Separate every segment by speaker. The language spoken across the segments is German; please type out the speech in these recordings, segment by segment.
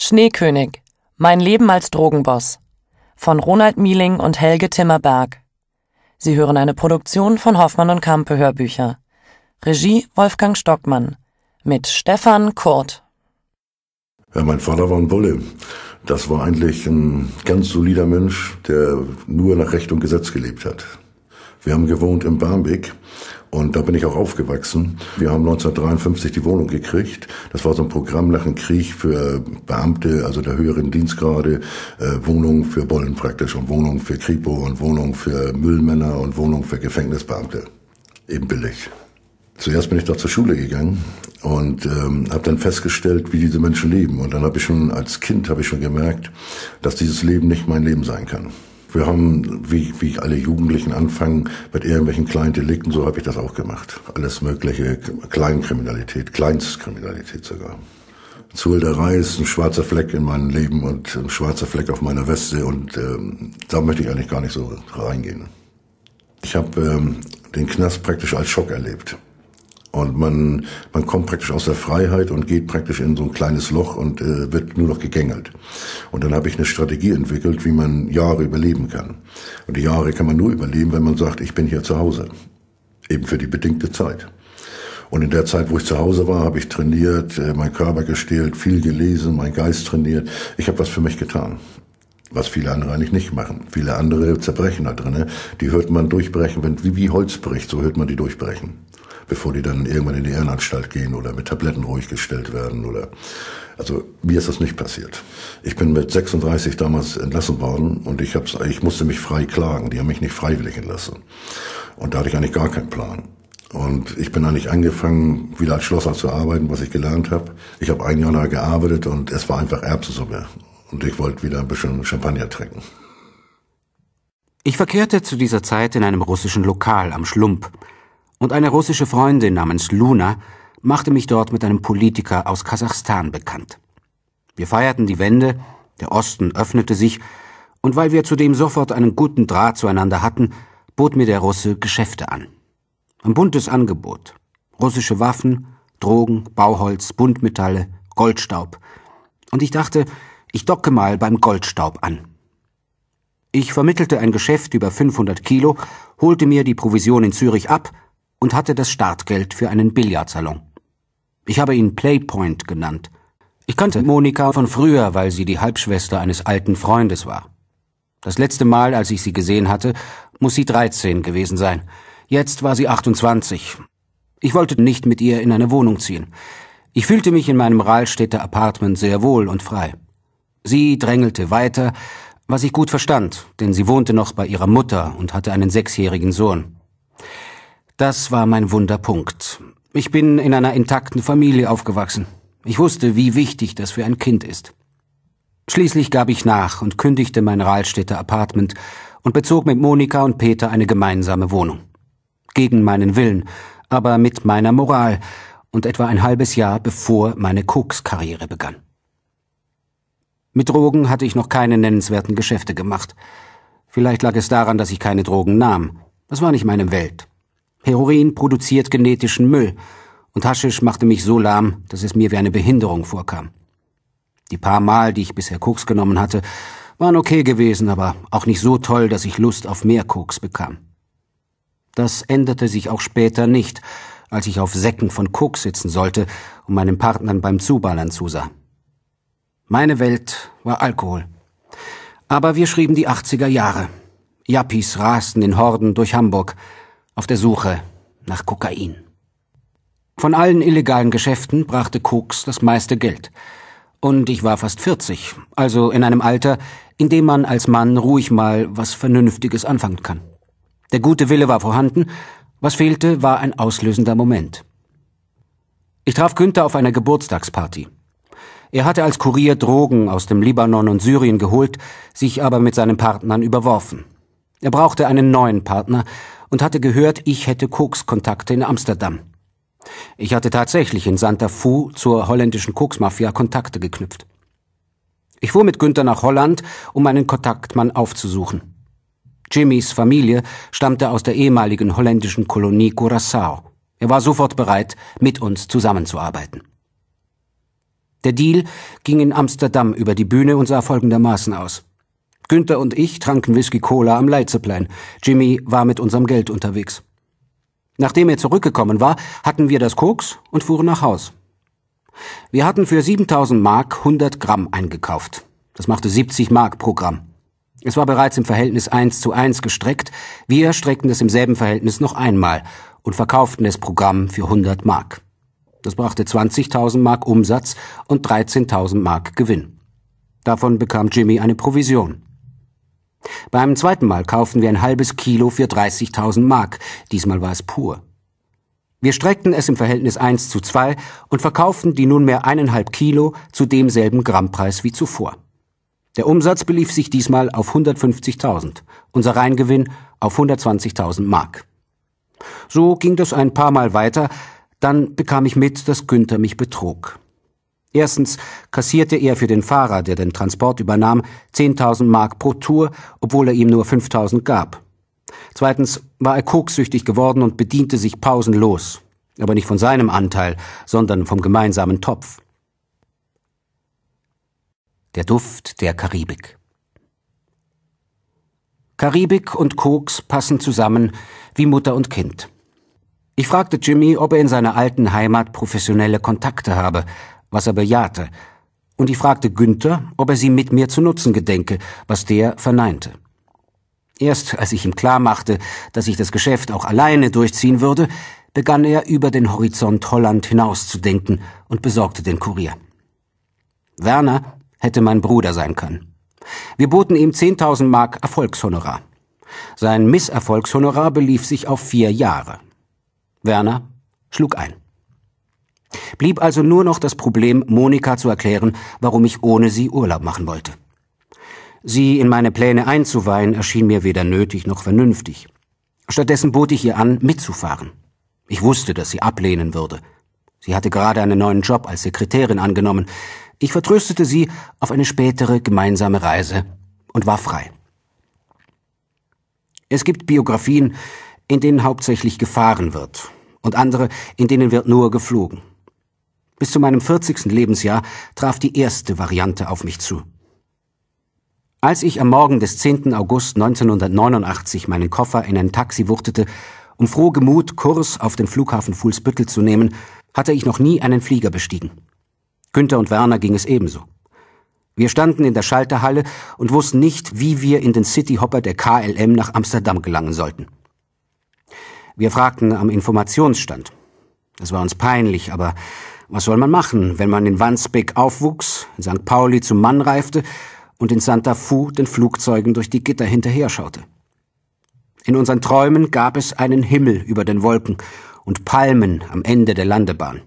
Speaker 1: Schneekönig. Mein Leben als Drogenboss. Von Ronald Mieling und Helge Timmerberg. Sie hören eine Produktion von Hoffmann und Kampe Hörbücher. Regie Wolfgang Stockmann. Mit Stefan Kurt.
Speaker 2: Ja, mein Vater war ein Bulle. Das war eigentlich ein ganz solider Mensch, der nur nach Recht und Gesetz gelebt hat. Wir haben gewohnt in Barmbek und da bin ich auch aufgewachsen. Wir haben 1953 die Wohnung gekriegt. Das war so ein Programm nach dem Krieg für Beamte, also der höheren Dienstgrade, äh, Wohnungen für Bollen praktisch und Wohnungen für Kripo und Wohnungen für Müllmänner und Wohnungen für Gefängnisbeamte. Eben billig. Zuerst bin ich da zur Schule gegangen und ähm, habe dann festgestellt, wie diese Menschen leben. Und dann habe ich schon als Kind habe ich schon gemerkt, dass dieses Leben nicht mein Leben sein kann. Wir haben, wie, wie alle Jugendlichen anfangen, mit irgendwelchen kleinen Delikten, so habe ich das auch gemacht. Alles mögliche, Kleinkriminalität, Kleinstkriminalität sogar. Zuhilderei ist ein schwarzer Fleck in meinem Leben und ein schwarzer Fleck auf meiner Weste und ähm, da möchte ich eigentlich gar nicht so reingehen. Ich habe ähm, den Knast praktisch als Schock erlebt. Und man, man kommt praktisch aus der Freiheit und geht praktisch in so ein kleines Loch und äh, wird nur noch gegängelt. Und dann habe ich eine Strategie entwickelt, wie man Jahre überleben kann. Und die Jahre kann man nur überleben, wenn man sagt, ich bin hier zu Hause. Eben für die bedingte Zeit. Und in der Zeit, wo ich zu Hause war, habe ich trainiert, äh, meinen Körper gestählt, viel gelesen, meinen Geist trainiert. Ich habe was für mich getan was viele andere eigentlich nicht machen. Viele andere zerbrechen da drinnen. Die hört man durchbrechen, wenn, wie, wie Holz bricht, so hört man die durchbrechen bevor die dann irgendwann in die Ehrenanstalt gehen oder mit Tabletten ruhig gestellt werden oder also mir ist das nicht passiert. Ich bin mit 36 damals entlassen worden und ich hab's, ich musste mich frei klagen. Die haben mich nicht freiwillig entlassen. Und da hatte ich eigentlich gar keinen Plan. Und ich bin eigentlich angefangen, wieder als Schlosser zu arbeiten, was ich gelernt habe. Ich habe ein Jahr lang gearbeitet und es war einfach Erbsensuppe. Und ich wollte wieder ein bisschen Champagner trinken.
Speaker 1: Ich verkehrte zu dieser Zeit in einem russischen Lokal am Schlump und eine russische Freundin namens Luna machte mich dort mit einem Politiker aus Kasachstan bekannt. Wir feierten die Wende, der Osten öffnete sich, und weil wir zudem sofort einen guten Draht zueinander hatten, bot mir der Russe Geschäfte an. Ein buntes Angebot. Russische Waffen, Drogen, Bauholz, Buntmetalle, Goldstaub. Und ich dachte, ich docke mal beim Goldstaub an. Ich vermittelte ein Geschäft über 500 Kilo, holte mir die Provision in Zürich ab und hatte das Startgeld für einen Billardsalon. Ich habe ihn Playpoint genannt. Ich kannte Monika von früher, weil sie die Halbschwester eines alten Freundes war. Das letzte Mal, als ich sie gesehen hatte, muss sie 13 gewesen sein. Jetzt war sie 28. Ich wollte nicht mit ihr in eine Wohnung ziehen. Ich fühlte mich in meinem Rahlstädter Apartment sehr wohl und frei. Sie drängelte weiter, was ich gut verstand, denn sie wohnte noch bei ihrer Mutter und hatte einen sechsjährigen Sohn. Das war mein Wunderpunkt. Ich bin in einer intakten Familie aufgewachsen. Ich wusste, wie wichtig das für ein Kind ist. Schließlich gab ich nach und kündigte mein Rahlstädter Apartment und bezog mit Monika und Peter eine gemeinsame Wohnung. Gegen meinen Willen, aber mit meiner Moral und etwa ein halbes Jahr bevor meine Koks-Karriere begann. Mit Drogen hatte ich noch keine nennenswerten Geschäfte gemacht. Vielleicht lag es daran, dass ich keine Drogen nahm. Das war nicht meine Welt. Heroin produziert genetischen Müll, und Haschisch machte mich so lahm, dass es mir wie eine Behinderung vorkam. Die paar Mal, die ich bisher Koks genommen hatte, waren okay gewesen, aber auch nicht so toll, dass ich Lust auf mehr Koks bekam. Das änderte sich auch später nicht, als ich auf Säcken von Koks sitzen sollte und meinen Partnern beim Zuballern zusah. Meine Welt war Alkohol. Aber wir schrieben die 80er Jahre. Jappis rasten in Horden durch Hamburg, auf der Suche nach Kokain. Von allen illegalen Geschäften brachte Koks das meiste Geld. Und ich war fast 40, also in einem Alter, in dem man als Mann ruhig mal was Vernünftiges anfangen kann. Der gute Wille war vorhanden, was fehlte, war ein auslösender Moment. Ich traf Günther auf einer Geburtstagsparty. Er hatte als Kurier Drogen aus dem Libanon und Syrien geholt, sich aber mit seinen Partnern überworfen. Er brauchte einen neuen Partner und hatte gehört, ich hätte Koks-Kontakte in Amsterdam. Ich hatte tatsächlich in Santa Fu zur holländischen Koks-Mafia Kontakte geknüpft. Ich fuhr mit Günther nach Holland, um meinen Kontaktmann aufzusuchen. Jimmys Familie stammte aus der ehemaligen holländischen Kolonie Curaçao. Er war sofort bereit, mit uns zusammenzuarbeiten. Der Deal ging in Amsterdam über die Bühne und sah folgendermaßen aus. Günther und ich tranken Whisky Cola am Leitzeplein. Jimmy war mit unserem Geld unterwegs. Nachdem er zurückgekommen war, hatten wir das Koks und fuhren nach Haus. Wir hatten für 7000 Mark 100 Gramm eingekauft. Das machte 70 Mark pro Gramm. Es war bereits im Verhältnis 1 zu 1 gestreckt. Wir streckten es im selben Verhältnis noch einmal und verkauften es Programm für 100 Mark. Das brachte 20.000 Mark Umsatz und 13.000 Mark Gewinn. Davon bekam Jimmy eine Provision. Beim zweiten Mal kauften wir ein halbes Kilo für 30.000 Mark. Diesmal war es pur. Wir streckten es im Verhältnis 1 zu 2 und verkauften die nunmehr eineinhalb Kilo zu demselben Grammpreis wie zuvor. Der Umsatz belief sich diesmal auf 150.000, unser Reingewinn auf 120.000 Mark. So ging das ein paar Mal weiter, dann bekam ich mit, dass Günther mich betrog. Erstens kassierte er für den Fahrer, der den Transport übernahm, 10.000 Mark pro Tour, obwohl er ihm nur 5.000 gab. Zweitens war er koksüchtig geworden und bediente sich pausenlos, aber nicht von seinem Anteil, sondern vom gemeinsamen Topf. Der Duft der Karibik. Karibik und Koks passen zusammen wie Mutter und Kind. Ich fragte Jimmy, ob er in seiner alten Heimat professionelle Kontakte habe, was er bejahte, und ich fragte Günther, ob er sie mit mir zu nutzen gedenke, was der verneinte. Erst als ich ihm klarmachte, dass ich das Geschäft auch alleine durchziehen würde, begann er über den Horizont Holland hinauszudenken und besorgte den Kurier. Werner hätte mein Bruder sein können. Wir boten ihm 10.000 Mark Erfolgshonorar. Sein Misserfolgshonorar belief sich auf vier Jahre. Werner schlug ein. Blieb also nur noch das Problem, Monika zu erklären, warum ich ohne sie Urlaub machen wollte. Sie in meine Pläne einzuweihen erschien mir weder nötig noch vernünftig. Stattdessen bot ich ihr an, mitzufahren. Ich wusste, dass sie ablehnen würde. Sie hatte gerade einen neuen Job als Sekretärin angenommen. Ich vertröstete sie auf eine spätere gemeinsame Reise und war frei. Es gibt Biografien, in denen hauptsächlich gefahren wird und andere, in denen wird nur geflogen. Bis zu meinem 40. Lebensjahr traf die erste Variante auf mich zu. Als ich am Morgen des 10. August 1989 meinen Koffer in ein Taxi wuchtete, um frohgemut Kurs auf den Flughafen Fuhlsbüttel zu nehmen, hatte ich noch nie einen Flieger bestiegen. Günther und Werner ging es ebenso. Wir standen in der Schalterhalle und wussten nicht, wie wir in den Cityhopper der KLM nach Amsterdam gelangen sollten. Wir fragten am Informationsstand. Es war uns peinlich, aber was soll man machen, wenn man in Wandsbek aufwuchs, in St. Pauli zum Mann reifte und in Santa Fu den Flugzeugen durch die Gitter hinterher schaute? In unseren Träumen gab es einen Himmel über den Wolken und Palmen am Ende der Landebahn.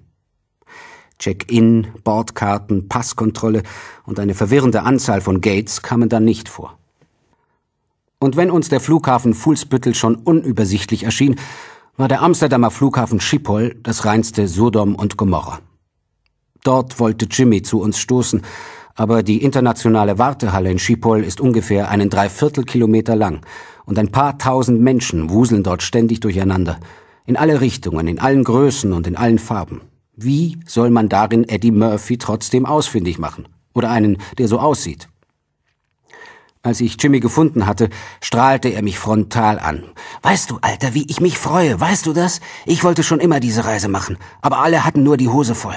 Speaker 1: Check-in, Bordkarten, Passkontrolle und eine verwirrende Anzahl von Gates kamen dann nicht vor. Und wenn uns der Flughafen Fuhlsbüttel schon unübersichtlich erschien, war der Amsterdamer Flughafen Schiphol das reinste Sodom und Gomorra. Dort wollte Jimmy zu uns stoßen, aber die internationale Wartehalle in Schiphol ist ungefähr einen Dreiviertelkilometer lang und ein paar tausend Menschen wuseln dort ständig durcheinander. In alle Richtungen, in allen Größen und in allen Farben. Wie soll man darin Eddie Murphy trotzdem ausfindig machen? Oder einen, der so aussieht? Als ich Jimmy gefunden hatte, strahlte er mich frontal an. Weißt du, Alter, wie ich mich freue, weißt du das? Ich wollte schon immer diese Reise machen, aber alle hatten nur die Hose voll.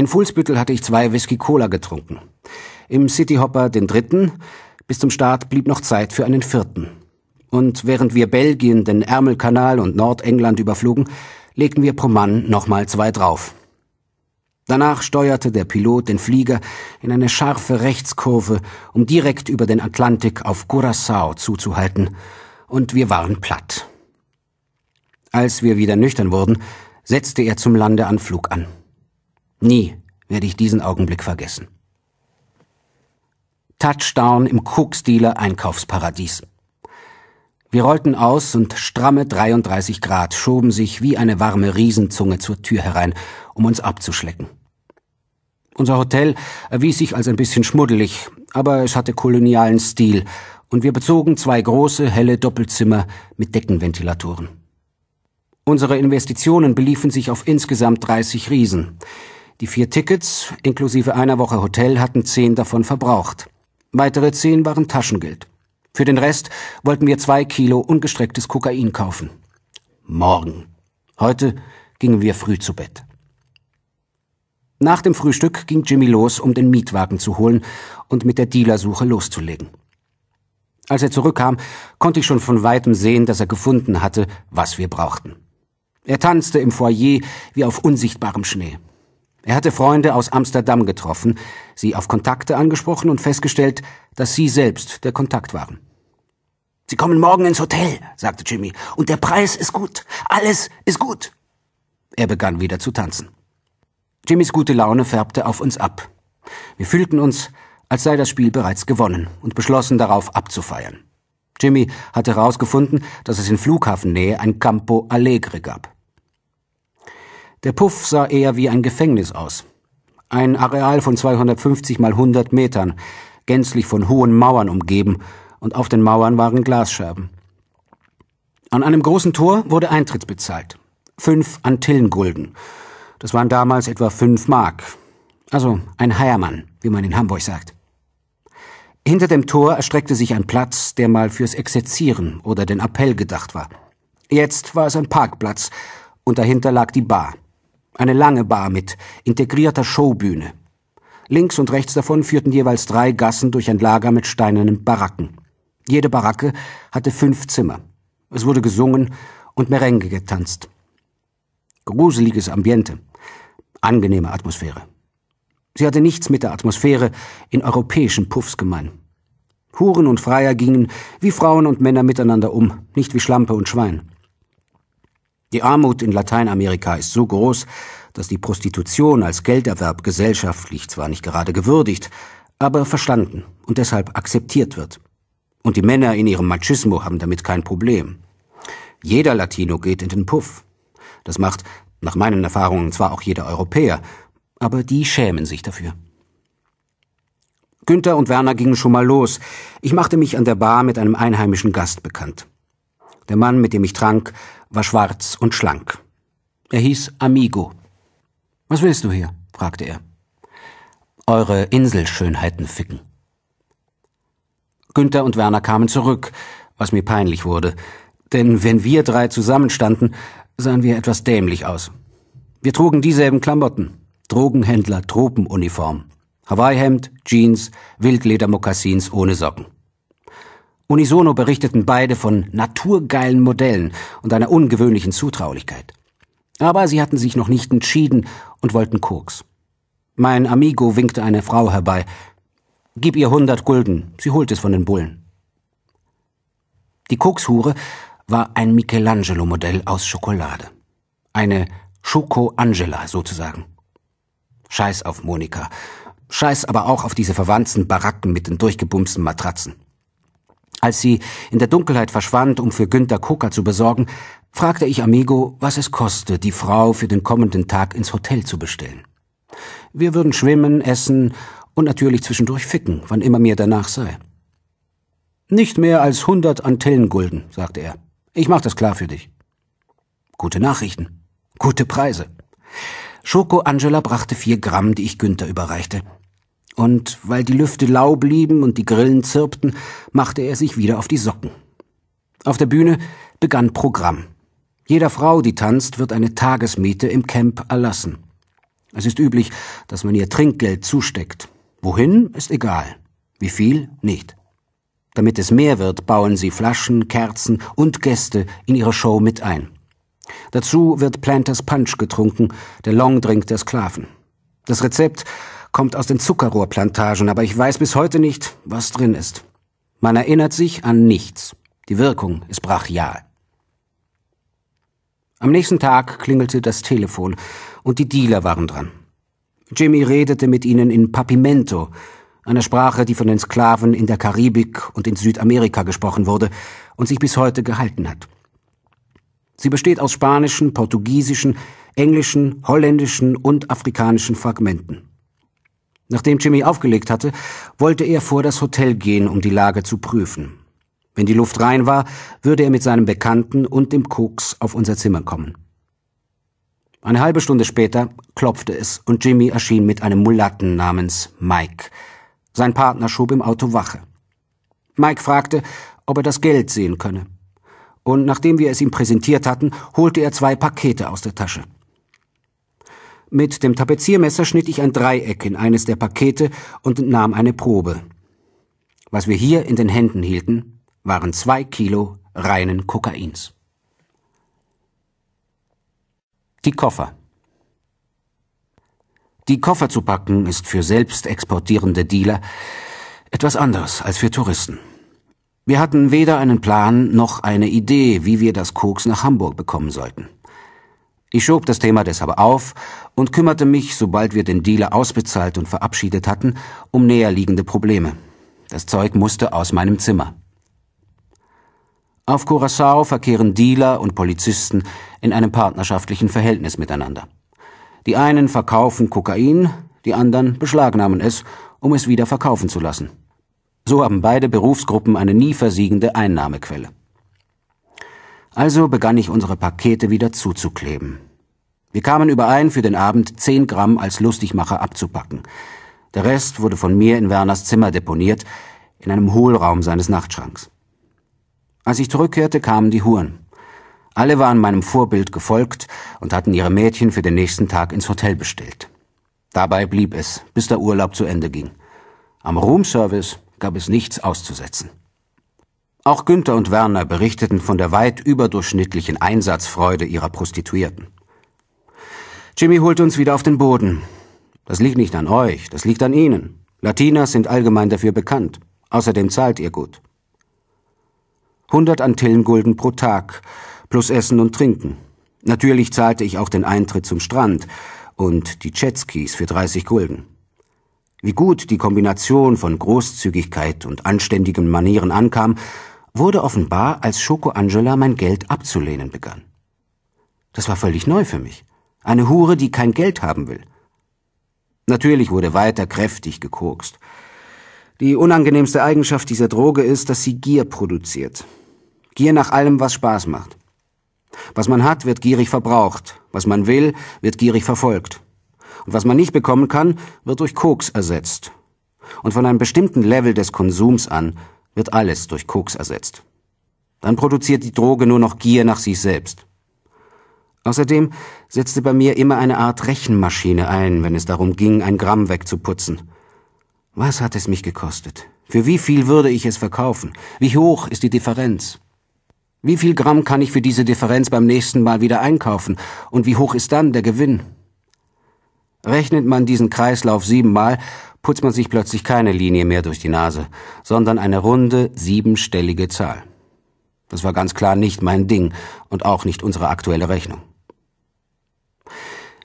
Speaker 1: In Fulsbüttel hatte ich zwei Whisky Cola getrunken. Im City Hopper den dritten. Bis zum Start blieb noch Zeit für einen vierten. Und während wir Belgien, den Ärmelkanal und Nordengland überflogen, legten wir pro Mann nochmal zwei drauf. Danach steuerte der Pilot den Flieger in eine scharfe Rechtskurve, um direkt über den Atlantik auf Curaçao zuzuhalten, und wir waren platt. Als wir wieder nüchtern wurden, setzte er zum Landeanflug an. Nie werde ich diesen Augenblick vergessen. Touchdown im Cookstealer Einkaufsparadies. Wir rollten aus und stramme 33 Grad schoben sich wie eine warme Riesenzunge zur Tür herein, um uns abzuschlecken. Unser Hotel erwies sich als ein bisschen schmuddelig, aber es hatte kolonialen Stil und wir bezogen zwei große, helle Doppelzimmer mit Deckenventilatoren. Unsere Investitionen beliefen sich auf insgesamt 30 Riesen. Die vier Tickets, inklusive einer Woche Hotel, hatten zehn davon verbraucht. Weitere zehn waren Taschengeld. Für den Rest wollten wir zwei Kilo ungestrecktes Kokain kaufen. Morgen. Heute gingen wir früh zu Bett. Nach dem Frühstück ging Jimmy los, um den Mietwagen zu holen und mit der Dealersuche loszulegen. Als er zurückkam, konnte ich schon von weitem sehen, dass er gefunden hatte, was wir brauchten. Er tanzte im Foyer wie auf unsichtbarem Schnee. Er hatte Freunde aus Amsterdam getroffen, sie auf Kontakte angesprochen und festgestellt, dass sie selbst der Kontakt waren. Sie kommen morgen ins Hotel, sagte Jimmy, und der Preis ist gut. Alles ist gut. Er begann wieder zu tanzen. Jimmys gute Laune färbte auf uns ab. Wir fühlten uns, als sei das Spiel bereits gewonnen und beschlossen darauf abzufeiern. Jimmy hatte herausgefunden, dass es in Flughafennähe ein Campo Alegre gab. Der Puff sah eher wie ein Gefängnis aus. Ein Areal von 250 mal 100 Metern, gänzlich von hohen Mauern umgeben, und auf den Mauern waren Glasscherben. An einem großen Tor wurde Eintritt bezahlt. Fünf Antillengulden. Das waren damals etwa fünf Mark. Also ein Heiermann, wie man in Hamburg sagt. Hinter dem Tor erstreckte sich ein Platz, der mal fürs Exerzieren oder den Appell gedacht war. Jetzt war es ein Parkplatz und dahinter lag die Bar. Eine lange Bar mit integrierter Showbühne. Links und rechts davon führten jeweils drei Gassen durch ein Lager mit steinernen Baracken. Jede Baracke hatte fünf Zimmer. Es wurde gesungen und Merengue getanzt. Gruseliges Ambiente. Angenehme Atmosphäre. Sie hatte nichts mit der Atmosphäre in europäischen Puffs gemein. Huren und Freier gingen wie Frauen und Männer miteinander um, nicht wie Schlampe und Schwein. Die Armut in Lateinamerika ist so groß, dass die Prostitution als Gelderwerb gesellschaftlich zwar nicht gerade gewürdigt, aber verstanden und deshalb akzeptiert wird. Und die Männer in ihrem Machismo haben damit kein Problem. Jeder Latino geht in den Puff. Das macht, nach meinen Erfahrungen, zwar auch jeder Europäer, aber die schämen sich dafür. Günther und Werner gingen schon mal los. Ich machte mich an der Bar mit einem einheimischen Gast bekannt. Der Mann, mit dem ich trank, war schwarz und schlank. Er hieß Amigo. Was willst du hier? fragte er. Eure Inselschönheiten ficken. Günther und Werner kamen zurück, was mir peinlich wurde, denn wenn wir drei zusammenstanden, sahen wir etwas dämlich aus. Wir trugen dieselben Klamotten. Drogenhändler, Tropenuniform. Hawaii-Hemd, Jeans, Wildledermokassins ohne Socken. Unisono berichteten beide von naturgeilen Modellen und einer ungewöhnlichen Zutraulichkeit. Aber sie hatten sich noch nicht entschieden und wollten Koks. Mein Amigo winkte eine Frau herbei. Gib ihr hundert Gulden, sie holt es von den Bullen. Die Kokshure war ein Michelangelo-Modell aus Schokolade. Eine Schoko Angela sozusagen. Scheiß auf Monika. Scheiß aber auch auf diese verwandten Baracken mit den durchgebumsten Matratzen. Als sie in der Dunkelheit verschwand, um für Günther Koka zu besorgen, fragte ich Amigo, was es koste, die Frau für den kommenden Tag ins Hotel zu bestellen. Wir würden schwimmen, essen und natürlich zwischendurch ficken, wann immer mir danach sei. Nicht mehr als hundert Antillengulden, sagte er. Ich mach das klar für dich. Gute Nachrichten. Gute Preise. Schoko Angela brachte vier Gramm, die ich Günther überreichte. Und weil die Lüfte lau blieben und die Grillen zirpten, machte er sich wieder auf die Socken. Auf der Bühne begann Programm. Jeder Frau, die tanzt, wird eine Tagesmiete im Camp erlassen. Es ist üblich, dass man ihr Trinkgeld zusteckt. Wohin ist egal. Wie viel nicht. Damit es mehr wird, bauen sie Flaschen, Kerzen und Gäste in ihre Show mit ein. Dazu wird Planters Punch getrunken, der Longdrink der Sklaven. Das Rezept kommt aus den Zuckerrohrplantagen, aber ich weiß bis heute nicht, was drin ist. Man erinnert sich an nichts. Die Wirkung ist brachial. Am nächsten Tag klingelte das Telefon und die Dealer waren dran. Jimmy redete mit ihnen in Papimento, einer Sprache, die von den Sklaven in der Karibik und in Südamerika gesprochen wurde und sich bis heute gehalten hat. Sie besteht aus spanischen, portugiesischen, englischen, holländischen und afrikanischen Fragmenten. Nachdem Jimmy aufgelegt hatte, wollte er vor das Hotel gehen, um die Lage zu prüfen. Wenn die Luft rein war, würde er mit seinem Bekannten und dem Koks auf unser Zimmer kommen. Eine halbe Stunde später klopfte es und Jimmy erschien mit einem Mulatten namens Mike. Sein Partner schob im Auto Wache. Mike fragte, ob er das Geld sehen könne. Und nachdem wir es ihm präsentiert hatten, holte er zwei Pakete aus der Tasche. Mit dem Tapeziermesser schnitt ich ein Dreieck in eines der Pakete und nahm eine Probe. Was wir hier in den Händen hielten, waren zwei Kilo reinen Kokains. Die Koffer. Die Koffer zu packen ist für selbst exportierende Dealer etwas anderes als für Touristen. Wir hatten weder einen Plan noch eine Idee, wie wir das Koks nach Hamburg bekommen sollten. Ich schob das Thema deshalb auf und kümmerte mich, sobald wir den Dealer ausbezahlt und verabschiedet hatten, um näherliegende Probleme. Das Zeug musste aus meinem Zimmer. Auf Curacao verkehren Dealer und Polizisten in einem partnerschaftlichen Verhältnis miteinander. Die einen verkaufen Kokain, die anderen beschlagnahmen es, um es wieder verkaufen zu lassen. So haben beide Berufsgruppen eine nie versiegende Einnahmequelle. Also begann ich unsere Pakete wieder zuzukleben. Wir kamen überein, für den Abend zehn Gramm als Lustigmacher abzupacken. Der Rest wurde von mir in Werners Zimmer deponiert, in einem Hohlraum seines Nachtschranks. Als ich zurückkehrte, kamen die Huren. Alle waren meinem Vorbild gefolgt und hatten ihre Mädchen für den nächsten Tag ins Hotel bestellt. Dabei blieb es, bis der Urlaub zu Ende ging. Am Roomservice gab es nichts auszusetzen. Auch Günther und Werner berichteten von der weit überdurchschnittlichen Einsatzfreude ihrer Prostituierten. Jimmy holt uns wieder auf den Boden. Das liegt nicht an euch, das liegt an Ihnen. Latinas sind allgemein dafür bekannt. Außerdem zahlt ihr gut. 100 Antillengulden pro Tag, plus Essen und Trinken. Natürlich zahlte ich auch den Eintritt zum Strand und die Jetskis für 30 Gulden. Wie gut die Kombination von Großzügigkeit und anständigen Manieren ankam, wurde offenbar, als Schoko Angela mein Geld abzulehnen begann. Das war völlig neu für mich. Eine Hure, die kein Geld haben will. Natürlich wurde weiter kräftig gekokst. Die unangenehmste Eigenschaft dieser Droge ist, dass sie Gier produziert. Gier nach allem, was Spaß macht. Was man hat, wird gierig verbraucht. Was man will, wird gierig verfolgt. Und was man nicht bekommen kann, wird durch Koks ersetzt. Und von einem bestimmten Level des Konsums an wird alles durch Koks ersetzt. Dann produziert die Droge nur noch Gier nach sich selbst. Außerdem setzte bei mir immer eine Art Rechenmaschine ein, wenn es darum ging, ein Gramm wegzuputzen. Was hat es mich gekostet? Für wie viel würde ich es verkaufen? Wie hoch ist die Differenz? Wie viel Gramm kann ich für diese Differenz beim nächsten Mal wieder einkaufen? Und wie hoch ist dann der Gewinn? Rechnet man diesen Kreislauf siebenmal, putzt man sich plötzlich keine Linie mehr durch die Nase, sondern eine runde, siebenstellige Zahl. Das war ganz klar nicht mein Ding und auch nicht unsere aktuelle Rechnung.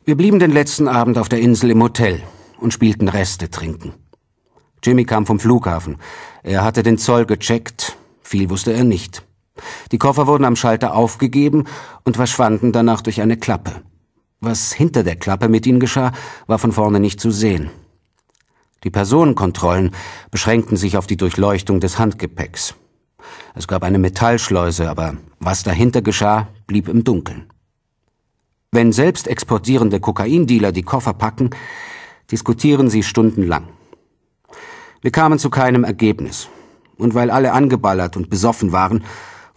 Speaker 1: Wir blieben den letzten Abend auf der Insel im Hotel und spielten Reste trinken. Jimmy kam vom Flughafen. Er hatte den Zoll gecheckt, viel wusste er nicht. Die Koffer wurden am Schalter aufgegeben und verschwanden danach durch eine Klappe. Was hinter der Klappe mit ihnen geschah, war von vorne nicht zu sehen. Die Personenkontrollen beschränkten sich auf die Durchleuchtung des Handgepäcks. Es gab eine Metallschleuse, aber was dahinter geschah, blieb im Dunkeln. Wenn selbst exportierende Kokaindealer die Koffer packen, diskutieren sie stundenlang. Wir kamen zu keinem Ergebnis. Und weil alle angeballert und besoffen waren,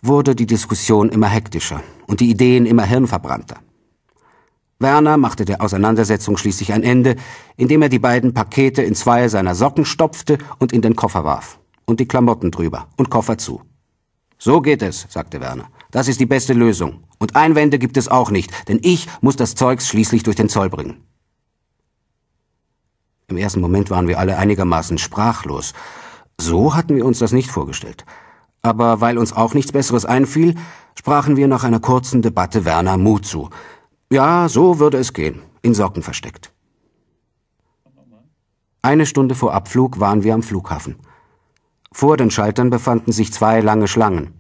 Speaker 1: wurde die Diskussion immer hektischer und die Ideen immer hirnverbrannter. Werner machte der Auseinandersetzung schließlich ein Ende, indem er die beiden Pakete in zwei seiner Socken stopfte und in den Koffer warf. Und die Klamotten drüber und Koffer zu. So geht es, sagte Werner. Das ist die beste Lösung. Und Einwände gibt es auch nicht, denn ich muss das Zeugs schließlich durch den Zoll bringen. Im ersten Moment waren wir alle einigermaßen sprachlos. So hatten wir uns das nicht vorgestellt. Aber weil uns auch nichts Besseres einfiel, sprachen wir nach einer kurzen Debatte Werner Mut zu. Ja, so würde es gehen, in Socken versteckt. Eine Stunde vor Abflug waren wir am Flughafen. Vor den Schaltern befanden sich zwei lange Schlangen.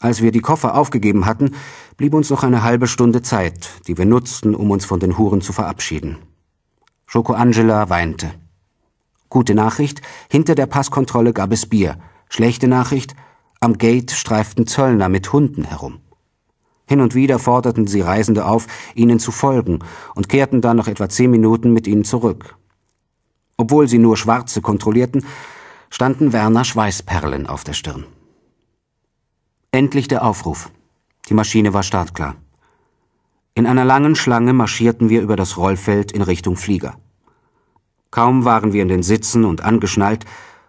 Speaker 1: Als wir die Koffer aufgegeben hatten, blieb uns noch eine halbe Stunde Zeit, die wir nutzten, um uns von den Huren zu verabschieden. Schoko Angela weinte. Gute Nachricht, hinter der Passkontrolle gab es Bier. Schlechte Nachricht, am Gate streiften Zöllner mit Hunden herum. Hin und wieder forderten sie Reisende auf, ihnen zu folgen, und kehrten dann nach etwa zehn Minuten mit ihnen zurück. Obwohl sie nur Schwarze kontrollierten, standen Werner Schweißperlen auf der Stirn. Endlich der Aufruf. Die Maschine war startklar. In einer langen Schlange marschierten wir über das Rollfeld in Richtung Flieger. Kaum waren wir in den Sitzen und angeschnallt,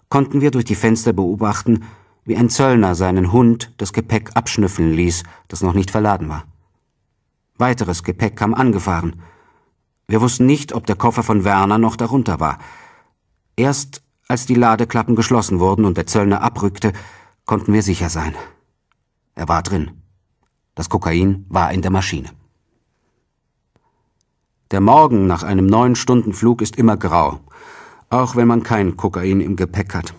Speaker 1: konnten wir durch die Fenster beobachten, wie ein Zöllner seinen Hund das Gepäck abschnüffeln ließ, das noch nicht verladen war. Weiteres Gepäck kam angefahren. Wir wussten nicht, ob der Koffer von Werner noch darunter war. Erst als die Ladeklappen geschlossen wurden und der Zöllner abrückte, konnten wir sicher sein. Er war drin. Das Kokain war in der Maschine. Der Morgen nach einem neun Stunden Flug ist immer grau, auch wenn man kein Kokain im Gepäck hat.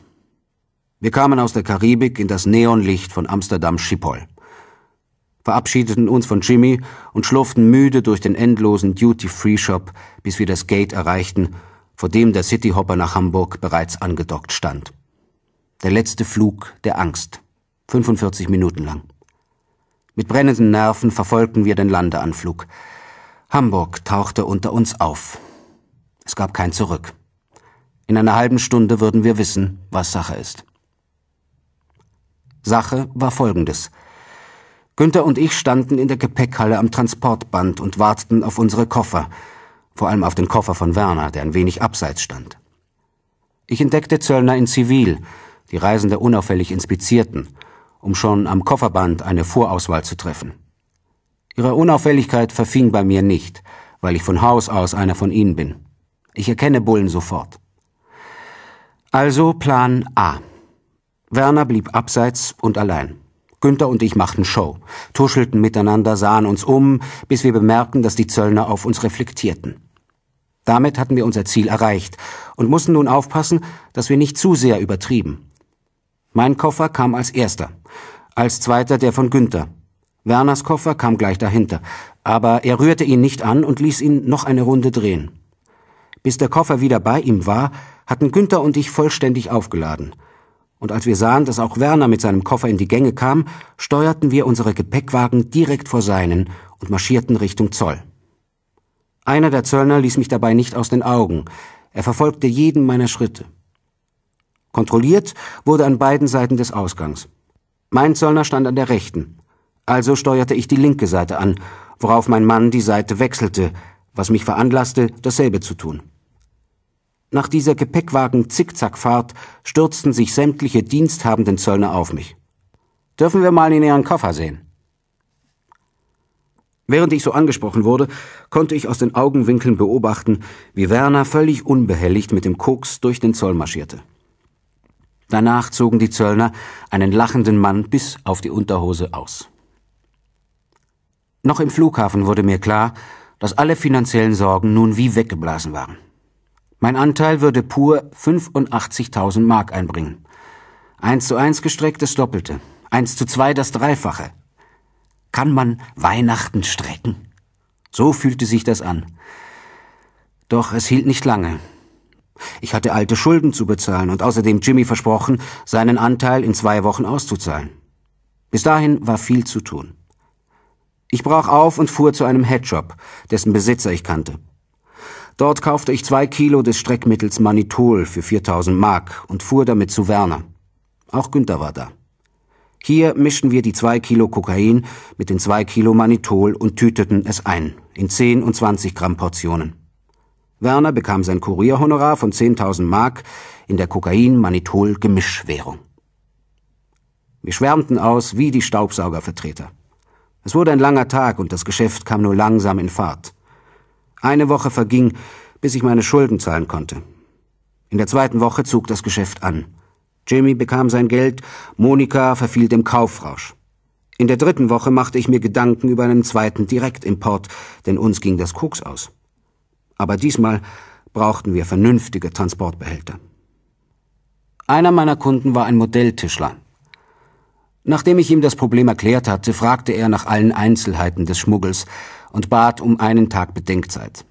Speaker 1: Wir kamen aus der Karibik in das Neonlicht von Amsterdam-Schiphol, verabschiedeten uns von Jimmy und schlurften müde durch den endlosen Duty-Free-Shop, bis wir das Gate erreichten, vor dem der Cityhopper nach Hamburg bereits angedockt stand. Der letzte Flug der Angst. 45 Minuten lang. Mit brennenden Nerven verfolgten wir den Landeanflug. Hamburg tauchte unter uns auf. Es gab kein Zurück. In einer halben Stunde würden wir wissen, was Sache ist. Sache war folgendes. Günther und ich standen in der Gepäckhalle am Transportband und warteten auf unsere Koffer, vor allem auf den Koffer von Werner, der ein wenig abseits stand. Ich entdeckte Zöllner in Zivil, die Reisende unauffällig inspizierten, um schon am Kofferband eine Vorauswahl zu treffen. Ihre Unauffälligkeit verfing bei mir nicht, weil ich von Haus aus einer von ihnen bin. Ich erkenne Bullen sofort. Also Plan A. Werner blieb abseits und allein. Günther und ich machten Show, tuschelten miteinander, sahen uns um, bis wir bemerkten, dass die Zöllner auf uns reflektierten. Damit hatten wir unser Ziel erreicht und mussten nun aufpassen, dass wir nicht zu sehr übertrieben. Mein Koffer kam als erster, als zweiter der von Günther. Werners Koffer kam gleich dahinter, aber er rührte ihn nicht an und ließ ihn noch eine Runde drehen. Bis der Koffer wieder bei ihm war, hatten Günther und ich vollständig aufgeladen – und als wir sahen, dass auch Werner mit seinem Koffer in die Gänge kam, steuerten wir unsere Gepäckwagen direkt vor seinen und marschierten Richtung Zoll. Einer der Zöllner ließ mich dabei nicht aus den Augen. Er verfolgte jeden meiner Schritte. Kontrolliert wurde an beiden Seiten des Ausgangs. Mein Zöllner stand an der rechten, also steuerte ich die linke Seite an, worauf mein Mann die Seite wechselte, was mich veranlasste, dasselbe zu tun. Nach dieser Gepäckwagen-Zickzackfahrt stürzten sich sämtliche diensthabenden Zöllner auf mich. Dürfen wir mal in Ihren Koffer sehen? Während ich so angesprochen wurde, konnte ich aus den Augenwinkeln beobachten, wie Werner völlig unbehelligt mit dem Koks durch den Zoll marschierte. Danach zogen die Zöllner einen lachenden Mann bis auf die Unterhose aus. Noch im Flughafen wurde mir klar, dass alle finanziellen Sorgen nun wie weggeblasen waren. Mein Anteil würde pur 85.000 Mark einbringen. Eins zu eins gestreckt das Doppelte. Eins zu zwei das Dreifache. Kann man Weihnachten strecken? So fühlte sich das an. Doch es hielt nicht lange. Ich hatte alte Schulden zu bezahlen und außerdem Jimmy versprochen, seinen Anteil in zwei Wochen auszuzahlen. Bis dahin war viel zu tun. Ich brach auf und fuhr zu einem Headshop, dessen Besitzer ich kannte. Dort kaufte ich zwei Kilo des Streckmittels Manitol für 4000 Mark und fuhr damit zu Werner. Auch Günther war da. Hier mischten wir die zwei Kilo Kokain mit den zwei Kilo Manitol und tüteten es ein, in 10 und 20 Gramm Portionen. Werner bekam sein Kurierhonorar von 10.000 Mark in der Kokain-Manitol-Gemischwährung. Wir schwärmten aus wie die Staubsaugervertreter. Es wurde ein langer Tag und das Geschäft kam nur langsam in Fahrt. Eine Woche verging, bis ich meine Schulden zahlen konnte. In der zweiten Woche zog das Geschäft an. Jimmy bekam sein Geld, Monika verfiel dem Kaufrausch. In der dritten Woche machte ich mir Gedanken über einen zweiten Direktimport, denn uns ging das Koks aus. Aber diesmal brauchten wir vernünftige Transportbehälter. Einer meiner Kunden war ein Modelltischler. Nachdem ich ihm das Problem erklärt hatte, fragte er nach allen Einzelheiten des Schmuggels, und bat um einen Tag Bedenkzeit.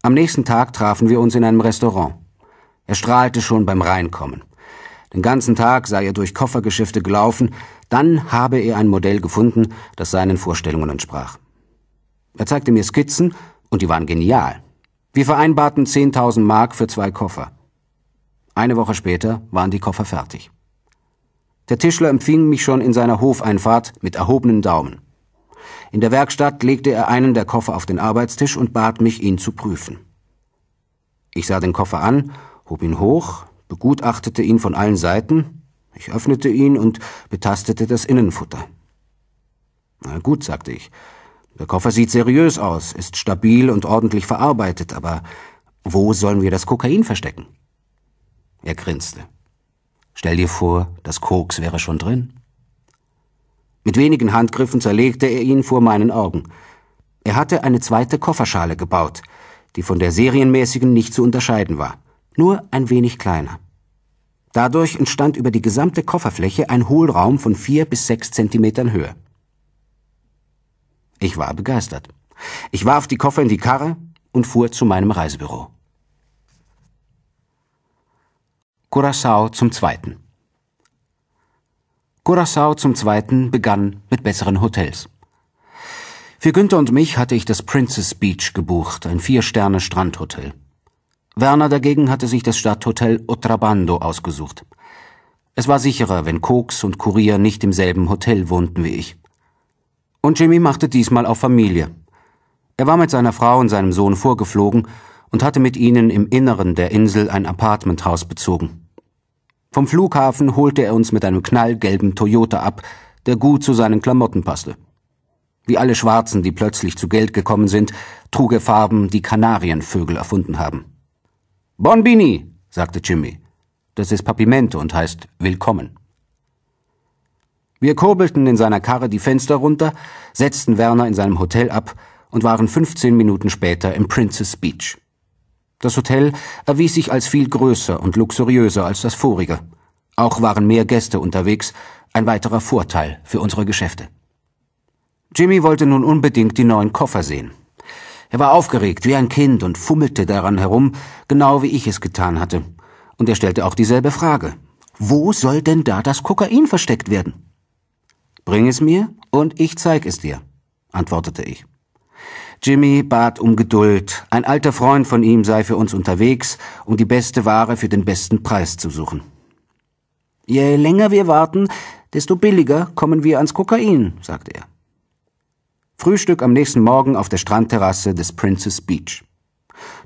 Speaker 1: Am nächsten Tag trafen wir uns in einem Restaurant. Er strahlte schon beim Reinkommen. Den ganzen Tag sei er durch Koffergeschäfte gelaufen, dann habe er ein Modell gefunden, das seinen Vorstellungen entsprach. Er zeigte mir Skizzen, und die waren genial. Wir vereinbarten 10.000 Mark für zwei Koffer. Eine Woche später waren die Koffer fertig. Der Tischler empfing mich schon in seiner Hofeinfahrt mit erhobenen Daumen. In der Werkstatt legte er einen der Koffer auf den Arbeitstisch und bat mich, ihn zu prüfen. Ich sah den Koffer an, hob ihn hoch, begutachtete ihn von allen Seiten, ich öffnete ihn und betastete das Innenfutter. Na gut, sagte ich, der Koffer sieht seriös aus, ist stabil und ordentlich verarbeitet, aber wo sollen wir das Kokain verstecken? Er grinste. Stell dir vor, das Koks wäre schon drin. Mit wenigen Handgriffen zerlegte er ihn vor meinen Augen. Er hatte eine zweite Kofferschale gebaut, die von der serienmäßigen nicht zu unterscheiden war, nur ein wenig kleiner. Dadurch entstand über die gesamte Kofferfläche ein Hohlraum von vier bis sechs Zentimetern Höhe. Ich war begeistert. Ich warf die Koffer in die Karre und fuhr zu meinem Reisebüro. Curaçao zum Zweiten. Curaçao zum Zweiten begann mit besseren Hotels. Für Günther und mich hatte ich das Princess Beach gebucht, ein Vier-Sterne-Strandhotel. Werner dagegen hatte sich das Stadthotel Otrabando ausgesucht. Es war sicherer, wenn Koks und Kurier nicht im selben Hotel wohnten wie ich. Und Jimmy machte diesmal auf Familie. Er war mit seiner Frau und seinem Sohn vorgeflogen und hatte mit ihnen im Inneren der Insel ein Apartmenthaus bezogen. Vom Flughafen holte er uns mit einem knallgelben Toyota ab, der gut zu seinen Klamotten passte. Wie alle Schwarzen, die plötzlich zu Geld gekommen sind, trug er Farben, die Kanarienvögel erfunden haben. Bonbini, sagte Jimmy. Das ist Papimente und heißt Willkommen. Wir kurbelten in seiner Karre die Fenster runter, setzten Werner in seinem Hotel ab und waren 15 Minuten später im Princess Beach. Das Hotel erwies sich als viel größer und luxuriöser als das vorige. Auch waren mehr Gäste unterwegs, ein weiterer Vorteil für unsere Geschäfte. Jimmy wollte nun unbedingt die neuen Koffer sehen. Er war aufgeregt wie ein Kind und fummelte daran herum, genau wie ich es getan hatte. Und er stellte auch dieselbe Frage. Wo soll denn da das Kokain versteckt werden? Bring es mir und ich zeig es dir, antwortete ich. Jimmy bat um Geduld. Ein alter Freund von ihm sei für uns unterwegs, um die beste Ware für den besten Preis zu suchen. Je länger wir warten, desto billiger kommen wir ans Kokain, sagte er. Frühstück am nächsten Morgen auf der Strandterrasse des Princess Beach.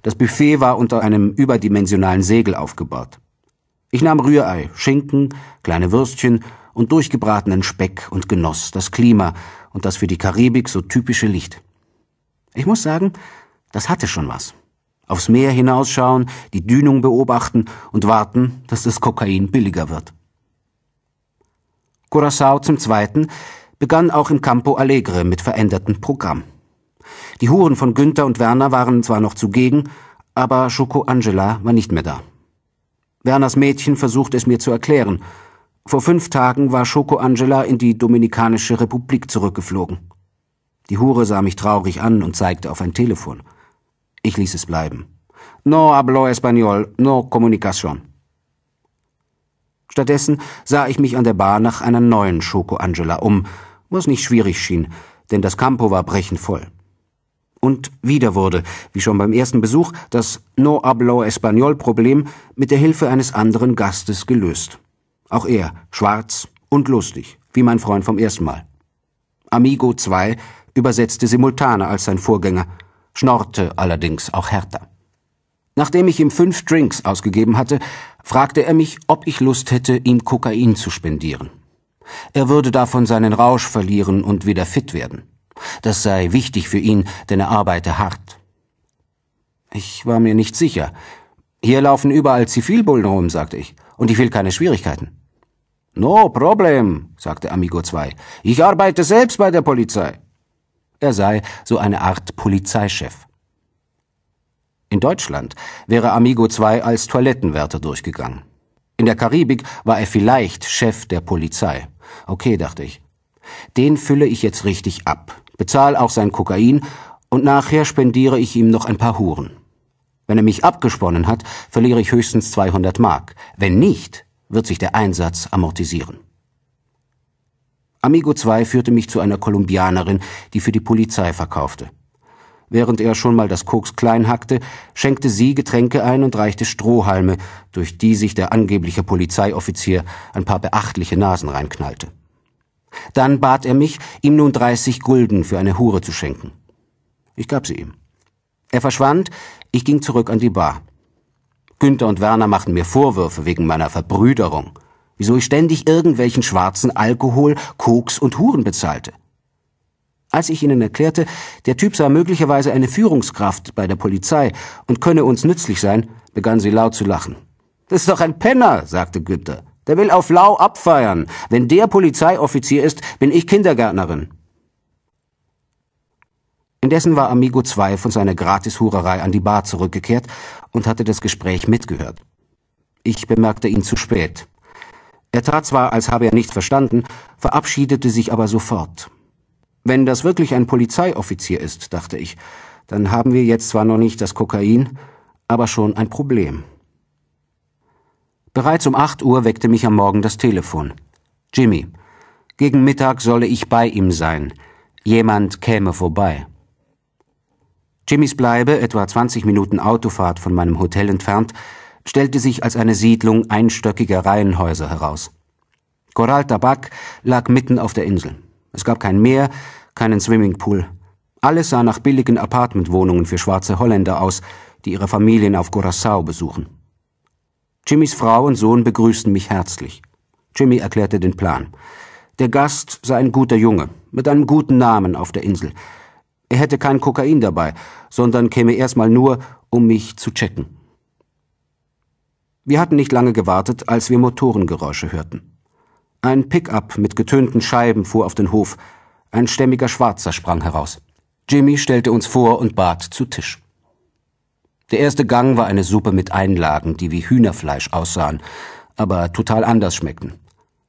Speaker 1: Das Buffet war unter einem überdimensionalen Segel aufgebaut. Ich nahm Rührei, Schinken, kleine Würstchen und durchgebratenen Speck und genoss das Klima und das für die Karibik so typische Licht. Ich muss sagen, das hatte schon was. Aufs Meer hinausschauen, die Dünung beobachten und warten, dass das Kokain billiger wird. Curaçao zum Zweiten begann auch im Campo Alegre mit verändertem Programm. Die Huren von Günther und Werner waren zwar noch zugegen, aber Schoko Angela war nicht mehr da. Werners Mädchen versuchte es mir zu erklären. Vor fünf Tagen war Schoko Angela in die Dominikanische Republik zurückgeflogen. Die Hure sah mich traurig an und zeigte auf ein Telefon. Ich ließ es bleiben. No hablo español, no comunicación. Stattdessen sah ich mich an der Bar nach einer neuen Schoko Angela um, was nicht schwierig schien, denn das Campo war brechend voll. Und wieder wurde, wie schon beim ersten Besuch, das No hablo español Problem mit der Hilfe eines anderen Gastes gelöst. Auch er, schwarz und lustig, wie mein Freund vom ersten Mal. Amigo 2 übersetzte simultaner als sein Vorgänger, schnorrte allerdings auch härter. Nachdem ich ihm fünf Drinks ausgegeben hatte, fragte er mich, ob ich Lust hätte, ihm Kokain zu spendieren. Er würde davon seinen Rausch verlieren und wieder fit werden. Das sei wichtig für ihn, denn er arbeite hart. Ich war mir nicht sicher. Hier laufen überall Zivilbullen rum, sagte ich, und ich will keine Schwierigkeiten. No problem, sagte Amigo 2. Ich arbeite selbst bei der Polizei. Er sei so eine Art Polizeichef. In Deutschland wäre Amigo 2 als Toilettenwärter durchgegangen. In der Karibik war er vielleicht Chef der Polizei. Okay, dachte ich. Den fülle ich jetzt richtig ab, bezahle auch sein Kokain und nachher spendiere ich ihm noch ein paar Huren. Wenn er mich abgesponnen hat, verliere ich höchstens 200 Mark. Wenn nicht, wird sich der Einsatz amortisieren. Amigo 2 führte mich zu einer Kolumbianerin, die für die Polizei verkaufte. Während er schon mal das Koks klein hackte, schenkte sie Getränke ein und reichte Strohhalme, durch die sich der angebliche Polizeioffizier ein paar beachtliche Nasen reinknallte. Dann bat er mich, ihm nun 30 Gulden für eine Hure zu schenken. Ich gab sie ihm. Er verschwand, ich ging zurück an die Bar. Günther und Werner machten mir Vorwürfe wegen meiner Verbrüderung wieso ich ständig irgendwelchen Schwarzen Alkohol, Koks und Huren bezahlte. Als ich ihnen erklärte, der Typ sei möglicherweise eine Führungskraft bei der Polizei und könne uns nützlich sein, begann sie laut zu lachen. Das ist doch ein Penner, sagte Günther. Der will auf Lau abfeiern. Wenn der Polizeioffizier ist, bin ich Kindergärtnerin. Indessen war Amigo 2 von seiner Gratishurerei an die Bar zurückgekehrt und hatte das Gespräch mitgehört. Ich bemerkte ihn zu spät. Er tat zwar, als habe er nichts verstanden, verabschiedete sich aber sofort. Wenn das wirklich ein Polizeioffizier ist, dachte ich, dann haben wir jetzt zwar noch nicht das Kokain, aber schon ein Problem. Bereits um acht Uhr weckte mich am Morgen das Telefon. Jimmy, gegen Mittag solle ich bei ihm sein. Jemand käme vorbei. Jimmys Bleibe, etwa 20 Minuten Autofahrt von meinem Hotel entfernt, stellte sich als eine Siedlung einstöckiger Reihenhäuser heraus. Coral Tabak lag mitten auf der Insel. Es gab kein Meer, keinen Swimmingpool. Alles sah nach billigen Apartmentwohnungen für schwarze Holländer aus, die ihre Familien auf Curaçao besuchen. Jimmys Frau und Sohn begrüßten mich herzlich. Jimmy erklärte den Plan. Der Gast sei ein guter Junge, mit einem guten Namen auf der Insel. Er hätte kein Kokain dabei, sondern käme erstmal nur, um mich zu checken. Wir hatten nicht lange gewartet, als wir Motorengeräusche hörten. Ein Pickup mit getönten Scheiben fuhr auf den Hof. Ein stämmiger Schwarzer sprang heraus. Jimmy stellte uns vor und bat zu Tisch. Der erste Gang war eine Suppe mit Einlagen, die wie Hühnerfleisch aussahen, aber total anders schmeckten.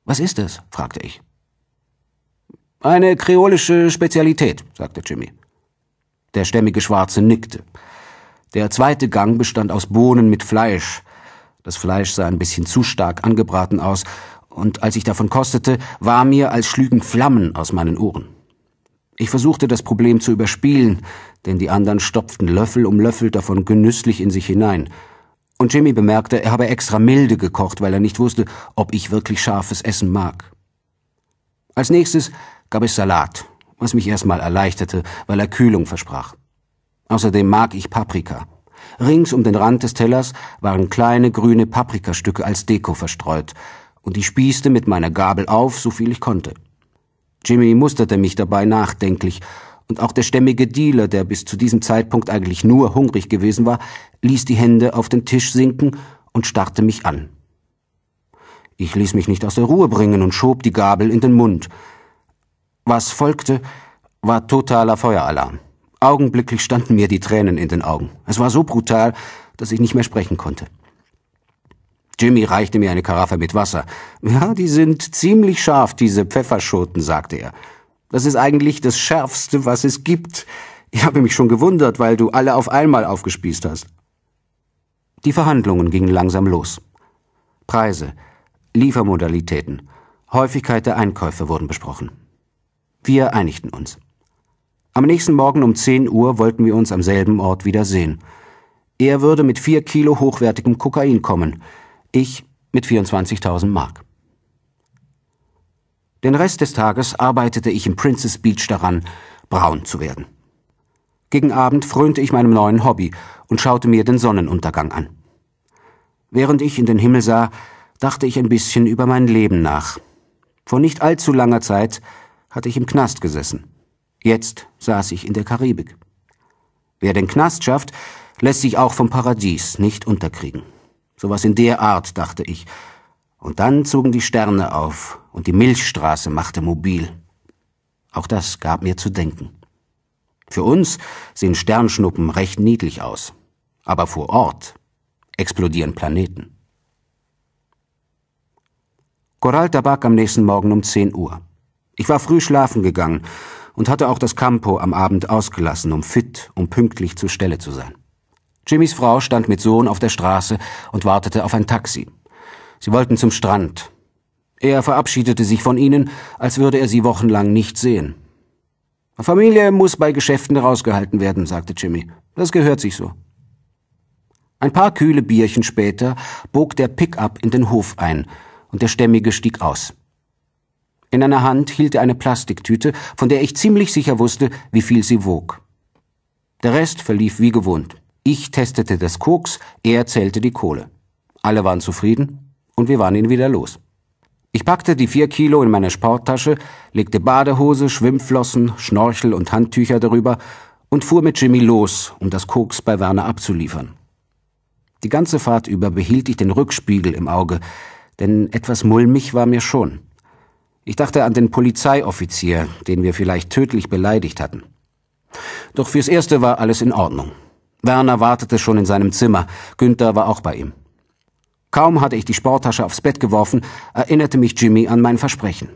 Speaker 1: Was ist es? fragte ich. Eine kreolische Spezialität, sagte Jimmy. Der stämmige Schwarze nickte. Der zweite Gang bestand aus Bohnen mit Fleisch, das Fleisch sah ein bisschen zu stark angebraten aus, und als ich davon kostete, war mir, als schlügen Flammen aus meinen Ohren. Ich versuchte das Problem zu überspielen, denn die anderen stopften Löffel um Löffel davon genüsslich in sich hinein. Und Jimmy bemerkte, er habe extra milde gekocht, weil er nicht wusste, ob ich wirklich scharfes Essen mag. Als nächstes gab es Salat, was mich erstmal erleichterte, weil er Kühlung versprach. Außerdem mag ich Paprika. Rings um den Rand des Tellers waren kleine grüne Paprikastücke als Deko verstreut, und ich spießte mit meiner Gabel auf, so viel ich konnte. Jimmy musterte mich dabei nachdenklich, und auch der stämmige Dealer, der bis zu diesem Zeitpunkt eigentlich nur hungrig gewesen war, ließ die Hände auf den Tisch sinken und starrte mich an. Ich ließ mich nicht aus der Ruhe bringen und schob die Gabel in den Mund. Was folgte, war totaler Feueralarm. Augenblicklich standen mir die Tränen in den Augen. Es war so brutal, dass ich nicht mehr sprechen konnte. Jimmy reichte mir eine Karaffe mit Wasser. Ja, die sind ziemlich scharf, diese Pfefferschoten, sagte er. Das ist eigentlich das Schärfste, was es gibt. Ich habe mich schon gewundert, weil du alle auf einmal aufgespießt hast. Die Verhandlungen gingen langsam los. Preise, Liefermodalitäten, Häufigkeit der Einkäufe wurden besprochen. Wir einigten uns. Am nächsten Morgen um 10 Uhr wollten wir uns am selben Ort wiedersehen. Er würde mit vier Kilo hochwertigem Kokain kommen, ich mit 24.000 Mark. Den Rest des Tages arbeitete ich im Princess Beach daran, braun zu werden. Gegen Abend frönte ich meinem neuen Hobby und schaute mir den Sonnenuntergang an. Während ich in den Himmel sah, dachte ich ein bisschen über mein Leben nach. Vor nicht allzu langer Zeit hatte ich im Knast gesessen. Jetzt saß ich in der Karibik. Wer den Knast schafft, lässt sich auch vom Paradies nicht unterkriegen. Sowas in der Art, dachte ich. Und dann zogen die Sterne auf und die Milchstraße machte mobil. Auch das gab mir zu denken. Für uns sehen Sternschnuppen recht niedlich aus. Aber vor Ort explodieren Planeten. Coral Tabak am nächsten Morgen um 10 Uhr. Ich war früh schlafen gegangen und hatte auch das Campo am Abend ausgelassen, um fit, um pünktlich zur Stelle zu sein. Jimmys Frau stand mit Sohn auf der Straße und wartete auf ein Taxi. Sie wollten zum Strand. Er verabschiedete sich von ihnen, als würde er sie wochenlang nicht sehen. Familie muss bei Geschäften rausgehalten werden, sagte Jimmy. Das gehört sich so. Ein paar kühle Bierchen später bog der Pickup in den Hof ein und der Stämmige stieg aus. In einer Hand hielt er eine Plastiktüte, von der ich ziemlich sicher wusste, wie viel sie wog. Der Rest verlief wie gewohnt. Ich testete das Koks, er zählte die Kohle. Alle waren zufrieden und wir waren ihn wieder los. Ich packte die vier Kilo in meine Sporttasche, legte Badehose, Schwimmflossen, Schnorchel und Handtücher darüber und fuhr mit Jimmy los, um das Koks bei Werner abzuliefern. Die ganze Fahrt über behielt ich den Rückspiegel im Auge, denn etwas mulmig war mir schon. Ich dachte an den Polizeioffizier, den wir vielleicht tödlich beleidigt hatten. Doch fürs Erste war alles in Ordnung. Werner wartete schon in seinem Zimmer, Günther war auch bei ihm. Kaum hatte ich die Sporttasche aufs Bett geworfen, erinnerte mich Jimmy an mein Versprechen.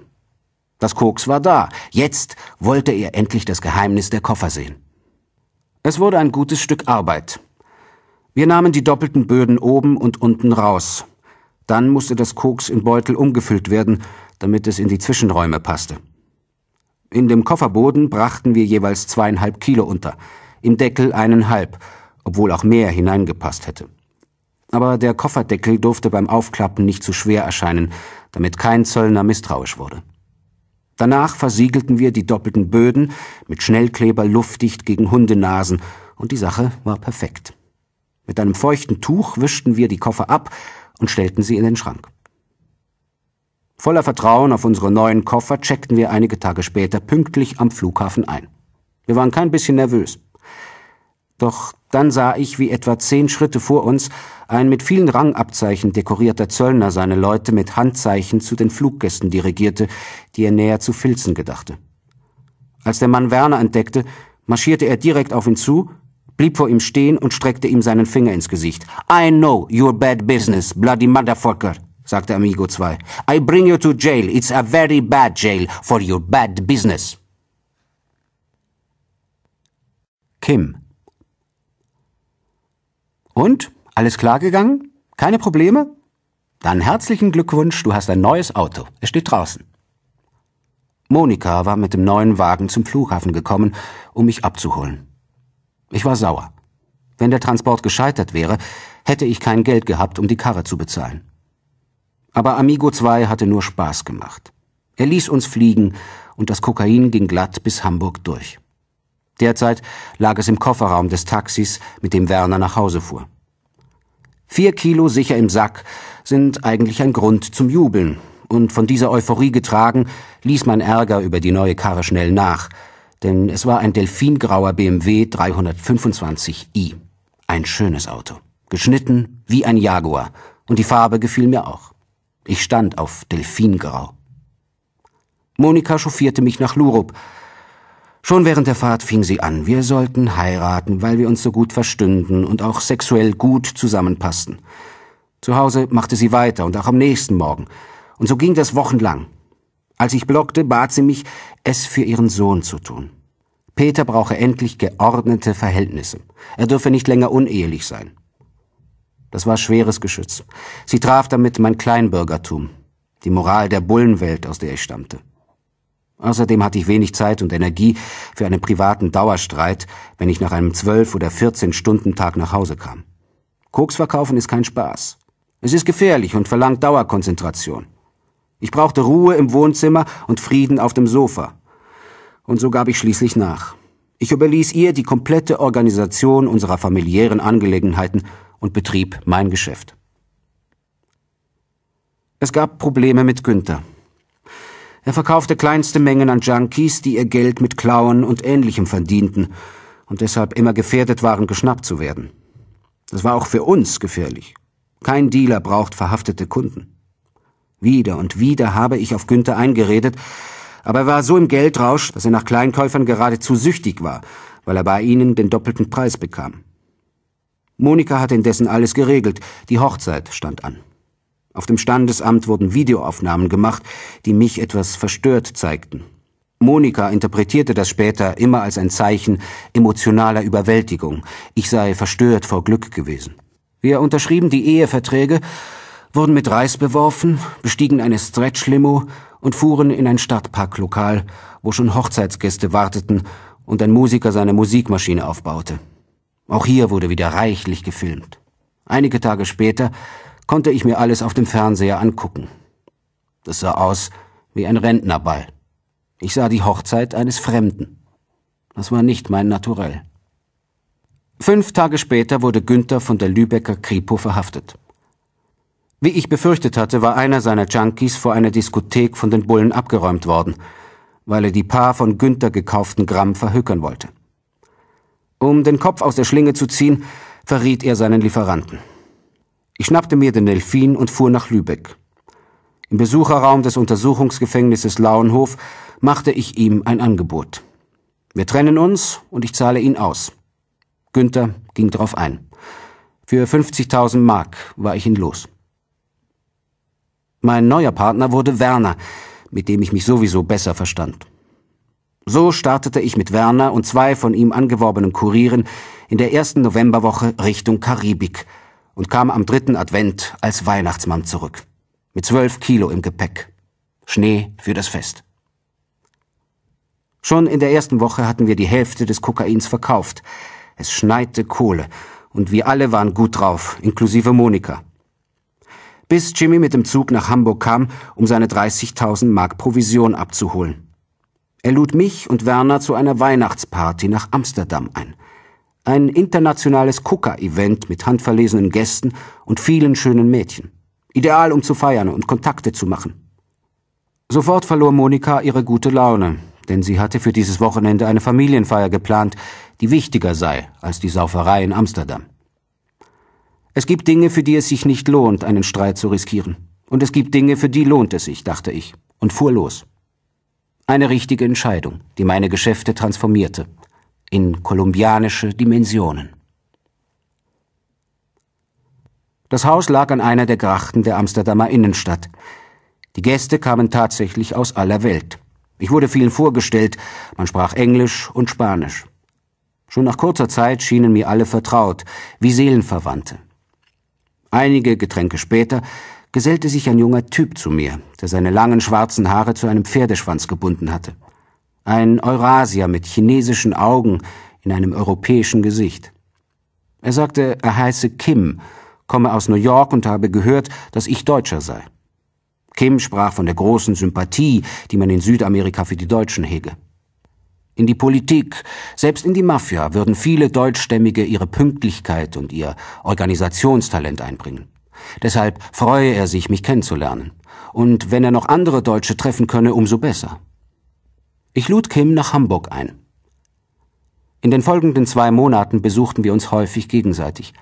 Speaker 1: Das Koks war da, jetzt wollte er endlich das Geheimnis der Koffer sehen. Es wurde ein gutes Stück Arbeit. Wir nahmen die doppelten Böden oben und unten raus. Dann musste das Koks im Beutel umgefüllt werden, damit es in die Zwischenräume passte. In dem Kofferboden brachten wir jeweils zweieinhalb Kilo unter, im Deckel eineinhalb, obwohl auch mehr hineingepasst hätte. Aber der Kofferdeckel durfte beim Aufklappen nicht zu schwer erscheinen, damit kein Zöllner misstrauisch wurde. Danach versiegelten wir die doppelten Böden mit Schnellkleber luftdicht gegen Hundenasen, und die Sache war perfekt. Mit einem feuchten Tuch wischten wir die Koffer ab und stellten sie in den Schrank. Voller Vertrauen auf unsere neuen Koffer checkten wir einige Tage später pünktlich am Flughafen ein. Wir waren kein bisschen nervös. Doch dann sah ich, wie etwa zehn Schritte vor uns ein mit vielen Rangabzeichen dekorierter Zöllner seine Leute mit Handzeichen zu den Fluggästen dirigierte, die er näher zu filzen gedachte. Als der Mann Werner entdeckte, marschierte er direkt auf ihn zu, blieb vor ihm stehen und streckte ihm seinen Finger ins Gesicht. I know your bad business, bloody motherfucker sagte Amigo 2. I bring you to jail. It's a very bad jail for your bad business. Kim. Und? Alles klar gegangen? Keine Probleme? Dann herzlichen Glückwunsch, du hast ein neues Auto. Es steht draußen. Monika war mit dem neuen Wagen zum Flughafen gekommen, um mich abzuholen. Ich war sauer. Wenn der Transport gescheitert wäre, hätte ich kein Geld gehabt, um die Karre zu bezahlen. Aber Amigo 2 hatte nur Spaß gemacht. Er ließ uns fliegen und das Kokain ging glatt bis Hamburg durch. Derzeit lag es im Kofferraum des Taxis, mit dem Werner nach Hause fuhr. Vier Kilo sicher im Sack sind eigentlich ein Grund zum Jubeln, und von dieser Euphorie getragen, ließ mein Ärger über die neue Karre schnell nach, denn es war ein delfingrauer BMW 325i. Ein schönes Auto, geschnitten wie ein Jaguar, und die Farbe gefiel mir auch. Ich stand auf Delfingrau. Monika chauffierte mich nach Lurup. Schon während der Fahrt fing sie an, wir sollten heiraten, weil wir uns so gut verstünden und auch sexuell gut zusammenpassten. Zu Hause machte sie weiter und auch am nächsten Morgen. Und so ging das wochenlang. Als ich blockte, bat sie mich, es für ihren Sohn zu tun. Peter brauche endlich geordnete Verhältnisse. Er dürfe nicht länger unehelich sein. Das war schweres Geschütz. Sie traf damit mein Kleinbürgertum, die Moral der Bullenwelt, aus der ich stammte. Außerdem hatte ich wenig Zeit und Energie für einen privaten Dauerstreit, wenn ich nach einem zwölf- oder vierzehn-Stunden-Tag nach Hause kam. Koks verkaufen ist kein Spaß. Es ist gefährlich und verlangt Dauerkonzentration. Ich brauchte Ruhe im Wohnzimmer und Frieden auf dem Sofa. Und so gab ich schließlich nach. Ich überließ ihr die komplette Organisation unserer familiären Angelegenheiten und betrieb mein Geschäft. Es gab Probleme mit Günther. Er verkaufte kleinste Mengen an Junkies, die ihr Geld mit Klauen und Ähnlichem verdienten und deshalb immer gefährdet waren, geschnappt zu werden. Das war auch für uns gefährlich. Kein Dealer braucht verhaftete Kunden. Wieder und wieder habe ich auf Günther eingeredet, aber er war so im Geldrausch, dass er nach Kleinkäufern geradezu süchtig war, weil er bei ihnen den doppelten Preis bekam. Monika hat indessen alles geregelt. Die Hochzeit stand an. Auf dem Standesamt wurden Videoaufnahmen gemacht, die mich etwas verstört zeigten. Monika interpretierte das später immer als ein Zeichen emotionaler Überwältigung. Ich sei verstört vor Glück gewesen. Wir unterschrieben die Eheverträge, wurden mit Reis beworfen, bestiegen eine Stretch-Limo und fuhren in ein Stadtparklokal, wo schon Hochzeitsgäste warteten und ein Musiker seine Musikmaschine aufbaute. Auch hier wurde wieder reichlich gefilmt. Einige Tage später konnte ich mir alles auf dem Fernseher angucken. Das sah aus wie ein Rentnerball. Ich sah die Hochzeit eines Fremden. Das war nicht mein Naturell. Fünf Tage später wurde Günther von der Lübecker Kripo verhaftet. Wie ich befürchtet hatte, war einer seiner Junkies vor einer Diskothek von den Bullen abgeräumt worden, weil er die paar von Günther gekauften Gramm verhökern wollte. Um den Kopf aus der Schlinge zu ziehen, verriet er seinen Lieferanten. Ich schnappte mir den Delfin und fuhr nach Lübeck. Im Besucherraum des Untersuchungsgefängnisses Lauenhof machte ich ihm ein Angebot. Wir trennen uns und ich zahle ihn aus. Günther ging drauf ein. Für 50.000 Mark war ich ihn los. Mein neuer Partner wurde Werner, mit dem ich mich sowieso besser verstand. So startete ich mit Werner und zwei von ihm angeworbenen Kurieren in der ersten Novemberwoche Richtung Karibik und kam am dritten Advent als Weihnachtsmann zurück. Mit zwölf Kilo im Gepäck. Schnee für das Fest. Schon in der ersten Woche hatten wir die Hälfte des Kokains verkauft. Es schneite Kohle und wir alle waren gut drauf, inklusive Monika. Bis Jimmy mit dem Zug nach Hamburg kam, um seine 30.000 Mark Provision abzuholen. Er lud mich und Werner zu einer Weihnachtsparty nach Amsterdam ein. Ein internationales Kucker-Event mit handverlesenen Gästen und vielen schönen Mädchen. Ideal, um zu feiern und Kontakte zu machen. Sofort verlor Monika ihre gute Laune, denn sie hatte für dieses Wochenende eine Familienfeier geplant, die wichtiger sei als die Sauferei in Amsterdam. Es gibt Dinge, für die es sich nicht lohnt, einen Streit zu riskieren. Und es gibt Dinge, für die lohnt es sich, dachte ich, und fuhr los. Eine richtige Entscheidung, die meine Geschäfte transformierte in kolumbianische Dimensionen. Das Haus lag an einer der Grachten der Amsterdamer Innenstadt. Die Gäste kamen tatsächlich aus aller Welt. Ich wurde vielen vorgestellt, man sprach Englisch und Spanisch. Schon nach kurzer Zeit schienen mir alle vertraut, wie Seelenverwandte. Einige Getränke später gesellte sich ein junger Typ zu mir, der seine langen schwarzen Haare zu einem Pferdeschwanz gebunden hatte. Ein Eurasier mit chinesischen Augen in einem europäischen Gesicht. Er sagte, er heiße Kim, komme aus New York und habe gehört, dass ich Deutscher sei. Kim sprach von der großen Sympathie, die man in Südamerika für die Deutschen hege. In die Politik, selbst in die Mafia würden viele Deutschstämmige ihre Pünktlichkeit und ihr Organisationstalent einbringen. Deshalb freue er sich, mich kennenzulernen. Und wenn er noch andere Deutsche treffen könne, umso besser. Ich lud Kim nach Hamburg ein. In den folgenden zwei Monaten besuchten wir uns häufig gegenseitig.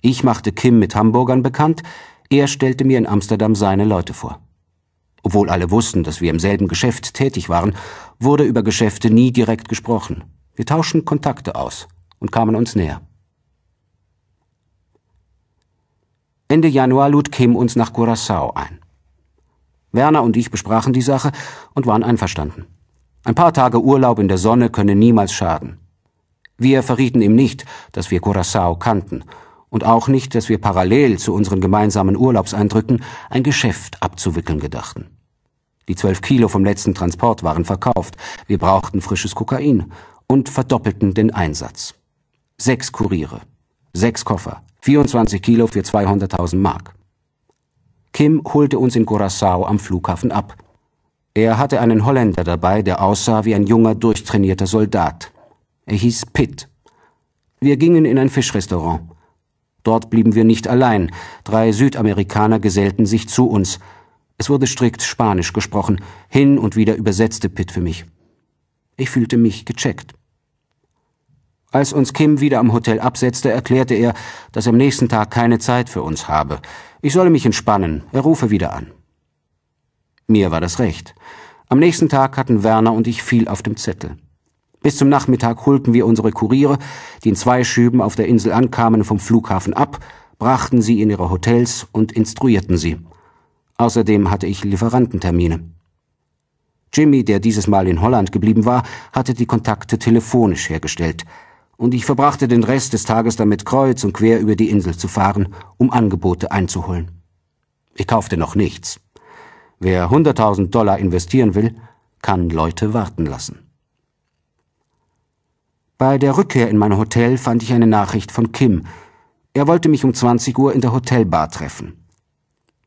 Speaker 1: Ich machte Kim mit Hamburgern bekannt, er stellte mir in Amsterdam seine Leute vor. Obwohl alle wussten, dass wir im selben Geschäft tätig waren, wurde über Geschäfte nie direkt gesprochen. Wir tauschten Kontakte aus und kamen uns näher. Ende Januar lud Kim uns nach Curacao ein. Werner und ich besprachen die Sache und waren einverstanden. Ein paar Tage Urlaub in der Sonne könne niemals schaden. Wir verrieten ihm nicht, dass wir Curacao kannten und auch nicht, dass wir parallel zu unseren gemeinsamen Urlaubseindrücken ein Geschäft abzuwickeln gedachten. Die zwölf Kilo vom letzten Transport waren verkauft, wir brauchten frisches Kokain und verdoppelten den Einsatz. Sechs Kuriere, sechs Koffer, 24 Kilo für 200.000 Mark. Kim holte uns in Curacao am Flughafen ab. Er hatte einen Holländer dabei, der aussah wie ein junger, durchtrainierter Soldat. Er hieß Pitt. Wir gingen in ein Fischrestaurant. Dort blieben wir nicht allein. Drei Südamerikaner gesellten sich zu uns. Es wurde strikt Spanisch gesprochen. Hin und wieder übersetzte Pitt für mich. Ich fühlte mich gecheckt. Als uns Kim wieder am Hotel absetzte, erklärte er, dass er am nächsten Tag keine Zeit für uns habe. Ich solle mich entspannen, er rufe wieder an. Mir war das recht. Am nächsten Tag hatten Werner und ich viel auf dem Zettel. Bis zum Nachmittag holten wir unsere Kuriere, die in zwei Schüben auf der Insel ankamen, vom Flughafen ab, brachten sie in ihre Hotels und instruierten sie. Außerdem hatte ich Lieferantentermine. Jimmy, der dieses Mal in Holland geblieben war, hatte die Kontakte telefonisch hergestellt und ich verbrachte den Rest des Tages damit, kreuz und quer über die Insel zu fahren, um Angebote einzuholen. Ich kaufte noch nichts. Wer 100.000 Dollar investieren will, kann Leute warten lassen. Bei der Rückkehr in mein Hotel fand ich eine Nachricht von Kim. Er wollte mich um 20 Uhr in der Hotelbar treffen.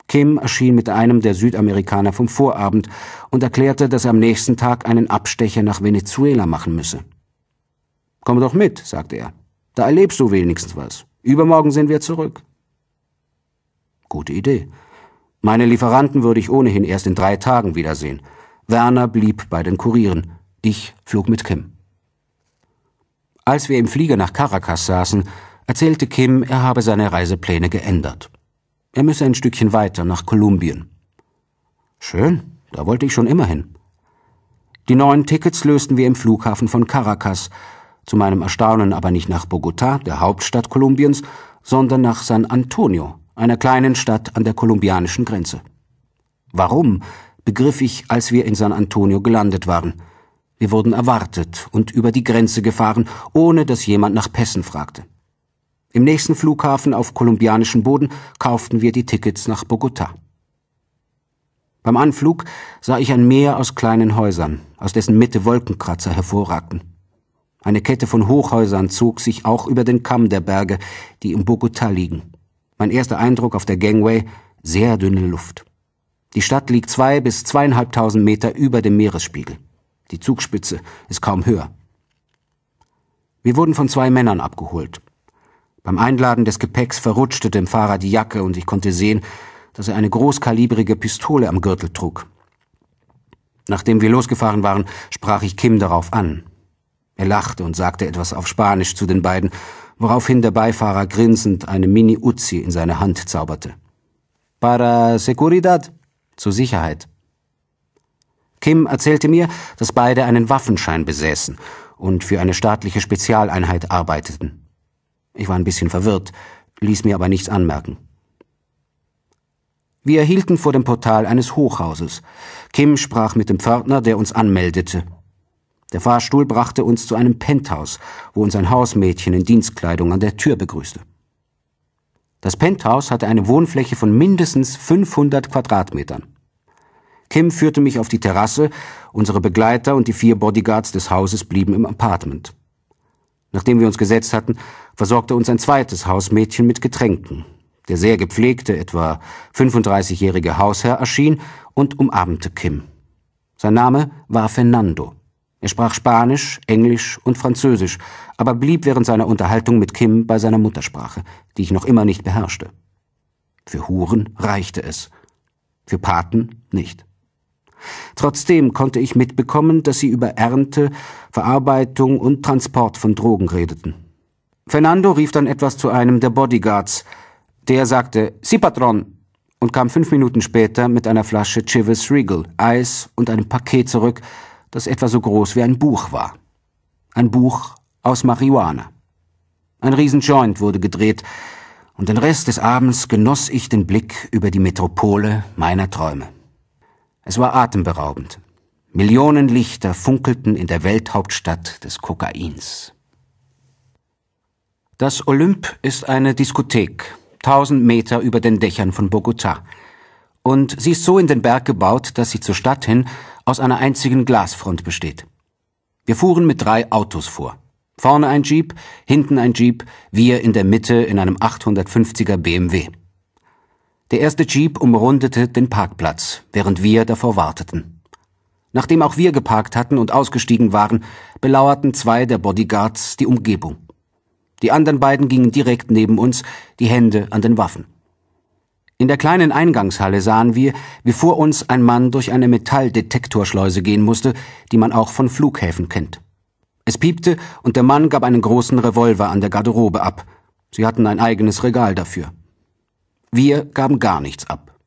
Speaker 1: Kim erschien mit einem der Südamerikaner vom Vorabend und erklärte, dass er am nächsten Tag einen Abstecher nach Venezuela machen müsse. Komm doch mit, sagte er. Da erlebst du wenigstens was. Übermorgen sind wir zurück. Gute Idee. Meine Lieferanten würde ich ohnehin erst in drei Tagen wiedersehen. Werner blieb bei den Kurieren. Ich flog mit Kim. Als wir im Flieger nach Caracas saßen, erzählte Kim, er habe seine Reisepläne geändert. Er müsse ein Stückchen weiter nach Kolumbien. Schön, da wollte ich schon immer hin. Die neuen Tickets lösten wir im Flughafen von Caracas zu meinem Erstaunen aber nicht nach Bogota, der Hauptstadt Kolumbiens, sondern nach San Antonio, einer kleinen Stadt an der kolumbianischen Grenze. Warum, begriff ich, als wir in San Antonio gelandet waren. Wir wurden erwartet und über die Grenze gefahren, ohne dass jemand nach Pässen fragte. Im nächsten Flughafen auf kolumbianischem Boden kauften wir die Tickets nach Bogota. Beim Anflug sah ich ein Meer aus kleinen Häusern, aus dessen Mitte Wolkenkratzer hervorragten. Eine Kette von Hochhäusern zog sich auch über den Kamm der Berge, die im Bogota liegen. Mein erster Eindruck auf der Gangway, sehr dünne Luft. Die Stadt liegt zwei bis zweieinhalbtausend Meter über dem Meeresspiegel. Die Zugspitze ist kaum höher. Wir wurden von zwei Männern abgeholt. Beim Einladen des Gepäcks verrutschte dem Fahrer die Jacke und ich konnte sehen, dass er eine großkalibrige Pistole am Gürtel trug. Nachdem wir losgefahren waren, sprach ich Kim darauf an. Er lachte und sagte etwas auf Spanisch zu den beiden, woraufhin der Beifahrer grinsend eine Mini-Uzi in seine Hand zauberte. Para Seguridad, zur Sicherheit. Kim erzählte mir, dass beide einen Waffenschein besäßen und für eine staatliche Spezialeinheit arbeiteten. Ich war ein bisschen verwirrt, ließ mir aber nichts anmerken. Wir hielten vor dem Portal eines Hochhauses. Kim sprach mit dem Pförtner, der uns anmeldete der Fahrstuhl brachte uns zu einem Penthouse, wo uns ein Hausmädchen in Dienstkleidung an der Tür begrüßte. Das Penthouse hatte eine Wohnfläche von mindestens 500 Quadratmetern. Kim führte mich auf die Terrasse, unsere Begleiter und die vier Bodyguards des Hauses blieben im Apartment. Nachdem wir uns gesetzt hatten, versorgte uns ein zweites Hausmädchen mit Getränken. Der sehr gepflegte, etwa 35-jährige Hausherr erschien und umarmte Kim. Sein Name war Fernando. Er sprach Spanisch, Englisch und Französisch, aber blieb während seiner Unterhaltung mit Kim bei seiner Muttersprache, die ich noch immer nicht beherrschte. Für Huren reichte es, für Paten nicht. Trotzdem konnte ich mitbekommen, dass sie über Ernte, Verarbeitung und Transport von Drogen redeten. Fernando rief dann etwas zu einem der Bodyguards. Der sagte, Si Patron, und kam fünf Minuten später mit einer Flasche Chivas Regal, Eis und einem Paket zurück, das etwa so groß wie ein Buch war. Ein Buch aus Marihuana. Ein Riesenjoint wurde gedreht, und den Rest des Abends genoss ich den Blick über die Metropole meiner Träume. Es war atemberaubend. Millionen Lichter funkelten in der Welthauptstadt des Kokains. Das Olymp ist eine Diskothek, tausend Meter über den Dächern von Bogota. Und sie ist so in den Berg gebaut, dass sie zur Stadt hin aus einer einzigen Glasfront besteht. Wir fuhren mit drei Autos vor. Vorne ein Jeep, hinten ein Jeep, wir in der Mitte in einem 850er BMW. Der erste Jeep umrundete den Parkplatz, während wir davor warteten. Nachdem auch wir geparkt hatten und ausgestiegen waren, belauerten zwei der Bodyguards die Umgebung. Die anderen beiden gingen direkt neben uns, die Hände an den Waffen. In der kleinen Eingangshalle sahen wir, wie vor uns ein Mann durch eine Metalldetektorschleuse gehen musste, die man auch von Flughäfen kennt. Es piepte und der Mann gab einen großen Revolver an der Garderobe ab. Sie hatten ein eigenes Regal dafür. Wir gaben gar nichts ab.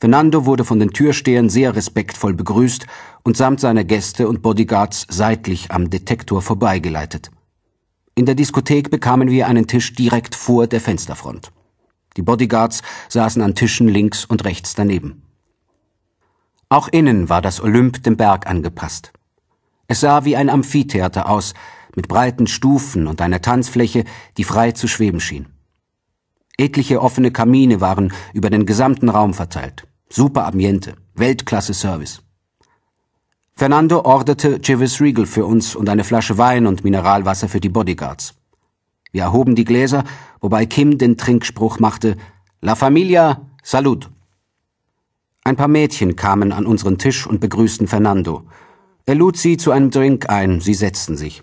Speaker 1: Fernando wurde von den Türstehern sehr respektvoll begrüßt und samt seiner Gäste und Bodyguards seitlich am Detektor vorbeigeleitet. In der Diskothek bekamen wir einen Tisch direkt vor der Fensterfront. Die Bodyguards saßen an Tischen links und rechts daneben. Auch innen war das Olymp dem Berg angepasst. Es sah wie ein Amphitheater aus, mit breiten Stufen und einer Tanzfläche, die frei zu schweben schien. Etliche offene Kamine waren über den gesamten Raum verteilt. Super Ambiente, Weltklasse Service. Fernando orderte Chevis Regal für uns und eine Flasche Wein und Mineralwasser für die Bodyguards. Wir erhoben die Gläser, wobei Kim den Trinkspruch machte La Familia, Salut. Ein paar Mädchen kamen an unseren Tisch und begrüßten Fernando. Er lud sie zu einem Drink ein, sie setzten sich.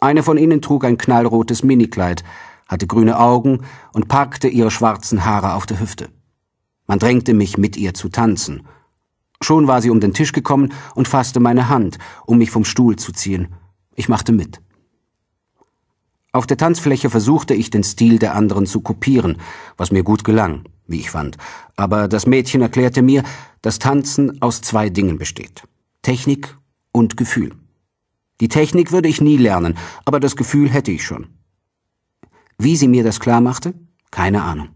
Speaker 1: Eine von ihnen trug ein knallrotes Minikleid, hatte grüne Augen und parkte ihre schwarzen Haare auf der Hüfte. Man drängte mich, mit ihr zu tanzen. Schon war sie um den Tisch gekommen und fasste meine Hand, um mich vom Stuhl zu ziehen. Ich machte mit. Auf der Tanzfläche versuchte ich den Stil der anderen zu kopieren, was mir gut gelang, wie ich fand. Aber das Mädchen erklärte mir, dass Tanzen aus zwei Dingen besteht. Technik und Gefühl. Die Technik würde ich nie lernen, aber das Gefühl hätte ich schon. Wie sie mir das klarmachte? Keine Ahnung.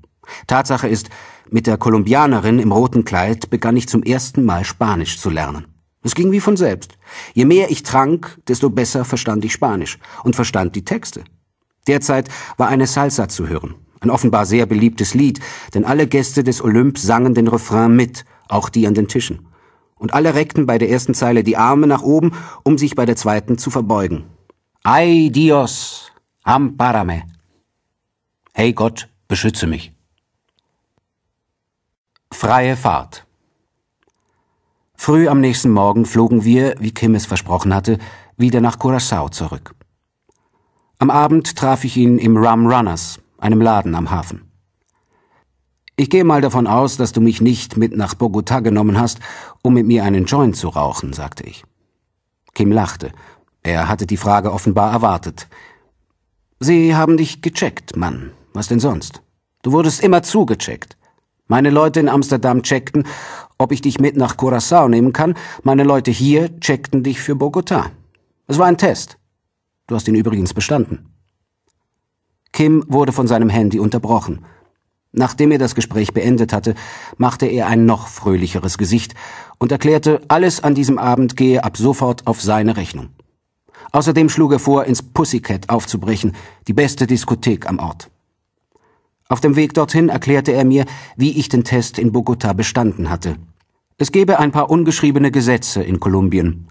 Speaker 1: Tatsache ist, mit der Kolumbianerin im roten Kleid begann ich zum ersten Mal Spanisch zu lernen. Es ging wie von selbst. Je mehr ich trank, desto besser verstand ich Spanisch und verstand die Texte. Derzeit war eine Salsa zu hören, ein offenbar sehr beliebtes Lied, denn alle Gäste des Olymp sangen den Refrain mit, auch die an den Tischen. Und alle reckten bei der ersten Zeile die Arme nach oben, um sich bei der zweiten zu verbeugen. Ay Dios, amparame. Hey Gott, beschütze mich. Freie Fahrt. Früh am nächsten Morgen flogen wir, wie Kim es versprochen hatte, wieder nach Curacao zurück. Am Abend traf ich ihn im Rum Runners, einem Laden am Hafen. Ich gehe mal davon aus, dass du mich nicht mit nach Bogota genommen hast, um mit mir einen Joint zu rauchen, sagte ich. Kim lachte. Er hatte die Frage offenbar erwartet. Sie haben dich gecheckt, Mann. Was denn sonst? Du wurdest immer zugecheckt. Meine Leute in Amsterdam checkten, ob ich dich mit nach Curacao nehmen kann. Meine Leute hier checkten dich für Bogota. Es war ein Test. Du hast ihn übrigens bestanden. Kim wurde von seinem Handy unterbrochen. Nachdem er das Gespräch beendet hatte, machte er ein noch fröhlicheres Gesicht und erklärte, alles an diesem Abend gehe ab sofort auf seine Rechnung. Außerdem schlug er vor, ins Pussycat aufzubrechen, die beste Diskothek am Ort. Auf dem Weg dorthin erklärte er mir, wie ich den Test in Bogota bestanden hatte. Es gebe ein paar ungeschriebene Gesetze in Kolumbien.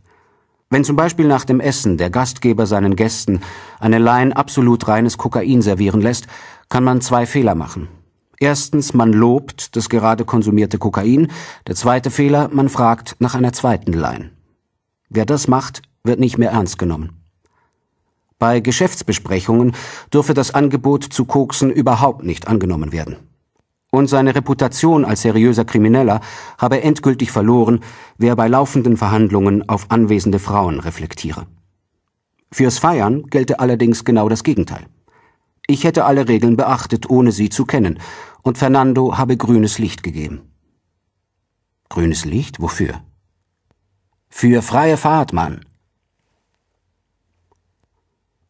Speaker 1: Wenn zum Beispiel nach dem Essen der Gastgeber seinen Gästen eine Line absolut reines Kokain servieren lässt, kann man zwei Fehler machen. Erstens, man lobt das gerade konsumierte Kokain. Der zweite Fehler, man fragt nach einer zweiten Line. Wer das macht, wird nicht mehr ernst genommen. Bei Geschäftsbesprechungen dürfe das Angebot zu Koksen überhaupt nicht angenommen werden und seine Reputation als seriöser Krimineller habe endgültig verloren, wer bei laufenden Verhandlungen auf anwesende Frauen reflektiere. Fürs Feiern gelte allerdings genau das Gegenteil. Ich hätte alle Regeln beachtet, ohne sie zu kennen, und Fernando habe grünes Licht gegeben. Grünes Licht? Wofür? Für freie Fahrt, Mann.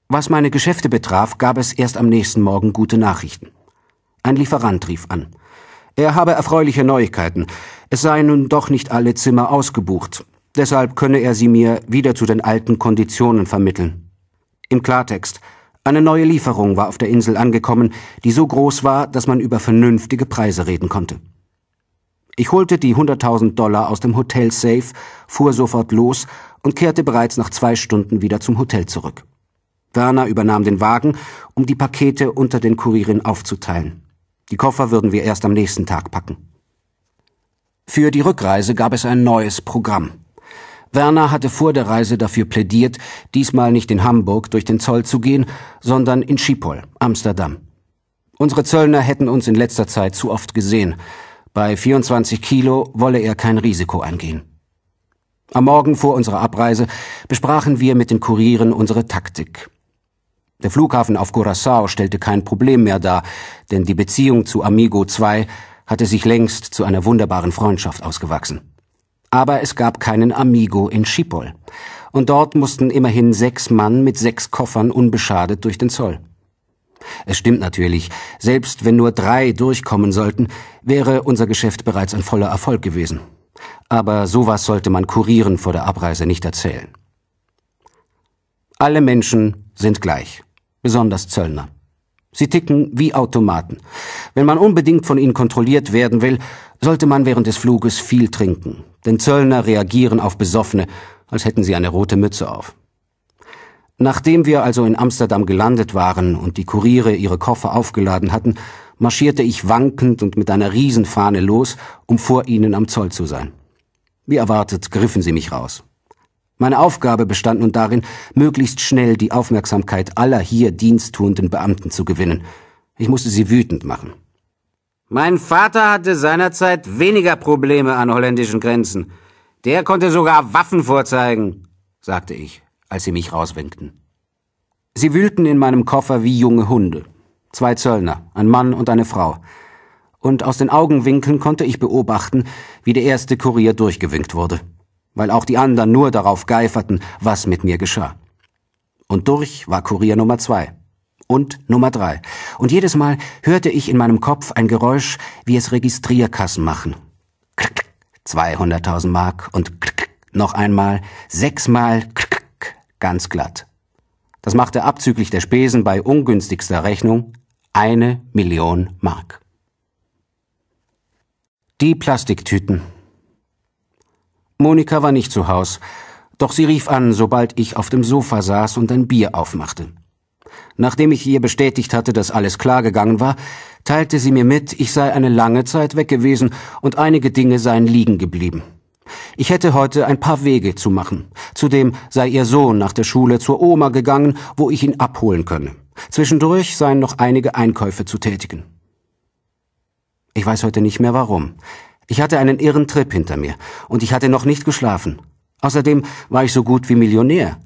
Speaker 1: Was meine Geschäfte betraf, gab es erst am nächsten Morgen gute Nachrichten. Ein Lieferant rief an. Er habe erfreuliche Neuigkeiten. Es seien nun doch nicht alle Zimmer ausgebucht. Deshalb könne er sie mir wieder zu den alten Konditionen vermitteln. Im Klartext, eine neue Lieferung war auf der Insel angekommen, die so groß war, dass man über vernünftige Preise reden konnte. Ich holte die 100.000 Dollar aus dem Hotel Safe, fuhr sofort los und kehrte bereits nach zwei Stunden wieder zum Hotel zurück. Werner übernahm den Wagen, um die Pakete unter den Kurieren aufzuteilen. Die Koffer würden wir erst am nächsten Tag packen. Für die Rückreise gab es ein neues Programm. Werner hatte vor der Reise dafür plädiert, diesmal nicht in Hamburg durch den Zoll zu gehen, sondern in Schiphol, Amsterdam. Unsere Zöllner hätten uns in letzter Zeit zu oft gesehen. Bei 24 Kilo wolle er kein Risiko eingehen. Am Morgen vor unserer Abreise besprachen wir mit den Kurieren unsere Taktik. Der Flughafen auf Curaçao stellte kein Problem mehr dar, denn die Beziehung zu Amigo 2 hatte sich längst zu einer wunderbaren Freundschaft ausgewachsen. Aber es gab keinen Amigo in Schiphol. Und dort mussten immerhin sechs Mann mit sechs Koffern unbeschadet durch den Zoll. Es stimmt natürlich, selbst wenn nur drei durchkommen sollten, wäre unser Geschäft bereits ein voller Erfolg gewesen. Aber sowas sollte man Kurieren vor der Abreise nicht erzählen. Alle Menschen sind gleich besonders Zöllner. Sie ticken wie Automaten. Wenn man unbedingt von ihnen kontrolliert werden will, sollte man während des Fluges viel trinken, denn Zöllner reagieren auf Besoffene, als hätten sie eine rote Mütze auf. Nachdem wir also in Amsterdam gelandet waren und die Kuriere ihre Koffer aufgeladen hatten, marschierte ich wankend und mit einer Riesenfahne los, um vor ihnen am Zoll zu sein. Wie erwartet griffen sie mich raus. Meine Aufgabe bestand nun darin, möglichst schnell die Aufmerksamkeit aller hier diensttuenden Beamten zu gewinnen. Ich musste sie wütend machen. Mein Vater hatte seinerzeit weniger Probleme an holländischen Grenzen. Der konnte sogar Waffen vorzeigen, sagte ich, als sie mich rauswinkten. Sie wühlten in meinem Koffer wie junge Hunde. Zwei Zöllner, ein Mann und eine Frau. Und aus den Augenwinkeln konnte ich beobachten, wie der erste Kurier durchgewinkt wurde weil auch die anderen nur darauf geiferten, was mit mir geschah. Und durch war Kurier Nummer zwei und Nummer drei. Und jedes Mal hörte ich in meinem Kopf ein Geräusch, wie es Registrierkassen machen. 200.000 Mark und noch einmal, sechsmal, ganz glatt. Das machte abzüglich der Spesen bei ungünstigster Rechnung eine Million Mark. Die Plastiktüten Monika war nicht zu Haus, doch sie rief an, sobald ich auf dem Sofa saß und ein Bier aufmachte. Nachdem ich ihr bestätigt hatte, dass alles klar gegangen war, teilte sie mir mit, ich sei eine lange Zeit weg gewesen und einige Dinge seien liegen geblieben. Ich hätte heute ein paar Wege zu machen. Zudem sei ihr Sohn nach der Schule zur Oma gegangen, wo ich ihn abholen könne. Zwischendurch seien noch einige Einkäufe zu tätigen. Ich weiß heute nicht mehr warum. Ich hatte einen irren Trip hinter mir und ich hatte noch nicht geschlafen. Außerdem war ich so gut wie Millionär.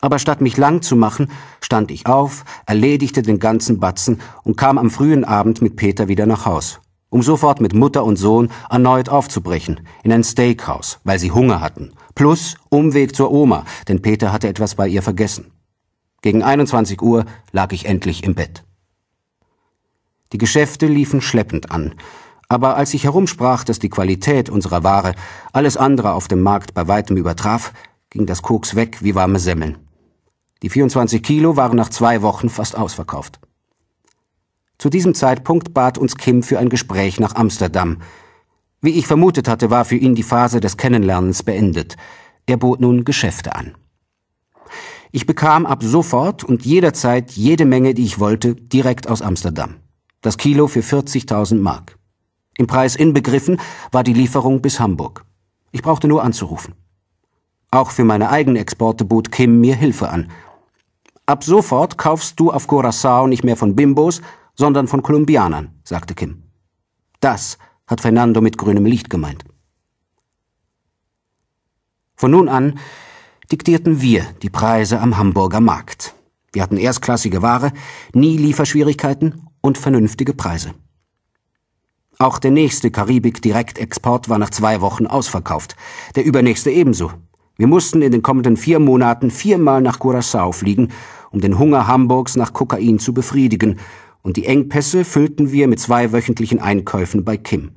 Speaker 1: Aber statt mich lang zu machen, stand ich auf, erledigte den ganzen Batzen und kam am frühen Abend mit Peter wieder nach Haus, um sofort mit Mutter und Sohn erneut aufzubrechen, in ein Steakhouse, weil sie Hunger hatten, plus Umweg zur Oma, denn Peter hatte etwas bei ihr vergessen. Gegen 21 Uhr lag ich endlich im Bett. Die Geschäfte liefen schleppend an, aber als ich herumsprach, dass die Qualität unserer Ware alles andere auf dem Markt bei weitem übertraf, ging das Koks weg wie warme Semmeln. Die 24 Kilo waren nach zwei Wochen fast ausverkauft. Zu diesem Zeitpunkt bat uns Kim für ein Gespräch nach Amsterdam. Wie ich vermutet hatte, war für ihn die Phase des Kennenlernens beendet. Er bot nun Geschäfte an. Ich bekam ab sofort und jederzeit jede Menge, die ich wollte, direkt aus Amsterdam. Das Kilo für 40.000 Mark. Im Preis inbegriffen war die Lieferung bis Hamburg. Ich brauchte nur anzurufen. Auch für meine Exporte bot Kim mir Hilfe an. Ab sofort kaufst du auf Curacao nicht mehr von Bimbos, sondern von Kolumbianern, sagte Kim. Das hat Fernando mit grünem Licht gemeint. Von nun an diktierten wir die Preise am Hamburger Markt. Wir hatten erstklassige Ware, nie Lieferschwierigkeiten und vernünftige Preise. Auch der nächste Karibik-Direktexport war nach zwei Wochen ausverkauft. Der übernächste ebenso. Wir mussten in den kommenden vier Monaten viermal nach Curacao fliegen, um den Hunger Hamburgs nach Kokain zu befriedigen, und die Engpässe füllten wir mit zwei wöchentlichen Einkäufen bei Kim.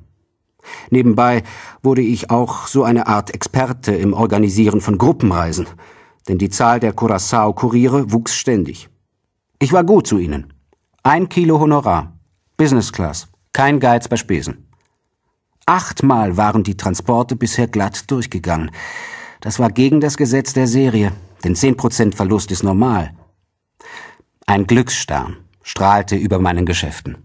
Speaker 1: Nebenbei wurde ich auch so eine Art Experte im Organisieren von Gruppenreisen, denn die Zahl der Curacao-Kuriere wuchs ständig. Ich war gut zu ihnen. Ein Kilo Honorar. Business Class. Kein Geiz bei Spesen. Achtmal waren die Transporte bisher glatt durchgegangen. Das war gegen das Gesetz der Serie, denn zehn Prozent Verlust ist normal. Ein Glücksstern strahlte über meinen Geschäften.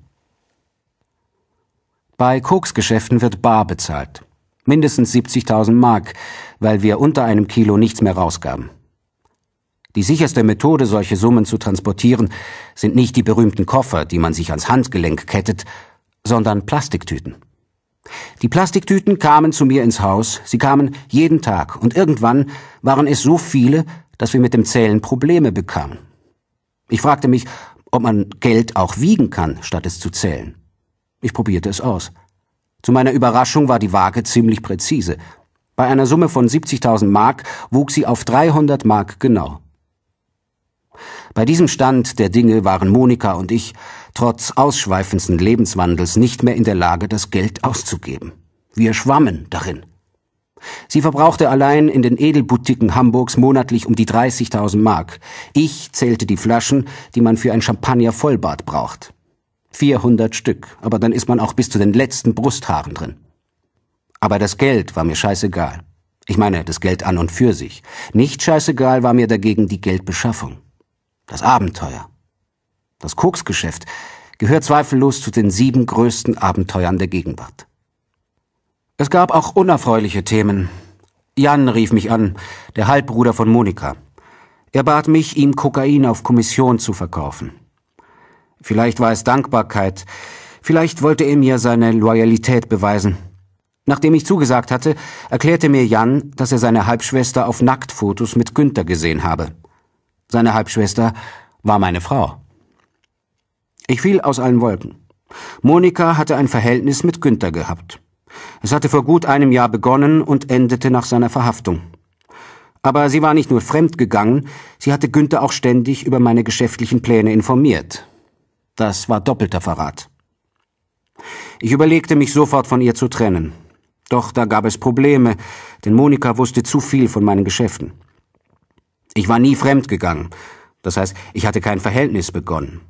Speaker 1: Bei Koksgeschäften wird bar bezahlt. Mindestens 70.000 Mark, weil wir unter einem Kilo nichts mehr rausgaben. Die sicherste Methode, solche Summen zu transportieren, sind nicht die berühmten Koffer, die man sich ans Handgelenk kettet, sondern Plastiktüten. Die Plastiktüten kamen zu mir ins Haus, sie kamen jeden Tag, und irgendwann waren es so viele, dass wir mit dem Zählen Probleme bekamen. Ich fragte mich, ob man Geld auch wiegen kann, statt es zu zählen. Ich probierte es aus. Zu meiner Überraschung war die Waage ziemlich präzise. Bei einer Summe von 70.000 Mark wuchs sie auf 300 Mark genau. Bei diesem Stand der Dinge waren Monika und ich trotz ausschweifendsten Lebenswandels nicht mehr in der Lage, das Geld auszugeben. Wir schwammen darin. Sie verbrauchte allein in den Edelboutiquen Hamburgs monatlich um die 30.000 Mark. Ich zählte die Flaschen, die man für ein Champagner Vollbart braucht. 400 Stück, aber dann ist man auch bis zu den letzten Brusthaaren drin. Aber das Geld war mir scheißegal. Ich meine, das Geld an und für sich. Nicht scheißegal war mir dagegen die Geldbeschaffung. Das Abenteuer. Das Koksgeschäft gehört zweifellos zu den sieben größten Abenteuern der Gegenwart. Es gab auch unerfreuliche Themen. Jan rief mich an, der Halbbruder von Monika. Er bat mich, ihm Kokain auf Kommission zu verkaufen. Vielleicht war es Dankbarkeit, vielleicht wollte er mir seine Loyalität beweisen. Nachdem ich zugesagt hatte, erklärte mir Jan, dass er seine Halbschwester auf Nacktfotos mit Günther gesehen habe. Seine Halbschwester war meine Frau. Ich fiel aus allen Wolken. Monika hatte ein Verhältnis mit Günther gehabt. Es hatte vor gut einem Jahr begonnen und endete nach seiner Verhaftung. Aber sie war nicht nur fremd gegangen, sie hatte Günther auch ständig über meine geschäftlichen Pläne informiert. Das war doppelter Verrat. Ich überlegte mich sofort von ihr zu trennen. Doch da gab es Probleme, denn Monika wusste zu viel von meinen Geschäften. Ich war nie fremd gegangen, das heißt, ich hatte kein Verhältnis begonnen.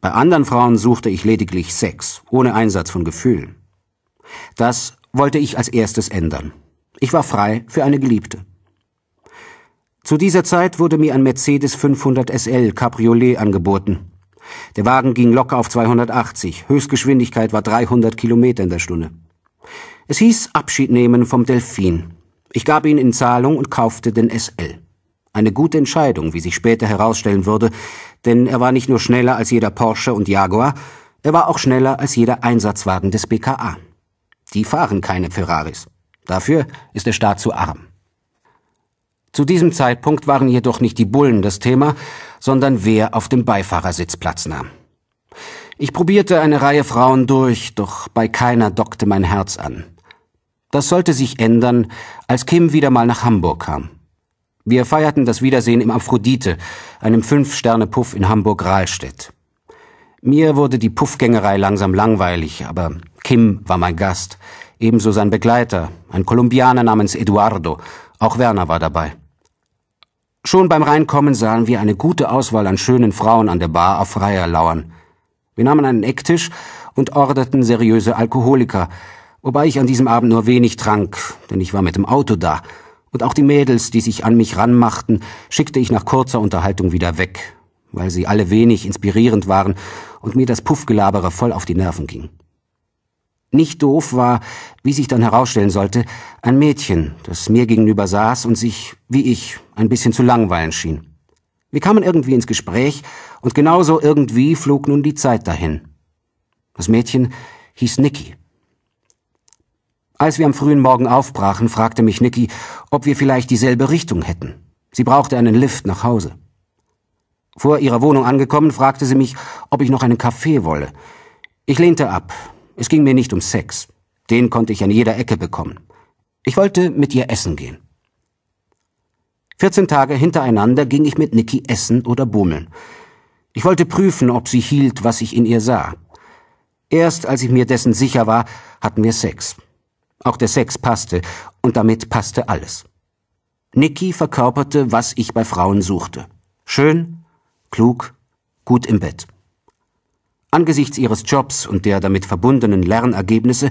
Speaker 1: Bei anderen Frauen suchte ich lediglich Sex, ohne Einsatz von Gefühlen. Das wollte ich als erstes ändern. Ich war frei für eine Geliebte. Zu dieser Zeit wurde mir ein Mercedes 500 SL Cabriolet angeboten. Der Wagen ging locker auf 280, Höchstgeschwindigkeit war 300 Kilometer in der Stunde. Es hieß Abschied nehmen vom Delfin. Ich gab ihn in Zahlung und kaufte den SL. Eine gute Entscheidung, wie sich später herausstellen würde, denn er war nicht nur schneller als jeder Porsche und Jaguar, er war auch schneller als jeder Einsatzwagen des BKA. Die fahren keine Ferraris. Dafür ist der Staat zu arm. Zu diesem Zeitpunkt waren jedoch nicht die Bullen das Thema, sondern wer auf dem Beifahrersitz Platz nahm. Ich probierte eine Reihe Frauen durch, doch bei keiner dockte mein Herz an. Das sollte sich ändern, als Kim wieder mal nach Hamburg kam. Wir feierten das Wiedersehen im Aphrodite, einem Fünf-Sterne-Puff in Hamburg-Rahlstedt. Mir wurde die Puffgängerei langsam langweilig, aber Kim war mein Gast, ebenso sein Begleiter, ein Kolumbianer namens Eduardo, auch Werner war dabei. Schon beim Reinkommen sahen wir eine gute Auswahl an schönen Frauen an der Bar auf Freier lauern. Wir nahmen einen Ecktisch und orderten seriöse Alkoholiker, wobei ich an diesem Abend nur wenig trank, denn ich war mit dem Auto da – und auch die Mädels, die sich an mich ranmachten, schickte ich nach kurzer Unterhaltung wieder weg, weil sie alle wenig inspirierend waren und mir das Puffgelabere voll auf die Nerven ging. Nicht doof war, wie sich dann herausstellen sollte, ein Mädchen, das mir gegenüber saß und sich, wie ich, ein bisschen zu langweilen schien. Wir kamen irgendwie ins Gespräch und genauso irgendwie flog nun die Zeit dahin. Das Mädchen hieß Niki. Als wir am frühen Morgen aufbrachen, fragte mich Nicky, ob wir vielleicht dieselbe Richtung hätten. Sie brauchte einen Lift nach Hause. Vor ihrer Wohnung angekommen, fragte sie mich, ob ich noch einen Kaffee wolle. Ich lehnte ab. Es ging mir nicht um Sex. Den konnte ich an jeder Ecke bekommen. Ich wollte mit ihr essen gehen. 14 Tage hintereinander ging ich mit Niki essen oder bummeln. Ich wollte prüfen, ob sie hielt, was ich in ihr sah. Erst als ich mir dessen sicher war, hatten wir Sex. Auch der Sex passte, und damit passte alles. Nikki verkörperte, was ich bei Frauen suchte. Schön, klug, gut im Bett. Angesichts ihres Jobs und der damit verbundenen Lernergebnisse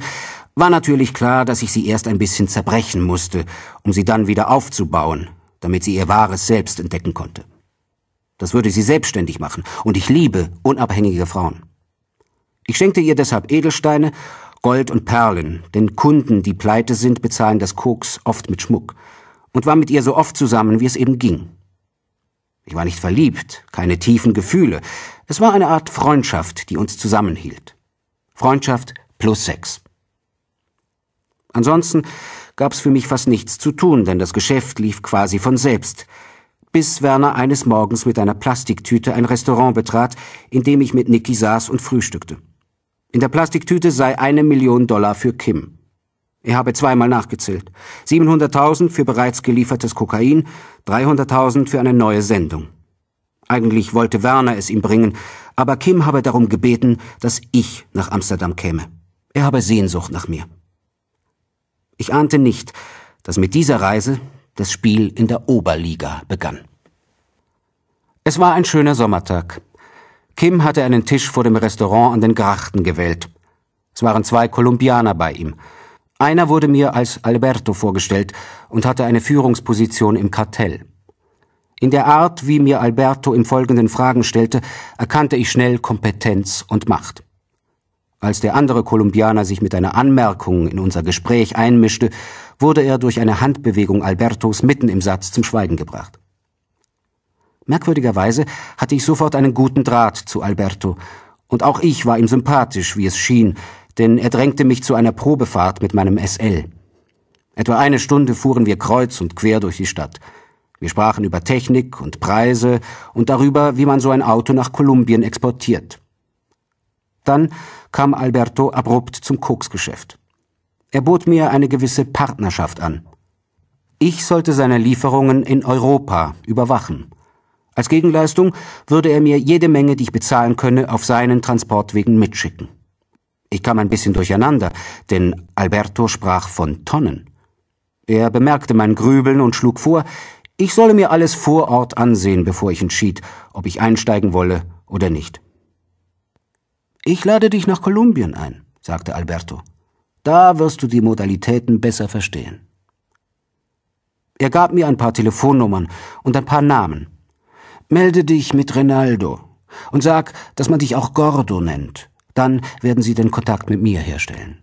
Speaker 1: war natürlich klar, dass ich sie erst ein bisschen zerbrechen musste, um sie dann wieder aufzubauen, damit sie ihr wahres Selbst entdecken konnte. Das würde sie selbstständig machen, und ich liebe unabhängige Frauen. Ich schenkte ihr deshalb Edelsteine Gold und Perlen, denn Kunden, die pleite sind, bezahlen das Koks oft mit Schmuck, und war mit ihr so oft zusammen, wie es eben ging. Ich war nicht verliebt, keine tiefen Gefühle, es war eine Art Freundschaft, die uns zusammenhielt. Freundschaft plus Sex. Ansonsten gab's für mich fast nichts zu tun, denn das Geschäft lief quasi von selbst, bis Werner eines Morgens mit einer Plastiktüte ein Restaurant betrat, in dem ich mit Niki saß und frühstückte. In der Plastiktüte sei eine Million Dollar für Kim. Er habe zweimal nachgezählt. 700.000 für bereits geliefertes Kokain, 300.000 für eine neue Sendung. Eigentlich wollte Werner es ihm bringen, aber Kim habe darum gebeten, dass ich nach Amsterdam käme. Er habe Sehnsucht nach mir. Ich ahnte nicht, dass mit dieser Reise das Spiel in der Oberliga begann. Es war ein schöner Sommertag. Kim hatte einen Tisch vor dem Restaurant an den Grachten gewählt. Es waren zwei Kolumbianer bei ihm. Einer wurde mir als Alberto vorgestellt und hatte eine Führungsposition im Kartell. In der Art, wie mir Alberto im Folgenden Fragen stellte, erkannte ich schnell Kompetenz und Macht. Als der andere Kolumbianer sich mit einer Anmerkung in unser Gespräch einmischte, wurde er durch eine Handbewegung Albertos mitten im Satz zum Schweigen gebracht. Merkwürdigerweise hatte ich sofort einen guten Draht zu Alberto, und auch ich war ihm sympathisch, wie es schien, denn er drängte mich zu einer Probefahrt mit meinem SL. Etwa eine Stunde fuhren wir kreuz und quer durch die Stadt. Wir sprachen über Technik und Preise und darüber, wie man so ein Auto nach Kolumbien exportiert. Dann kam Alberto abrupt zum Koksgeschäft. Er bot mir eine gewisse Partnerschaft an. Ich sollte seine Lieferungen in Europa überwachen. Als Gegenleistung würde er mir jede Menge, die ich bezahlen könne, auf seinen Transportwegen mitschicken. Ich kam ein bisschen durcheinander, denn Alberto sprach von Tonnen. Er bemerkte mein Grübeln und schlug vor, ich solle mir alles vor Ort ansehen, bevor ich entschied, ob ich einsteigen wolle oder nicht. Ich lade dich nach Kolumbien ein, sagte Alberto. Da wirst du die Modalitäten besser verstehen. Er gab mir ein paar Telefonnummern und ein paar Namen. Melde dich mit Renaldo und sag, dass man dich auch Gordo nennt. Dann werden sie den Kontakt mit mir herstellen.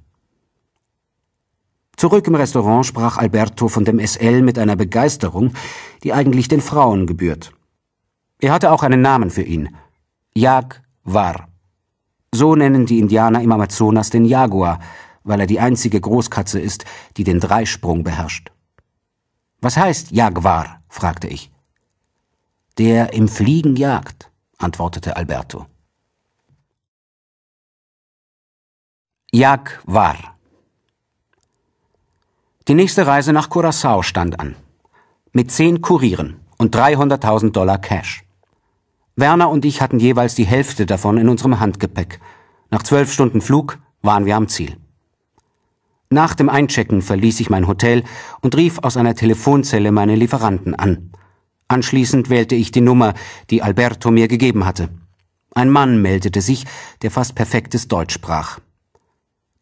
Speaker 1: Zurück im Restaurant sprach Alberto von dem SL mit einer Begeisterung, die eigentlich den Frauen gebührt. Er hatte auch einen Namen für ihn. Jag War. So nennen die Indianer im Amazonas den Jaguar, weil er die einzige Großkatze ist, die den Dreisprung beherrscht. Was heißt Jaguar? fragte ich der im Fliegen jagt, antwortete Alberto. Jag war. Die nächste Reise nach Curacao stand an. Mit zehn Kurieren und 300.000 Dollar Cash. Werner und ich hatten jeweils die Hälfte davon in unserem Handgepäck. Nach zwölf Stunden Flug waren wir am Ziel. Nach dem Einchecken verließ ich mein Hotel und rief aus einer Telefonzelle meine Lieferanten an – Anschließend wählte ich die Nummer, die Alberto mir gegeben hatte. Ein Mann meldete sich, der fast perfektes Deutsch sprach.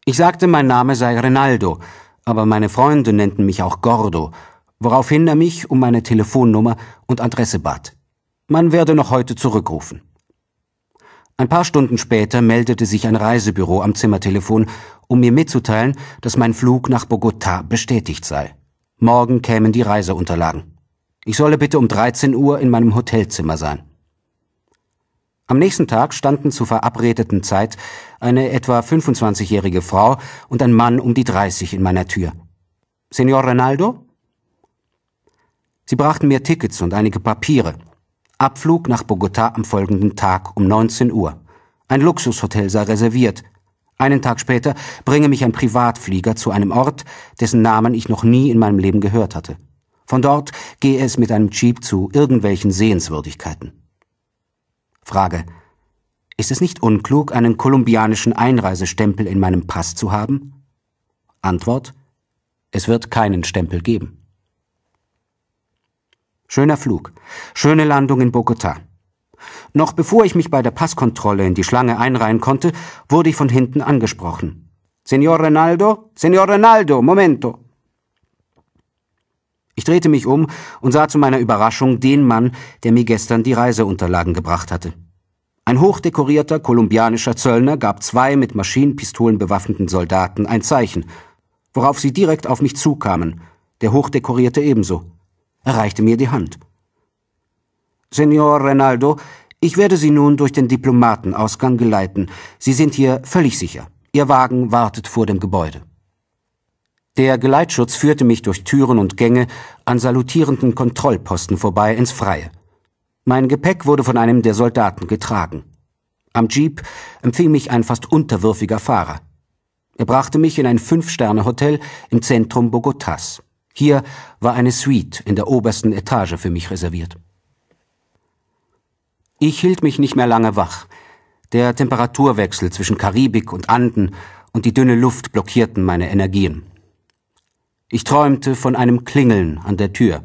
Speaker 1: Ich sagte, mein Name sei Renaldo, aber meine Freunde nennten mich auch Gordo, woraufhin er mich um meine Telefonnummer und Adresse bat. Man werde noch heute zurückrufen. Ein paar Stunden später meldete sich ein Reisebüro am Zimmertelefon, um mir mitzuteilen, dass mein Flug nach Bogotá bestätigt sei. Morgen kämen die Reiseunterlagen. Ich solle bitte um 13 Uhr in meinem Hotelzimmer sein. Am nächsten Tag standen zur verabredeten Zeit eine etwa 25-jährige Frau und ein Mann um die 30 in meiner Tür. Senor Ronaldo? Sie brachten mir Tickets und einige Papiere. Abflug nach Bogotá am folgenden Tag um 19 Uhr. Ein Luxushotel sei reserviert. Einen Tag später bringe mich ein Privatflieger zu einem Ort, dessen Namen ich noch nie in meinem Leben gehört hatte. Von dort gehe es mit einem Jeep zu irgendwelchen Sehenswürdigkeiten. Frage. Ist es nicht unklug, einen kolumbianischen Einreisestempel in meinem Pass zu haben? Antwort. Es wird keinen Stempel geben. Schöner Flug. Schöne Landung in Bogota. Noch bevor ich mich bei der Passkontrolle in die Schlange einreihen konnte, wurde ich von hinten angesprochen. Senor Renaldo? Senor Renaldo, momento! Ich drehte mich um und sah zu meiner Überraschung den Mann, der mir gestern die Reiseunterlagen gebracht hatte. Ein hochdekorierter kolumbianischer Zöllner gab zwei mit Maschinenpistolen bewaffneten Soldaten ein Zeichen, worauf sie direkt auf mich zukamen, der hochdekorierte ebenso. Er reichte mir die Hand. Senor Renaldo, ich werde Sie nun durch den Diplomatenausgang geleiten. Sie sind hier völlig sicher. Ihr Wagen wartet vor dem Gebäude. Der Geleitschutz führte mich durch Türen und Gänge an salutierenden Kontrollposten vorbei ins Freie. Mein Gepäck wurde von einem der Soldaten getragen. Am Jeep empfing mich ein fast unterwürfiger Fahrer. Er brachte mich in ein Fünf-Sterne-Hotel im Zentrum Bogotas. Hier war eine Suite in der obersten Etage für mich reserviert. Ich hielt mich nicht mehr lange wach. Der Temperaturwechsel zwischen Karibik und Anden und die dünne Luft blockierten meine Energien. Ich träumte von einem Klingeln an der Tür.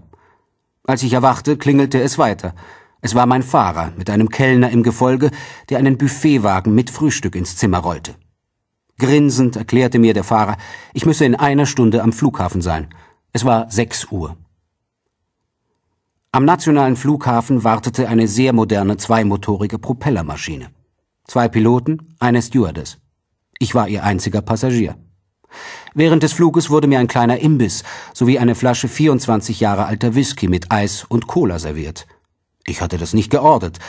Speaker 1: Als ich erwachte, klingelte es weiter. Es war mein Fahrer mit einem Kellner im Gefolge, der einen Buffetwagen mit Frühstück ins Zimmer rollte. Grinsend erklärte mir der Fahrer, ich müsse in einer Stunde am Flughafen sein. Es war sechs Uhr. Am nationalen Flughafen wartete eine sehr moderne zweimotorige Propellermaschine. Zwei Piloten, eine Stewardess. Ich war ihr einziger Passagier. Während des Fluges wurde mir ein kleiner Imbiss sowie eine Flasche 24 Jahre alter Whisky mit Eis und Cola serviert. Ich hatte das nicht geordert.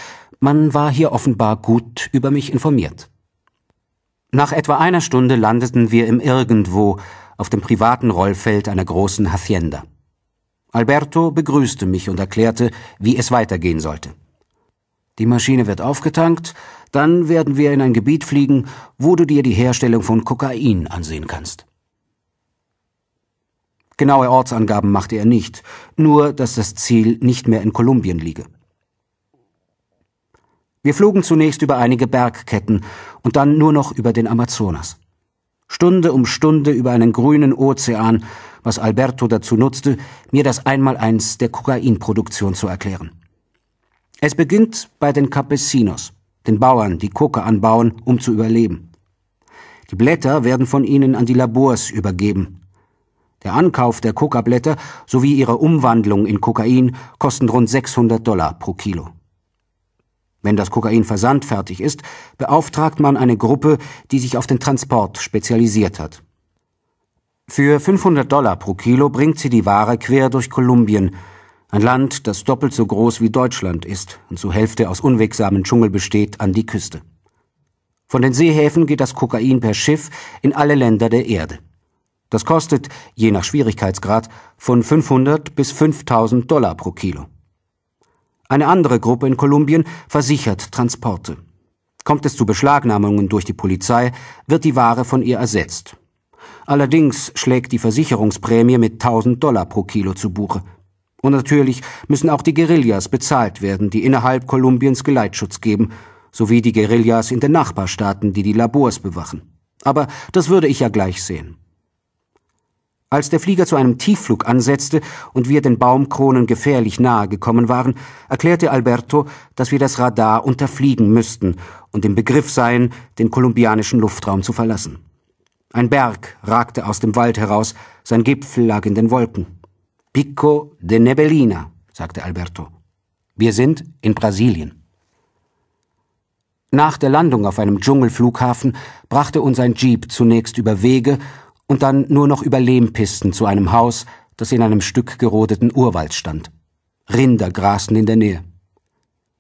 Speaker 1: Man war hier offenbar gut über mich informiert. Nach etwa einer Stunde landeten wir im Irgendwo auf dem privaten Rollfeld einer großen Hacienda. Alberto begrüßte mich und erklärte, wie es weitergehen sollte. Die Maschine wird aufgetankt dann werden wir in ein Gebiet fliegen, wo du dir die Herstellung von Kokain ansehen kannst. Genaue Ortsangaben machte er nicht, nur dass das Ziel nicht mehr in Kolumbien liege. Wir flogen zunächst über einige Bergketten und dann nur noch über den Amazonas. Stunde um Stunde über einen grünen Ozean, was Alberto dazu nutzte, mir das Einmaleins der Kokainproduktion zu erklären. Es beginnt bei den Campesinos den Bauern, die Koka anbauen, um zu überleben. Die Blätter werden von ihnen an die Labors übergeben. Der Ankauf der Coca-Blätter sowie ihre Umwandlung in Kokain kosten rund 600 Dollar pro Kilo. Wenn das Kokain versandfertig ist, beauftragt man eine Gruppe, die sich auf den Transport spezialisiert hat. Für 500 Dollar pro Kilo bringt sie die Ware quer durch Kolumbien ein Land, das doppelt so groß wie Deutschland ist und zur Hälfte aus unwegsamen Dschungel besteht, an die Küste. Von den Seehäfen geht das Kokain per Schiff in alle Länder der Erde. Das kostet, je nach Schwierigkeitsgrad, von 500 bis 5000 Dollar pro Kilo. Eine andere Gruppe in Kolumbien versichert Transporte. Kommt es zu Beschlagnahmungen durch die Polizei, wird die Ware von ihr ersetzt. Allerdings schlägt die Versicherungsprämie mit 1000 Dollar pro Kilo zu Buche. Und natürlich müssen auch die Guerillas bezahlt werden, die innerhalb Kolumbiens Geleitschutz geben, sowie die Guerillas in den Nachbarstaaten, die die Labors bewachen. Aber das würde ich ja gleich sehen. Als der Flieger zu einem Tiefflug ansetzte und wir den Baumkronen gefährlich nahe gekommen waren, erklärte Alberto, dass wir das Radar unterfliegen müssten und im Begriff seien, den kolumbianischen Luftraum zu verlassen. Ein Berg ragte aus dem Wald heraus, sein Gipfel lag in den Wolken. Pico de Nebelina, sagte Alberto. Wir sind in Brasilien. Nach der Landung auf einem Dschungelflughafen brachte uns ein Jeep zunächst über Wege und dann nur noch über Lehmpisten zu einem Haus, das in einem Stück gerodeten Urwald stand. Rinder grasen in der Nähe.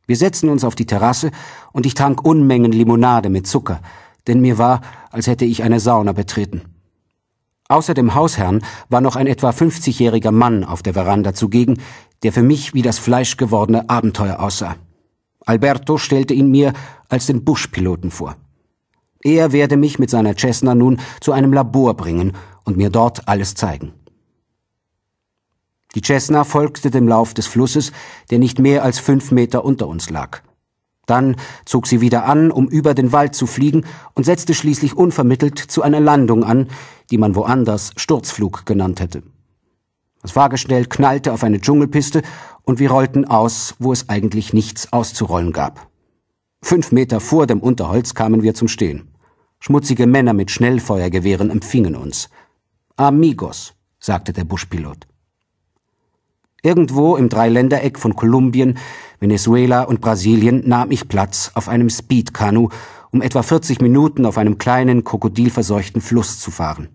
Speaker 1: Wir setzten uns auf die Terrasse und ich trank Unmengen Limonade mit Zucker, denn mir war, als hätte ich eine Sauna betreten. Außer dem Hausherrn war noch ein etwa 50-jähriger Mann auf der Veranda zugegen, der für mich wie das fleischgewordene Abenteuer aussah. Alberto stellte ihn mir als den Buschpiloten vor. Er werde mich mit seiner Cessna nun zu einem Labor bringen und mir dort alles zeigen. Die Cessna folgte dem Lauf des Flusses, der nicht mehr als fünf Meter unter uns lag. Dann zog sie wieder an, um über den Wald zu fliegen, und setzte schließlich unvermittelt zu einer Landung an, die man woanders Sturzflug genannt hätte. Das Fahrgestell knallte auf eine Dschungelpiste, und wir rollten aus, wo es eigentlich nichts auszurollen gab. Fünf Meter vor dem Unterholz kamen wir zum Stehen. Schmutzige Männer mit Schnellfeuergewehren empfingen uns. Amigos, sagte der Buschpilot. Irgendwo im Dreiländereck von Kolumbien, Venezuela und Brasilien nahm ich Platz auf einem Speedkanu, um etwa 40 Minuten auf einem kleinen, krokodilverseuchten Fluss zu fahren.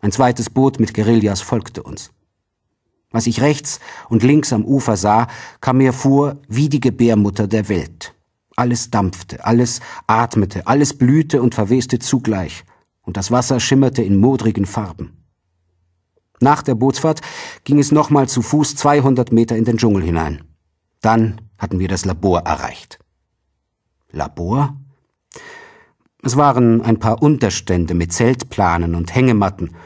Speaker 1: Ein zweites Boot mit Guerillas folgte uns. Was ich rechts und links am Ufer sah, kam mir vor wie die Gebärmutter der Welt. Alles dampfte, alles atmete, alles blühte und verweste zugleich, und das Wasser schimmerte in modrigen Farben. Nach der Bootsfahrt ging es nochmal zu Fuß 200 Meter in den Dschungel hinein. Dann hatten wir das Labor erreicht. Labor? Es waren ein paar Unterstände mit Zeltplanen und Hängematten.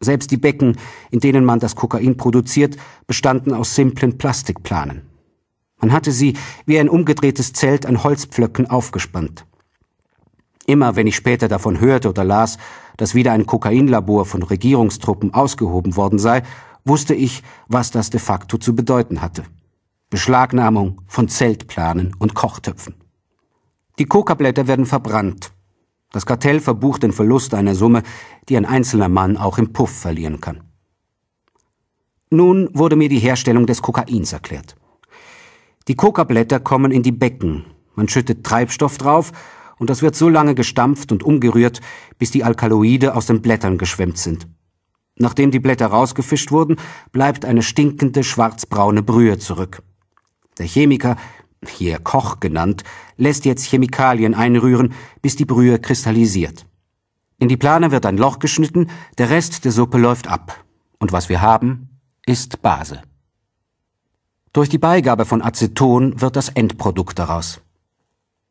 Speaker 1: Selbst die Becken, in denen man das Kokain produziert, bestanden aus simplen Plastikplanen. Man hatte sie wie ein umgedrehtes Zelt an Holzpflöcken aufgespannt. Immer wenn ich später davon hörte oder las, das wieder ein Kokainlabor von Regierungstruppen ausgehoben worden sei, wusste ich, was das de facto zu bedeuten hatte. Beschlagnahmung von Zeltplanen und Kochtöpfen. Die Kokablätter werden verbrannt. Das Kartell verbucht den Verlust einer Summe, die ein einzelner Mann auch im Puff verlieren kann. Nun wurde mir die Herstellung des Kokains erklärt. Die Kokablätter kommen in die Becken. Man schüttet Treibstoff drauf und das wird so lange gestampft und umgerührt, bis die Alkaloide aus den Blättern geschwemmt sind. Nachdem die Blätter rausgefischt wurden, bleibt eine stinkende schwarzbraune Brühe zurück. Der Chemiker, hier Koch genannt, lässt jetzt Chemikalien einrühren, bis die Brühe kristallisiert. In die Plane wird ein Loch geschnitten, der Rest der Suppe läuft ab. Und was wir haben, ist Base. Durch die Beigabe von Aceton wird das Endprodukt daraus.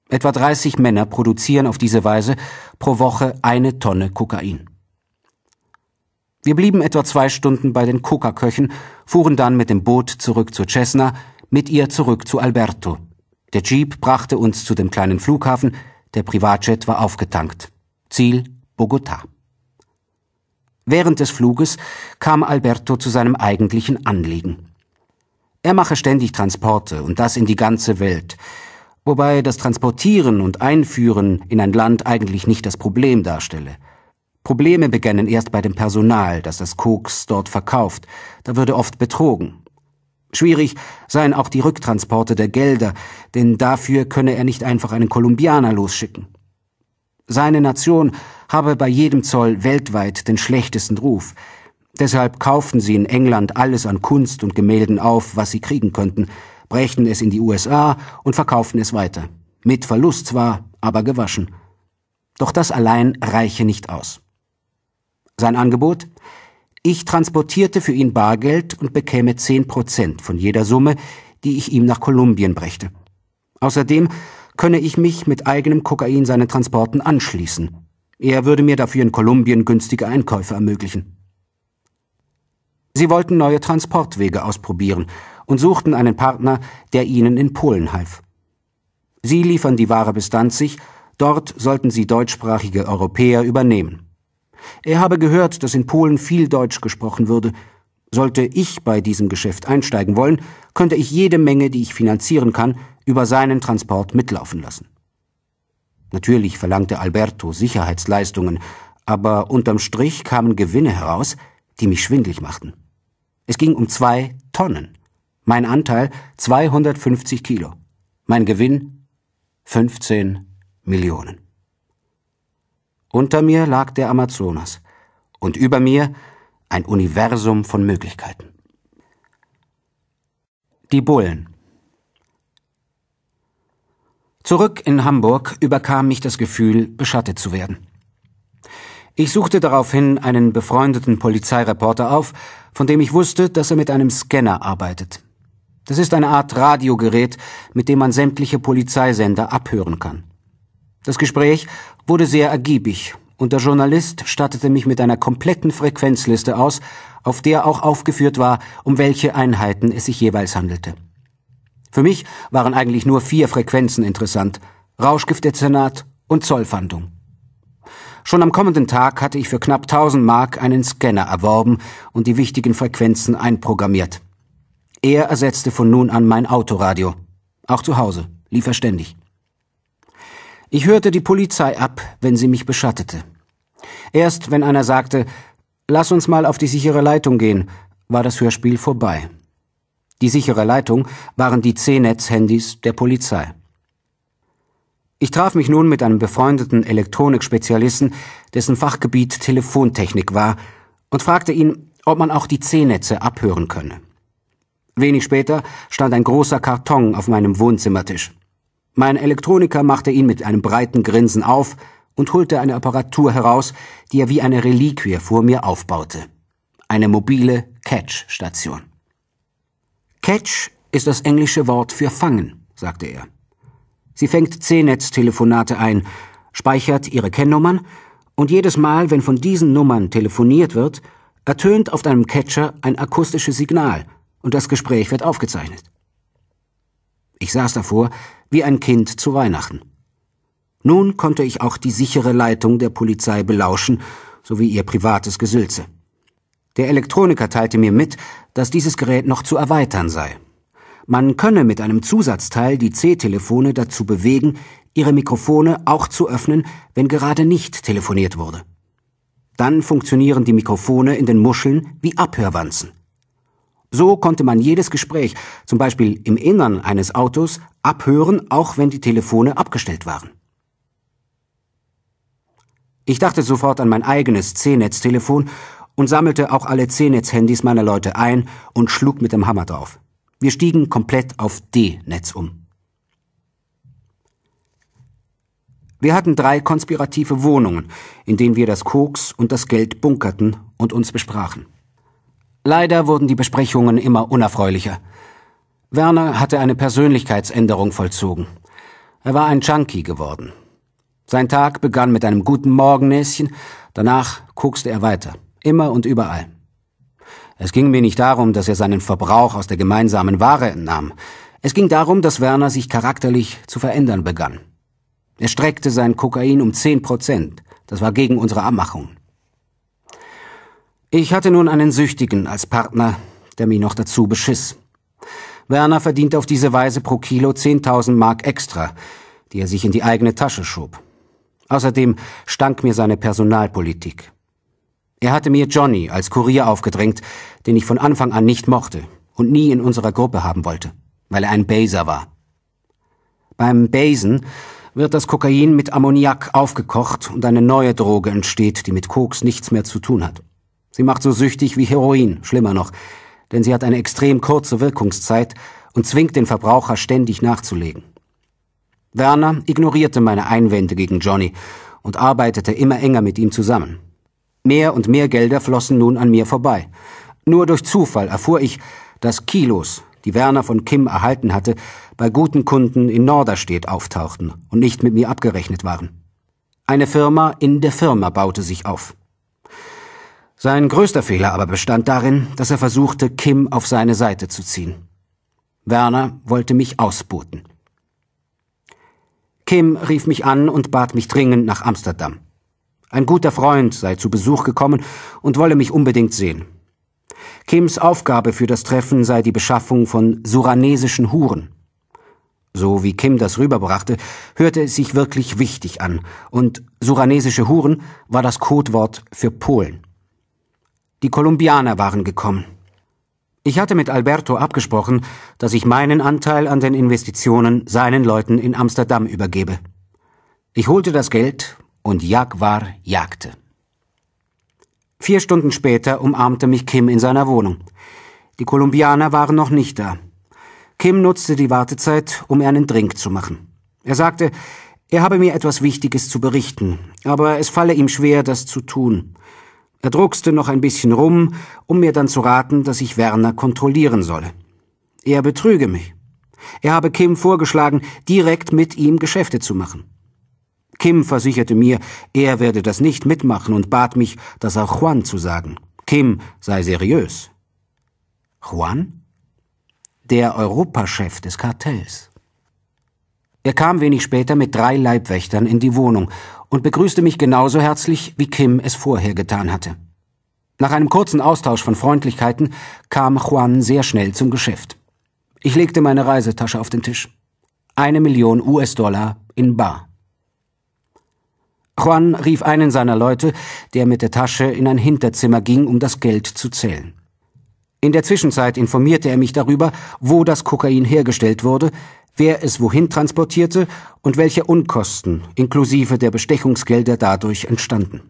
Speaker 1: Etwa 30 Männer produzieren auf diese Weise pro Woche eine Tonne Kokain. Wir blieben etwa zwei Stunden bei den Coca-Köchen, fuhren dann mit dem Boot zurück zur Cessna, mit ihr zurück zu Alberto. Der Jeep brachte uns zu dem kleinen Flughafen, der Privatjet war aufgetankt. Ziel Bogota. Während des Fluges kam Alberto zu seinem eigentlichen Anliegen. Er mache ständig Transporte und das in die ganze Welt wobei das Transportieren und Einführen in ein Land eigentlich nicht das Problem darstelle. Probleme begannen erst bei dem Personal, das das Koks dort verkauft, da würde oft betrogen. Schwierig seien auch die Rücktransporte der Gelder, denn dafür könne er nicht einfach einen Kolumbianer losschicken. Seine Nation habe bei jedem Zoll weltweit den schlechtesten Ruf, deshalb kauften sie in England alles an Kunst und Gemälden auf, was sie kriegen könnten, brächten es in die USA und verkauften es weiter. Mit Verlust zwar, aber gewaschen. Doch das allein reiche nicht aus. Sein Angebot? Ich transportierte für ihn Bargeld und bekäme zehn Prozent von jeder Summe, die ich ihm nach Kolumbien brächte. Außerdem könne ich mich mit eigenem Kokain seinen Transporten anschließen. Er würde mir dafür in Kolumbien günstige Einkäufe ermöglichen. Sie wollten neue Transportwege ausprobieren und suchten einen Partner, der ihnen in Polen half. Sie liefern die Ware bis Danzig, dort sollten sie deutschsprachige Europäer übernehmen. Er habe gehört, dass in Polen viel Deutsch gesprochen würde. Sollte ich bei diesem Geschäft einsteigen wollen, könnte ich jede Menge, die ich finanzieren kann, über seinen Transport mitlaufen lassen. Natürlich verlangte Alberto Sicherheitsleistungen, aber unterm Strich kamen Gewinne heraus, die mich schwindlig machten. Es ging um zwei Tonnen. Mein Anteil 250 Kilo. Mein Gewinn 15 Millionen. Unter mir lag der Amazonas und über mir ein Universum von Möglichkeiten. Die Bullen. Zurück in Hamburg überkam mich das Gefühl, beschattet zu werden. Ich suchte daraufhin einen befreundeten Polizeireporter auf, von dem ich wusste, dass er mit einem Scanner arbeitet. Das ist eine Art Radiogerät, mit dem man sämtliche Polizeisender abhören kann. Das Gespräch wurde sehr ergiebig und der Journalist stattete mich mit einer kompletten Frequenzliste aus, auf der auch aufgeführt war, um welche Einheiten es sich jeweils handelte. Für mich waren eigentlich nur vier Frequenzen interessant. Rauschgiftdezernat und Zollfandung. Schon am kommenden Tag hatte ich für knapp 1000 Mark einen Scanner erworben und die wichtigen Frequenzen einprogrammiert. Er ersetzte von nun an mein Autoradio. Auch zu Hause, lief er ständig. Ich hörte die Polizei ab, wenn sie mich beschattete. Erst wenn einer sagte, lass uns mal auf die sichere Leitung gehen, war das Hörspiel vorbei. Die sichere Leitung waren die C-Netz-Handys der Polizei. Ich traf mich nun mit einem befreundeten Elektronikspezialisten, dessen Fachgebiet Telefontechnik war, und fragte ihn, ob man auch die C-Netze abhören könne. Wenig später stand ein großer Karton auf meinem Wohnzimmertisch. Mein Elektroniker machte ihn mit einem breiten Grinsen auf und holte eine Apparatur heraus, die er wie eine Reliquie vor mir aufbaute. Eine mobile Catch-Station. Catch ist das englische Wort für fangen, sagte er. Sie fängt C-Netz-Telefonate ein, speichert ihre Kennnummern und jedes Mal, wenn von diesen Nummern telefoniert wird, ertönt auf deinem Catcher ein akustisches Signal – und das Gespräch wird aufgezeichnet. Ich saß davor wie ein Kind zu Weihnachten. Nun konnte ich auch die sichere Leitung der Polizei belauschen, sowie ihr privates Gesülze. Der Elektroniker teilte mir mit, dass dieses Gerät noch zu erweitern sei. Man könne mit einem Zusatzteil die C-Telefone dazu bewegen, ihre Mikrofone auch zu öffnen, wenn gerade nicht telefoniert wurde. Dann funktionieren die Mikrofone in den Muscheln wie Abhörwanzen. So konnte man jedes Gespräch, zum Beispiel im Innern eines Autos, abhören, auch wenn die Telefone abgestellt waren. Ich dachte sofort an mein eigenes C-Netz-Telefon und sammelte auch alle C-Netz-Handys meiner Leute ein und schlug mit dem Hammer drauf. Wir stiegen komplett auf D-Netz um. Wir hatten drei konspirative Wohnungen, in denen wir das Koks und das Geld bunkerten und uns besprachen. Leider wurden die Besprechungen immer unerfreulicher. Werner hatte eine Persönlichkeitsänderung vollzogen. Er war ein Junkie geworden. Sein Tag begann mit einem guten Morgennäschen, danach kokste er weiter, immer und überall. Es ging mir nicht darum, dass er seinen Verbrauch aus der gemeinsamen Ware entnahm. Es ging darum, dass Werner sich charakterlich zu verändern begann. Er streckte sein Kokain um zehn Prozent. Das war gegen unsere Abmachung. Ich hatte nun einen Süchtigen als Partner, der mich noch dazu beschiss. Werner verdiente auf diese Weise pro Kilo 10.000 Mark extra, die er sich in die eigene Tasche schob. Außerdem stank mir seine Personalpolitik. Er hatte mir Johnny als Kurier aufgedrängt, den ich von Anfang an nicht mochte und nie in unserer Gruppe haben wollte, weil er ein Baser war. Beim Basen wird das Kokain mit Ammoniak aufgekocht und eine neue Droge entsteht, die mit Koks nichts mehr zu tun hat. Sie macht so süchtig wie Heroin, schlimmer noch, denn sie hat eine extrem kurze Wirkungszeit und zwingt den Verbraucher ständig nachzulegen. Werner ignorierte meine Einwände gegen Johnny und arbeitete immer enger mit ihm zusammen. Mehr und mehr Gelder flossen nun an mir vorbei. Nur durch Zufall erfuhr ich, dass Kilos, die Werner von Kim erhalten hatte, bei guten Kunden in Norderstedt auftauchten und nicht mit mir abgerechnet waren. Eine Firma in der Firma baute sich auf. Sein größter Fehler aber bestand darin, dass er versuchte, Kim auf seine Seite zu ziehen. Werner wollte mich ausboten. Kim rief mich an und bat mich dringend nach Amsterdam. Ein guter Freund sei zu Besuch gekommen und wolle mich unbedingt sehen. Kims Aufgabe für das Treffen sei die Beschaffung von suranesischen Huren. So wie Kim das rüberbrachte, hörte es sich wirklich wichtig an, und suranesische Huren war das Codewort für Polen. Die Kolumbianer waren gekommen. Ich hatte mit Alberto abgesprochen, dass ich meinen Anteil an den Investitionen seinen Leuten in Amsterdam übergebe. Ich holte das Geld und Jaguar jagte. Vier Stunden später umarmte mich Kim in seiner Wohnung. Die Kolumbianer waren noch nicht da. Kim nutzte die Wartezeit, um einen Drink zu machen. Er sagte, er habe mir etwas Wichtiges zu berichten, aber es falle ihm schwer, das zu tun. Er druckste noch ein bisschen rum, um mir dann zu raten, dass ich Werner kontrollieren solle. Er betrüge mich. Er habe Kim vorgeschlagen, direkt mit ihm Geschäfte zu machen. Kim versicherte mir, er werde das nicht mitmachen und bat mich, das auch Juan zu sagen. Kim sei seriös. Juan? Der Europachef des Kartells. Er kam wenig später mit drei Leibwächtern in die Wohnung und begrüßte mich genauso herzlich, wie Kim es vorher getan hatte. Nach einem kurzen Austausch von Freundlichkeiten kam Juan sehr schnell zum Geschäft. Ich legte meine Reisetasche auf den Tisch. Eine Million US-Dollar in Bar. Juan rief einen seiner Leute, der mit der Tasche in ein Hinterzimmer ging, um das Geld zu zählen. In der Zwischenzeit informierte er mich darüber, wo das Kokain hergestellt wurde, wer es wohin transportierte und welche Unkosten inklusive der Bestechungsgelder dadurch entstanden.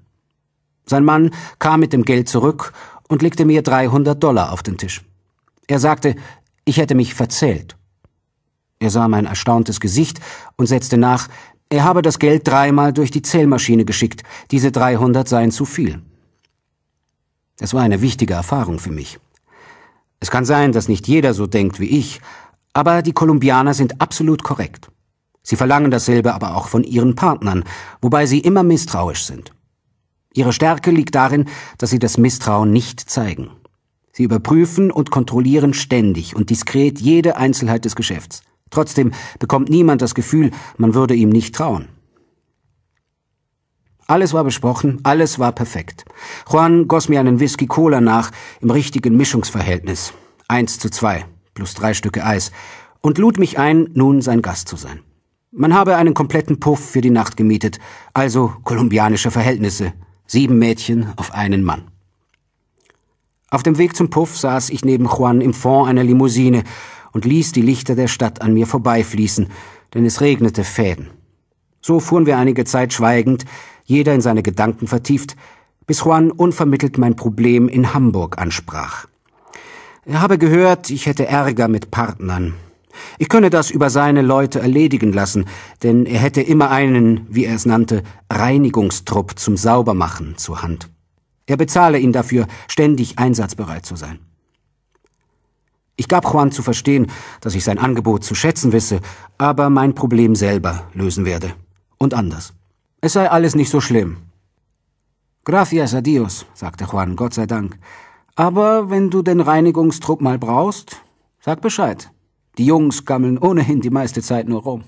Speaker 1: Sein Mann kam mit dem Geld zurück und legte mir 300 Dollar auf den Tisch. Er sagte, ich hätte mich verzählt. Er sah mein erstauntes Gesicht und setzte nach, er habe das Geld dreimal durch die Zählmaschine geschickt, diese 300 seien zu viel. Es war eine wichtige Erfahrung für mich. Es kann sein, dass nicht jeder so denkt wie ich, aber die Kolumbianer sind absolut korrekt. Sie verlangen dasselbe aber auch von ihren Partnern, wobei sie immer misstrauisch sind. Ihre Stärke liegt darin, dass sie das Misstrauen nicht zeigen. Sie überprüfen und kontrollieren ständig und diskret jede Einzelheit des Geschäfts. Trotzdem bekommt niemand das Gefühl, man würde ihm nicht trauen. Alles war besprochen, alles war perfekt. Juan goss mir einen Whisky Cola nach im richtigen Mischungsverhältnis. Eins zu zwei plus drei Stücke Eis, und lud mich ein, nun sein Gast zu sein. Man habe einen kompletten Puff für die Nacht gemietet, also kolumbianische Verhältnisse. Sieben Mädchen auf einen Mann. Auf dem Weg zum Puff saß ich neben Juan im Fond einer Limousine und ließ die Lichter der Stadt an mir vorbeifließen, denn es regnete Fäden. So fuhren wir einige Zeit schweigend, jeder in seine Gedanken vertieft, bis Juan unvermittelt mein Problem in Hamburg ansprach. Er habe gehört, ich hätte Ärger mit Partnern. Ich könne das über seine Leute erledigen lassen, denn er hätte immer einen, wie er es nannte, Reinigungstrupp zum Saubermachen zur Hand. Er bezahle ihn dafür, ständig einsatzbereit zu sein. Ich gab Juan zu verstehen, dass ich sein Angebot zu schätzen wisse, aber mein Problem selber lösen werde. Und anders. Es sei alles nicht so schlimm. Gracias a Dios, sagte Juan, Gott sei Dank. Aber wenn du den Reinigungstrupp mal brauchst, sag Bescheid. Die Jungs gammeln ohnehin die meiste Zeit nur rum.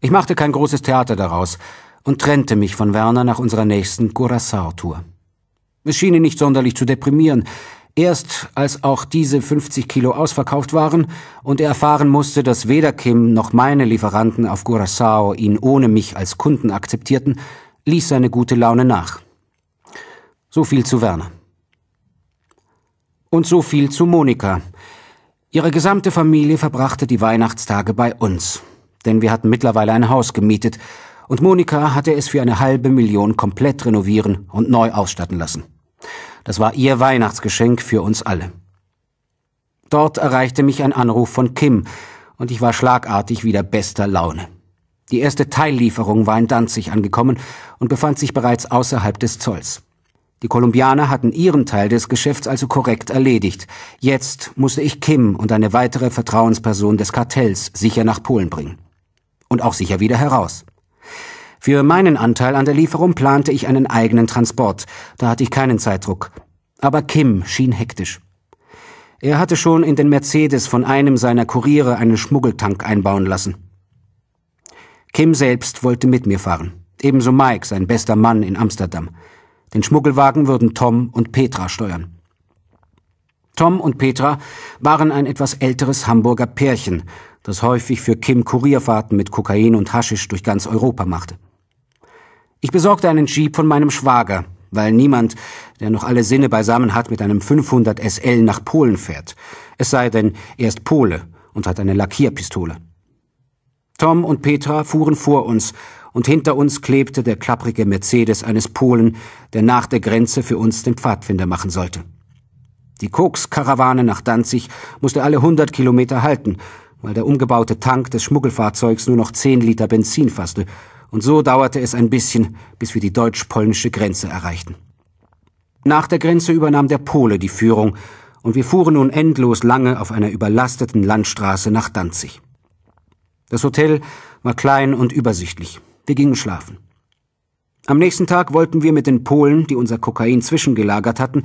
Speaker 1: Ich machte kein großes Theater daraus und trennte mich von Werner nach unserer nächsten Curaçao-Tour. Es schien ihn nicht sonderlich zu deprimieren. Erst als auch diese 50 Kilo ausverkauft waren und er erfahren musste, dass weder Kim noch meine Lieferanten auf Curaçao ihn ohne mich als Kunden akzeptierten, ließ seine gute Laune nach. So viel zu Werner. Und so viel zu Monika. Ihre gesamte Familie verbrachte die Weihnachtstage bei uns, denn wir hatten mittlerweile ein Haus gemietet und Monika hatte es für eine halbe Million komplett renovieren und neu ausstatten lassen. Das war ihr Weihnachtsgeschenk für uns alle. Dort erreichte mich ein Anruf von Kim und ich war schlagartig wieder bester Laune. Die erste Teillieferung war in Danzig angekommen und befand sich bereits außerhalb des Zolls. Die Kolumbianer hatten ihren Teil des Geschäfts also korrekt erledigt. Jetzt musste ich Kim und eine weitere Vertrauensperson des Kartells sicher nach Polen bringen. Und auch sicher wieder heraus. Für meinen Anteil an der Lieferung plante ich einen eigenen Transport. Da hatte ich keinen Zeitdruck. Aber Kim schien hektisch. Er hatte schon in den Mercedes von einem seiner Kuriere einen Schmuggeltank einbauen lassen. Kim selbst wollte mit mir fahren. Ebenso Mike, sein bester Mann in Amsterdam. Den Schmuggelwagen würden Tom und Petra steuern. Tom und Petra waren ein etwas älteres Hamburger Pärchen, das häufig für Kim Kurierfahrten mit Kokain und Haschisch durch ganz Europa machte. Ich besorgte einen Jeep von meinem Schwager, weil niemand, der noch alle Sinne beisammen hat, mit einem 500 SL nach Polen fährt. Es sei denn, er ist Pole und hat eine Lackierpistole. Tom und Petra fuhren vor uns und hinter uns klebte der klapprige Mercedes eines Polen, der nach der Grenze für uns den Pfadfinder machen sollte. Die Koks-Karawane nach Danzig musste alle 100 Kilometer halten, weil der umgebaute Tank des Schmuggelfahrzeugs nur noch 10 Liter Benzin fasste, und so dauerte es ein bisschen, bis wir die deutsch-polnische Grenze erreichten. Nach der Grenze übernahm der Pole die Führung, und wir fuhren nun endlos lange auf einer überlasteten Landstraße nach Danzig. Das Hotel war klein und übersichtlich. Wir gingen schlafen. Am nächsten Tag wollten wir mit den Polen, die unser Kokain zwischengelagert hatten,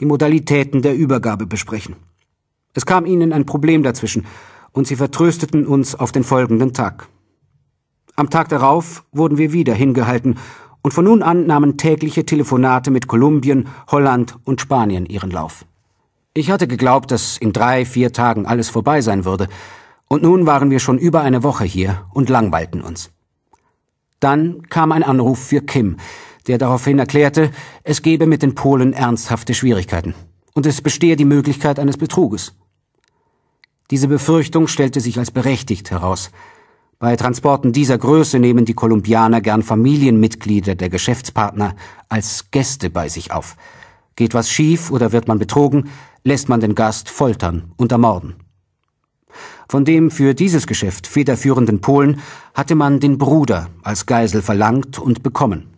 Speaker 1: die Modalitäten der Übergabe besprechen. Es kam ihnen ein Problem dazwischen, und sie vertrösteten uns auf den folgenden Tag. Am Tag darauf wurden wir wieder hingehalten, und von nun an nahmen tägliche Telefonate mit Kolumbien, Holland und Spanien ihren Lauf. Ich hatte geglaubt, dass in drei, vier Tagen alles vorbei sein würde, und nun waren wir schon über eine Woche hier und langweilten uns. Dann kam ein Anruf für Kim, der daraufhin erklärte, es gebe mit den Polen ernsthafte Schwierigkeiten und es bestehe die Möglichkeit eines Betruges. Diese Befürchtung stellte sich als berechtigt heraus. Bei Transporten dieser Größe nehmen die Kolumbianer gern Familienmitglieder der Geschäftspartner als Gäste bei sich auf. Geht was schief oder wird man betrogen, lässt man den Gast foltern und ermorden. Von dem für dieses Geschäft federführenden Polen hatte man den Bruder als Geisel verlangt und bekommen.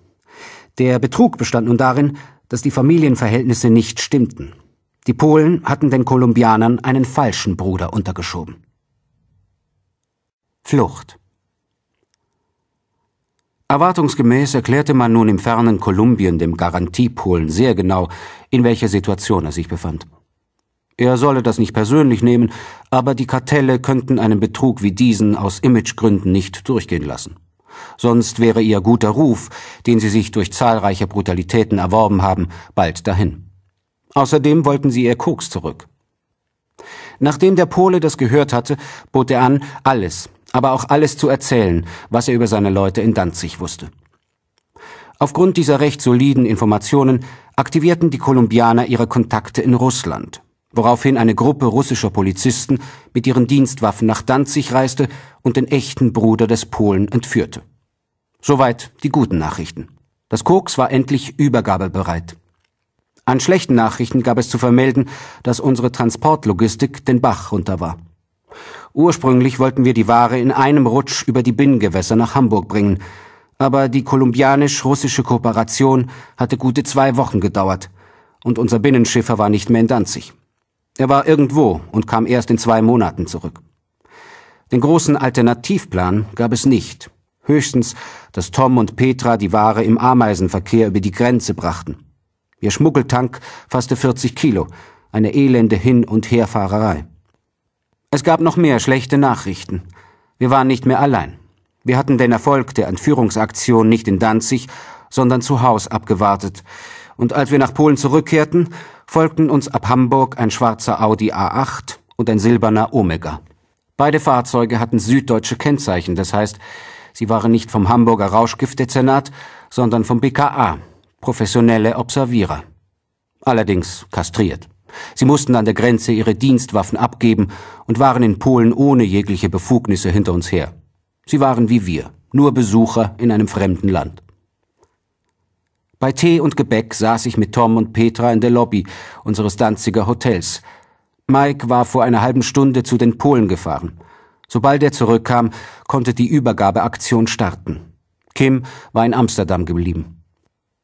Speaker 1: Der Betrug bestand nun darin, dass die Familienverhältnisse nicht stimmten. Die Polen hatten den Kolumbianern einen falschen Bruder untergeschoben. Flucht. Erwartungsgemäß erklärte man nun im fernen Kolumbien dem Garantiepolen sehr genau, in welcher Situation er sich befand. Er solle das nicht persönlich nehmen, aber die Kartelle könnten einen Betrug wie diesen aus Imagegründen nicht durchgehen lassen. Sonst wäre ihr guter Ruf, den sie sich durch zahlreiche Brutalitäten erworben haben, bald dahin. Außerdem wollten sie ihr Koks zurück. Nachdem der Pole das gehört hatte, bot er an, alles, aber auch alles zu erzählen, was er über seine Leute in Danzig wusste. Aufgrund dieser recht soliden Informationen aktivierten die Kolumbianer ihre Kontakte in Russland woraufhin eine Gruppe russischer Polizisten mit ihren Dienstwaffen nach Danzig reiste und den echten Bruder des Polen entführte. Soweit die guten Nachrichten. Das Koks war endlich übergabebereit. An schlechten Nachrichten gab es zu vermelden, dass unsere Transportlogistik den Bach runter war. Ursprünglich wollten wir die Ware in einem Rutsch über die Binnengewässer nach Hamburg bringen, aber die kolumbianisch-russische Kooperation hatte gute zwei Wochen gedauert, und unser Binnenschiffer war nicht mehr in Danzig. Er war irgendwo und kam erst in zwei Monaten zurück. Den großen Alternativplan gab es nicht. Höchstens, dass Tom und Petra die Ware im Ameisenverkehr über die Grenze brachten. Ihr Schmuggeltank fasste 40 Kilo, eine elende Hin- und Herfahrerei. Es gab noch mehr schlechte Nachrichten. Wir waren nicht mehr allein. Wir hatten den Erfolg der Entführungsaktion nicht in Danzig, sondern zu Haus abgewartet. Und als wir nach Polen zurückkehrten, folgten uns ab Hamburg ein schwarzer Audi A8 und ein silberner Omega. Beide Fahrzeuge hatten süddeutsche Kennzeichen, das heißt, sie waren nicht vom Hamburger Rauschgiftdezernat, sondern vom BKA, professionelle Observierer. Allerdings kastriert. Sie mussten an der Grenze ihre Dienstwaffen abgeben und waren in Polen ohne jegliche Befugnisse hinter uns her. Sie waren wie wir, nur Besucher in einem fremden Land. Bei Tee und Gebäck saß ich mit Tom und Petra in der Lobby unseres Danziger Hotels. Mike war vor einer halben Stunde zu den Polen gefahren. Sobald er zurückkam, konnte die Übergabeaktion starten. Kim war in Amsterdam geblieben.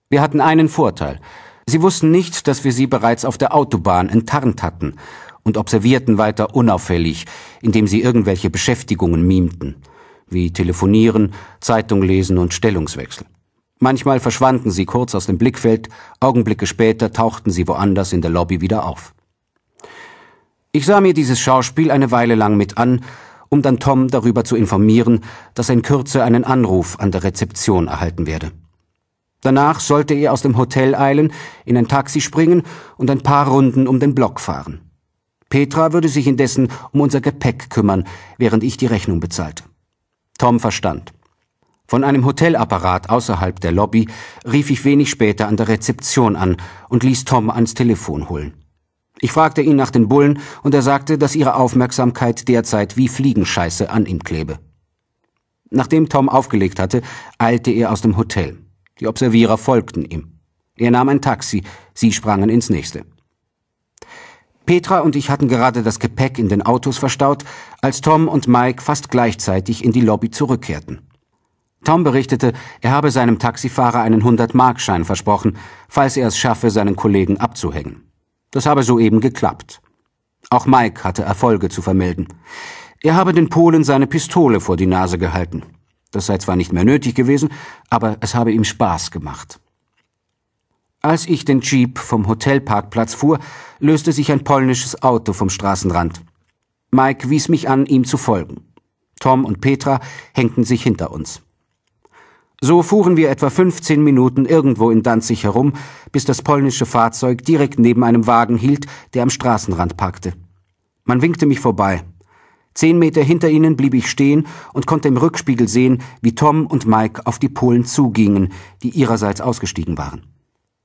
Speaker 1: Wir hatten einen Vorteil. Sie wussten nicht, dass wir sie bereits auf der Autobahn enttarnt hatten und observierten weiter unauffällig, indem sie irgendwelche Beschäftigungen mimten, wie Telefonieren, Zeitung lesen und Stellungswechsel. Manchmal verschwanden sie kurz aus dem Blickfeld, Augenblicke später tauchten sie woanders in der Lobby wieder auf. Ich sah mir dieses Schauspiel eine Weile lang mit an, um dann Tom darüber zu informieren, dass er in Kürze einen Anruf an der Rezeption erhalten werde. Danach sollte er aus dem Hotel eilen, in ein Taxi springen und ein paar Runden um den Block fahren. Petra würde sich indessen um unser Gepäck kümmern, während ich die Rechnung bezahlte. Tom verstand. Von einem Hotelapparat außerhalb der Lobby rief ich wenig später an der Rezeption an und ließ Tom ans Telefon holen. Ich fragte ihn nach den Bullen und er sagte, dass ihre Aufmerksamkeit derzeit wie Fliegenscheiße an ihm klebe. Nachdem Tom aufgelegt hatte, eilte er aus dem Hotel. Die Observierer folgten ihm. Er nahm ein Taxi, sie sprangen ins nächste. Petra und ich hatten gerade das Gepäck in den Autos verstaut, als Tom und Mike fast gleichzeitig in die Lobby zurückkehrten. Tom berichtete, er habe seinem Taxifahrer einen 100-Markschein versprochen, falls er es schaffe, seinen Kollegen abzuhängen. Das habe soeben geklappt. Auch Mike hatte Erfolge zu vermelden. Er habe den Polen seine Pistole vor die Nase gehalten. Das sei zwar nicht mehr nötig gewesen, aber es habe ihm Spaß gemacht. Als ich den Jeep vom Hotelparkplatz fuhr, löste sich ein polnisches Auto vom Straßenrand. Mike wies mich an, ihm zu folgen. Tom und Petra hängten sich hinter uns. So fuhren wir etwa 15 Minuten irgendwo in Danzig herum, bis das polnische Fahrzeug direkt neben einem Wagen hielt, der am Straßenrand parkte. Man winkte mich vorbei. Zehn Meter hinter ihnen blieb ich stehen und konnte im Rückspiegel sehen, wie Tom und Mike auf die Polen zugingen, die ihrerseits ausgestiegen waren.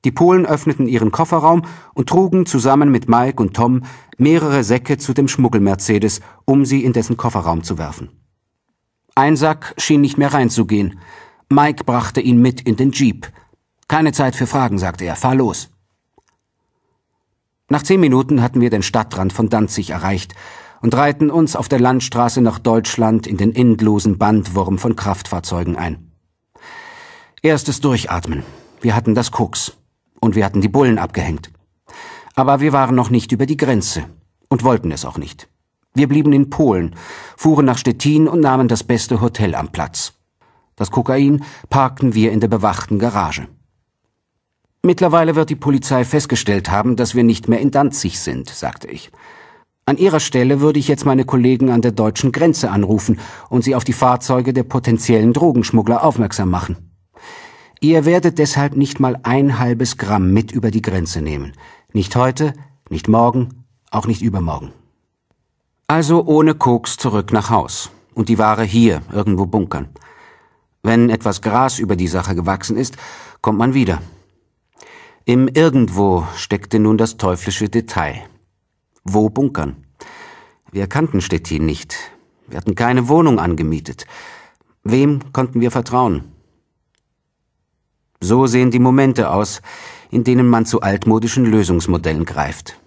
Speaker 1: Die Polen öffneten ihren Kofferraum und trugen zusammen mit Mike und Tom mehrere Säcke zu dem Schmuggel-Mercedes, um sie in dessen Kofferraum zu werfen. Ein Sack schien nicht mehr reinzugehen. Mike brachte ihn mit in den Jeep. Keine Zeit für Fragen, sagte er. Fahr los. Nach zehn Minuten hatten wir den Stadtrand von Danzig erreicht und reihten uns auf der Landstraße nach Deutschland in den endlosen Bandwurm von Kraftfahrzeugen ein. Erstes Durchatmen. Wir hatten das Koks. Und wir hatten die Bullen abgehängt. Aber wir waren noch nicht über die Grenze und wollten es auch nicht. Wir blieben in Polen, fuhren nach Stettin und nahmen das beste Hotel am Platz. Das Kokain parkten wir in der bewachten Garage. Mittlerweile wird die Polizei festgestellt haben, dass wir nicht mehr in Danzig sind, sagte ich. An ihrer Stelle würde ich jetzt meine Kollegen an der deutschen Grenze anrufen und sie auf die Fahrzeuge der potenziellen Drogenschmuggler aufmerksam machen. Ihr werdet deshalb nicht mal ein halbes Gramm mit über die Grenze nehmen. Nicht heute, nicht morgen, auch nicht übermorgen. Also ohne Koks zurück nach Haus und die Ware hier irgendwo bunkern. Wenn etwas Gras über die Sache gewachsen ist, kommt man wieder. Im Irgendwo steckte nun das teuflische Detail. Wo bunkern? Wir kannten Stettin nicht. Wir hatten keine Wohnung angemietet. Wem konnten wir vertrauen? So sehen die Momente aus, in denen man zu altmodischen Lösungsmodellen greift.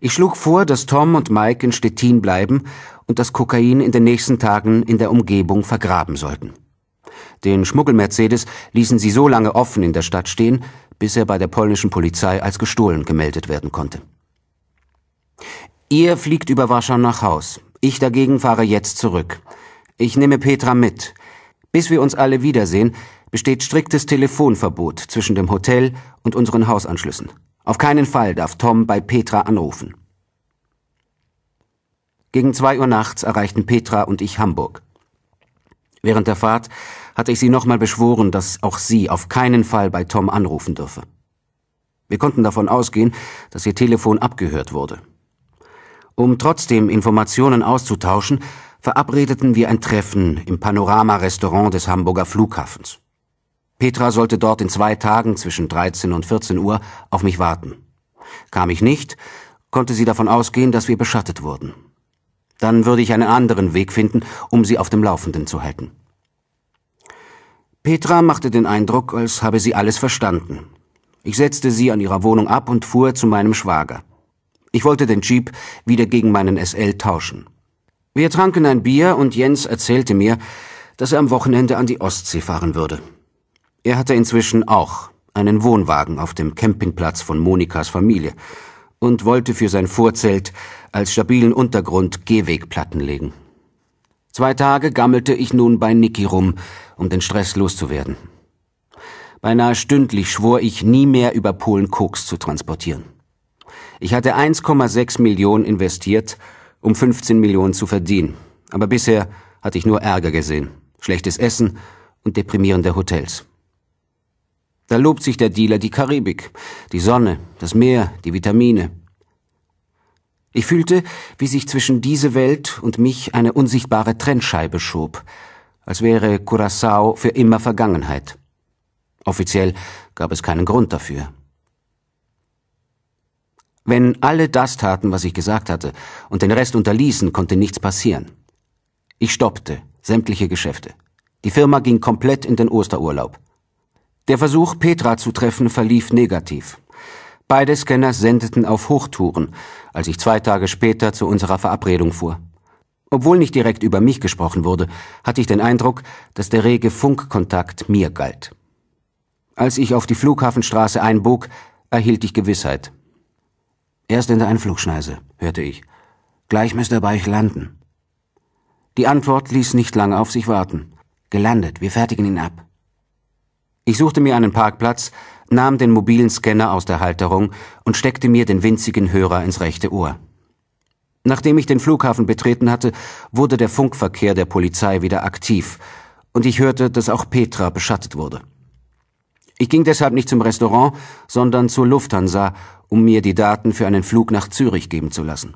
Speaker 1: Ich schlug vor, dass Tom und Mike in Stettin bleiben und das Kokain in den nächsten Tagen in der Umgebung vergraben sollten. Den Schmuggel-Mercedes ließen sie so lange offen in der Stadt stehen, bis er bei der polnischen Polizei als gestohlen gemeldet werden konnte. Ihr fliegt über Warschau nach Haus. Ich dagegen fahre jetzt zurück. Ich nehme Petra mit. Bis wir uns alle wiedersehen, besteht striktes Telefonverbot zwischen dem Hotel und unseren Hausanschlüssen. Auf keinen Fall darf Tom bei Petra anrufen. Gegen zwei Uhr nachts erreichten Petra und ich Hamburg. Während der Fahrt hatte ich sie nochmal beschworen, dass auch sie auf keinen Fall bei Tom anrufen dürfe. Wir konnten davon ausgehen, dass ihr Telefon abgehört wurde. Um trotzdem Informationen auszutauschen, verabredeten wir ein Treffen im Panorama-Restaurant des Hamburger Flughafens. Petra sollte dort in zwei Tagen zwischen 13 und 14 Uhr auf mich warten. Kam ich nicht, konnte sie davon ausgehen, dass wir beschattet wurden. Dann würde ich einen anderen Weg finden, um sie auf dem Laufenden zu halten. Petra machte den Eindruck, als habe sie alles verstanden. Ich setzte sie an ihrer Wohnung ab und fuhr zu meinem Schwager. Ich wollte den Jeep wieder gegen meinen SL tauschen. Wir tranken ein Bier und Jens erzählte mir, dass er am Wochenende an die Ostsee fahren würde. Er hatte inzwischen auch einen Wohnwagen auf dem Campingplatz von Monikas Familie und wollte für sein Vorzelt als stabilen Untergrund Gehwegplatten legen. Zwei Tage gammelte ich nun bei Niki rum, um den Stress loszuwerden. Beinahe stündlich schwor ich, nie mehr über Polen Koks zu transportieren. Ich hatte 1,6 Millionen investiert, um 15 Millionen zu verdienen. Aber bisher hatte ich nur Ärger gesehen, schlechtes Essen und deprimierende Hotels. Da lobt sich der Dealer die Karibik, die Sonne, das Meer, die Vitamine. Ich fühlte, wie sich zwischen diese Welt und mich eine unsichtbare Trennscheibe schob, als wäre Curaçao für immer Vergangenheit. Offiziell gab es keinen Grund dafür. Wenn alle das taten, was ich gesagt hatte, und den Rest unterließen, konnte nichts passieren. Ich stoppte sämtliche Geschäfte. Die Firma ging komplett in den Osterurlaub. Der Versuch, Petra zu treffen, verlief negativ. Beide Scanners sendeten auf Hochtouren, als ich zwei Tage später zu unserer Verabredung fuhr. Obwohl nicht direkt über mich gesprochen wurde, hatte ich den Eindruck, dass der rege Funkkontakt mir galt. Als ich auf die Flughafenstraße einbog, erhielt ich Gewissheit. Erst in der Einflugschneise, hörte ich. Gleich müsste er bei euch landen. Die Antwort ließ nicht lange auf sich warten. Gelandet, wir fertigen ihn ab. Ich suchte mir einen Parkplatz, nahm den mobilen Scanner aus der Halterung und steckte mir den winzigen Hörer ins rechte Ohr. Nachdem ich den Flughafen betreten hatte, wurde der Funkverkehr der Polizei wieder aktiv, und ich hörte, dass auch Petra beschattet wurde. Ich ging deshalb nicht zum Restaurant, sondern zur Lufthansa, um mir die Daten für einen Flug nach Zürich geben zu lassen.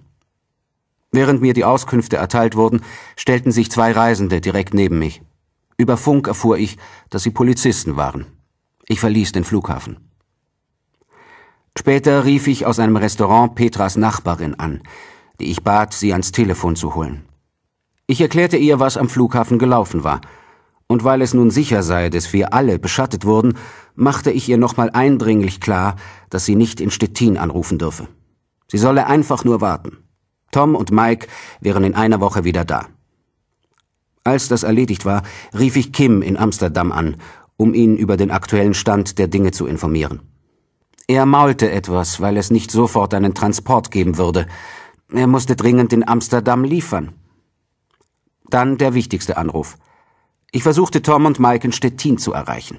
Speaker 1: Während mir die Auskünfte erteilt wurden, stellten sich zwei Reisende direkt neben mich. Über Funk erfuhr ich, dass sie Polizisten waren. Ich verließ den Flughafen. Später rief ich aus einem Restaurant Petras Nachbarin an, die ich bat, sie ans Telefon zu holen. Ich erklärte ihr, was am Flughafen gelaufen war. Und weil es nun sicher sei, dass wir alle beschattet wurden, machte ich ihr nochmal eindringlich klar, dass sie nicht in Stettin anrufen dürfe. Sie solle einfach nur warten. Tom und Mike wären in einer Woche wieder da. Als das erledigt war, rief ich Kim in Amsterdam an, um ihn über den aktuellen Stand der Dinge zu informieren. Er maulte etwas, weil es nicht sofort einen Transport geben würde. Er musste dringend in Amsterdam liefern. Dann der wichtigste Anruf. Ich versuchte Tom und Mike in Stettin zu erreichen.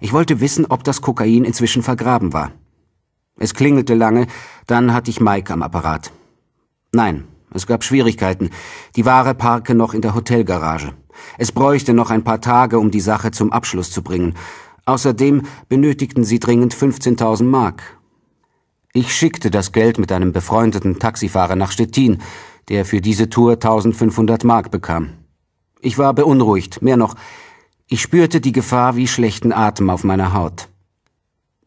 Speaker 1: Ich wollte wissen, ob das Kokain inzwischen vergraben war. Es klingelte lange, dann hatte ich Mike am Apparat. Nein, es gab Schwierigkeiten. Die Ware parke noch in der Hotelgarage. Es bräuchte noch ein paar Tage, um die Sache zum Abschluss zu bringen. Außerdem benötigten sie dringend 15.000 Mark. Ich schickte das Geld mit einem befreundeten Taxifahrer nach Stettin, der für diese Tour 1500 Mark bekam. Ich war beunruhigt, mehr noch, ich spürte die Gefahr wie schlechten Atem auf meiner Haut.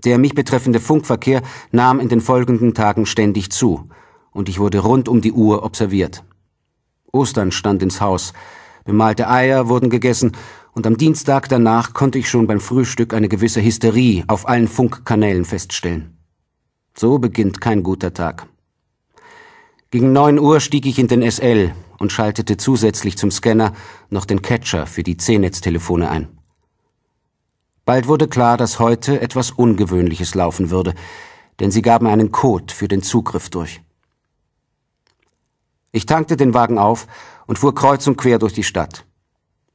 Speaker 1: Der mich betreffende Funkverkehr nahm in den folgenden Tagen ständig zu und ich wurde rund um die Uhr observiert. Ostern stand ins Haus, bemalte Eier wurden gegessen, und am Dienstag danach konnte ich schon beim Frühstück eine gewisse Hysterie auf allen Funkkanälen feststellen. So beginnt kein guter Tag. Gegen neun Uhr stieg ich in den SL und schaltete zusätzlich zum Scanner noch den Catcher für die c netztelefone ein. Bald wurde klar, dass heute etwas Ungewöhnliches laufen würde, denn sie gaben einen Code für den Zugriff durch. Ich tankte den Wagen auf und fuhr kreuz und quer durch die Stadt.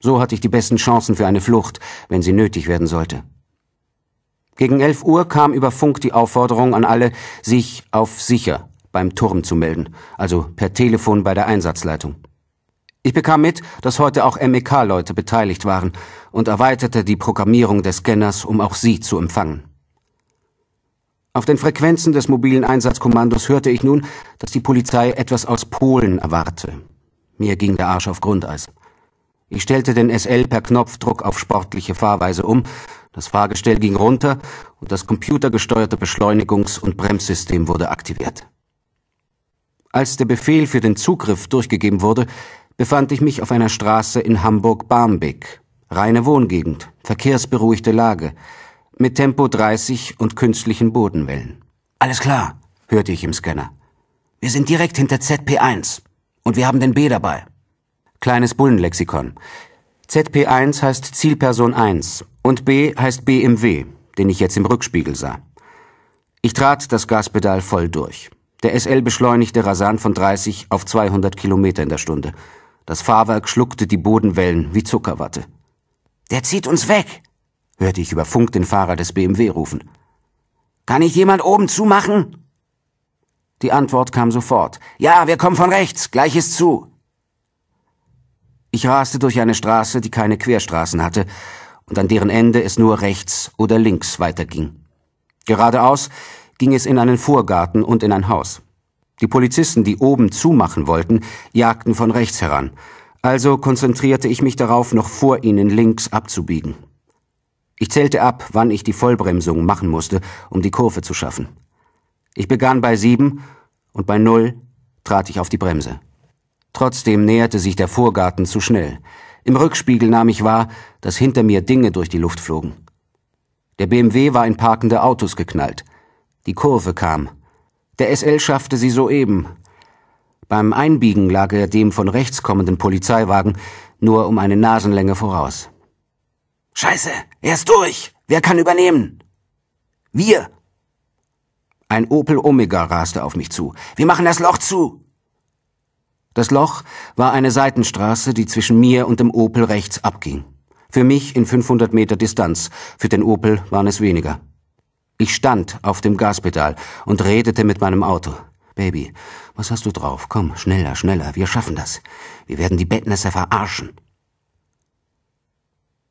Speaker 1: So hatte ich die besten Chancen für eine Flucht, wenn sie nötig werden sollte. Gegen elf Uhr kam über Funk die Aufforderung an alle, sich auf sicher beim Turm zu melden, also per Telefon bei der Einsatzleitung. Ich bekam mit, dass heute auch MEK-Leute beteiligt waren und erweiterte die Programmierung des Scanners, um auch sie zu empfangen. Auf den Frequenzen des mobilen Einsatzkommandos hörte ich nun, dass die Polizei etwas aus Polen erwarte. Mir ging der Arsch auf Grundeis. Ich stellte den SL per Knopfdruck auf sportliche Fahrweise um, das Fahrgestell ging runter und das computergesteuerte Beschleunigungs- und Bremssystem wurde aktiviert. Als der Befehl für den Zugriff durchgegeben wurde, befand ich mich auf einer Straße in Hamburg-Barmbek. Reine Wohngegend, verkehrsberuhigte Lage mit Tempo 30 und künstlichen Bodenwellen. Alles klar, hörte ich im Scanner. Wir sind direkt hinter ZP1 und wir haben den B dabei. Kleines Bullenlexikon. ZP1 heißt Zielperson 1 und B heißt BMW, den ich jetzt im Rückspiegel sah. Ich trat das Gaspedal voll durch. Der SL beschleunigte rasant von 30 auf 200 Kilometer in der Stunde. Das Fahrwerk schluckte die Bodenwellen wie Zuckerwatte. Der zieht uns weg, hörte ich über Funk den Fahrer des BMW rufen. Kann ich jemand oben zumachen? Die Antwort kam sofort. Ja, wir kommen von rechts, gleich ist zu. Ich raste durch eine Straße, die keine Querstraßen hatte und an deren Ende es nur rechts oder links weiterging. Geradeaus ging es in einen Vorgarten und in ein Haus. Die Polizisten, die oben zumachen wollten, jagten von rechts heran. Also konzentrierte ich mich darauf, noch vor ihnen links abzubiegen. Ich zählte ab, wann ich die Vollbremsung machen musste, um die Kurve zu schaffen. Ich begann bei sieben und bei null trat ich auf die Bremse. Trotzdem näherte sich der Vorgarten zu schnell. Im Rückspiegel nahm ich wahr, dass hinter mir Dinge durch die Luft flogen. Der BMW war in parkende Autos geknallt. Die Kurve kam. Der SL schaffte sie soeben. Beim Einbiegen lag er dem von rechts kommenden Polizeiwagen nur um eine Nasenlänge voraus. Scheiße, er ist durch. Wer kann übernehmen? Wir. Ein Opel Omega raste auf mich zu. Wir machen das Loch zu. Das Loch war eine Seitenstraße, die zwischen mir und dem Opel rechts abging. Für mich in 500 Meter Distanz, für den Opel waren es weniger. Ich stand auf dem Gaspedal und redete mit meinem Auto. Baby, was hast du drauf? Komm, schneller, schneller, wir schaffen das. Wir werden die Bettnässe verarschen.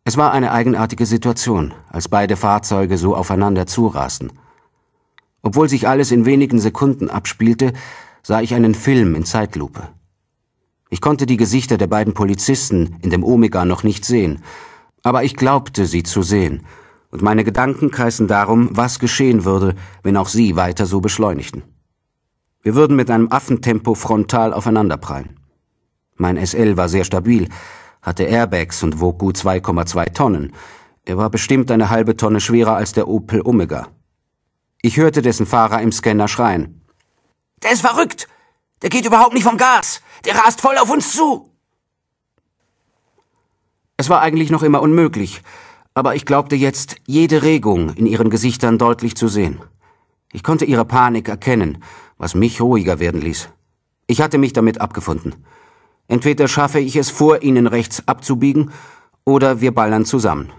Speaker 1: Es war eine eigenartige Situation, als beide Fahrzeuge so aufeinander zurasten. Obwohl sich alles in wenigen Sekunden abspielte, sah ich einen Film in Zeitlupe. Ich konnte die Gesichter der beiden Polizisten in dem Omega noch nicht sehen, aber ich glaubte, sie zu sehen, und meine Gedanken kreisen darum, was geschehen würde, wenn auch sie weiter so beschleunigten. Wir würden mit einem Affentempo frontal aufeinanderprallen. Mein SL war sehr stabil, hatte Airbags und wog gut 2,2 Tonnen. Er war bestimmt eine halbe Tonne schwerer als der Opel Omega. Ich hörte dessen Fahrer im Scanner schreien. Der ist verrückt! Der geht überhaupt nicht vom Gas! Der rast voll auf uns zu! Es war eigentlich noch immer unmöglich, aber ich glaubte jetzt, jede Regung in ihren Gesichtern deutlich zu sehen. Ich konnte ihre Panik erkennen, was mich ruhiger werden ließ. Ich hatte mich damit abgefunden. Entweder schaffe ich es vor ihnen rechts abzubiegen, oder wir ballern zusammen.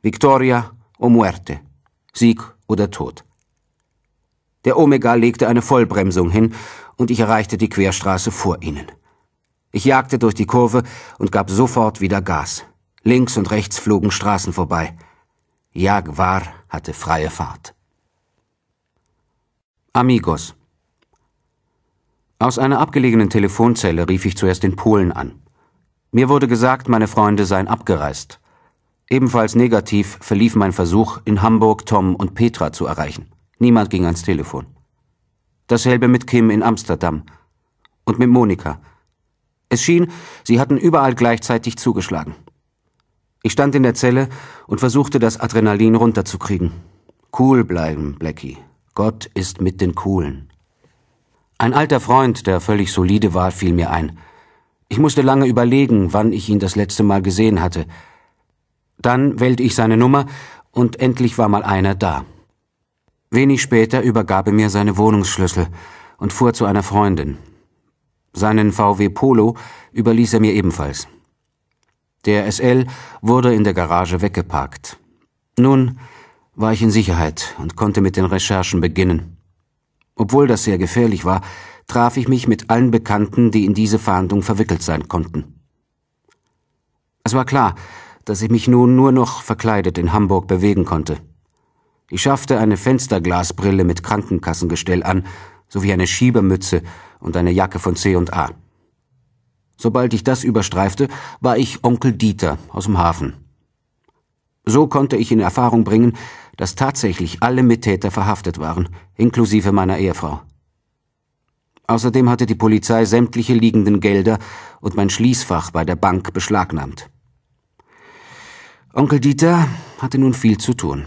Speaker 1: Victoria o muerte. Sieg oder Tod. Der Omega legte eine Vollbremsung hin und ich erreichte die Querstraße vor ihnen. Ich jagte durch die Kurve und gab sofort wieder Gas. Links und rechts flogen Straßen vorbei. Jaguar hatte freie Fahrt. Amigos. Aus einer abgelegenen Telefonzelle rief ich zuerst in Polen an. Mir wurde gesagt, meine Freunde seien abgereist. Ebenfalls negativ verlief mein Versuch, in Hamburg Tom und Petra zu erreichen. Niemand ging ans Telefon. Dasselbe mit Kim in Amsterdam und mit Monika. Es schien, sie hatten überall gleichzeitig zugeschlagen. Ich stand in der Zelle und versuchte, das Adrenalin runterzukriegen. Cool bleiben, Blackie. Gott ist mit den Coolen. Ein alter Freund, der völlig solide war, fiel mir ein. Ich musste lange überlegen, wann ich ihn das letzte Mal gesehen hatte. Dann wählte ich seine Nummer und endlich war mal einer da. Wenig später übergab er mir seine Wohnungsschlüssel und fuhr zu einer Freundin. Seinen VW Polo überließ er mir ebenfalls. Der SL wurde in der Garage weggeparkt. Nun war ich in Sicherheit und konnte mit den Recherchen beginnen. Obwohl das sehr gefährlich war, traf ich mich mit allen Bekannten, die in diese Fahndung verwickelt sein konnten. Es war klar, dass ich mich nun nur noch verkleidet in Hamburg bewegen konnte. Ich schaffte eine Fensterglasbrille mit Krankenkassengestell an, sowie eine Schiebermütze und eine Jacke von C und A. Sobald ich das überstreifte, war ich Onkel Dieter aus dem Hafen. So konnte ich in Erfahrung bringen, dass tatsächlich alle Mittäter verhaftet waren, inklusive meiner Ehefrau. Außerdem hatte die Polizei sämtliche liegenden Gelder und mein Schließfach bei der Bank beschlagnahmt. Onkel Dieter hatte nun viel zu tun.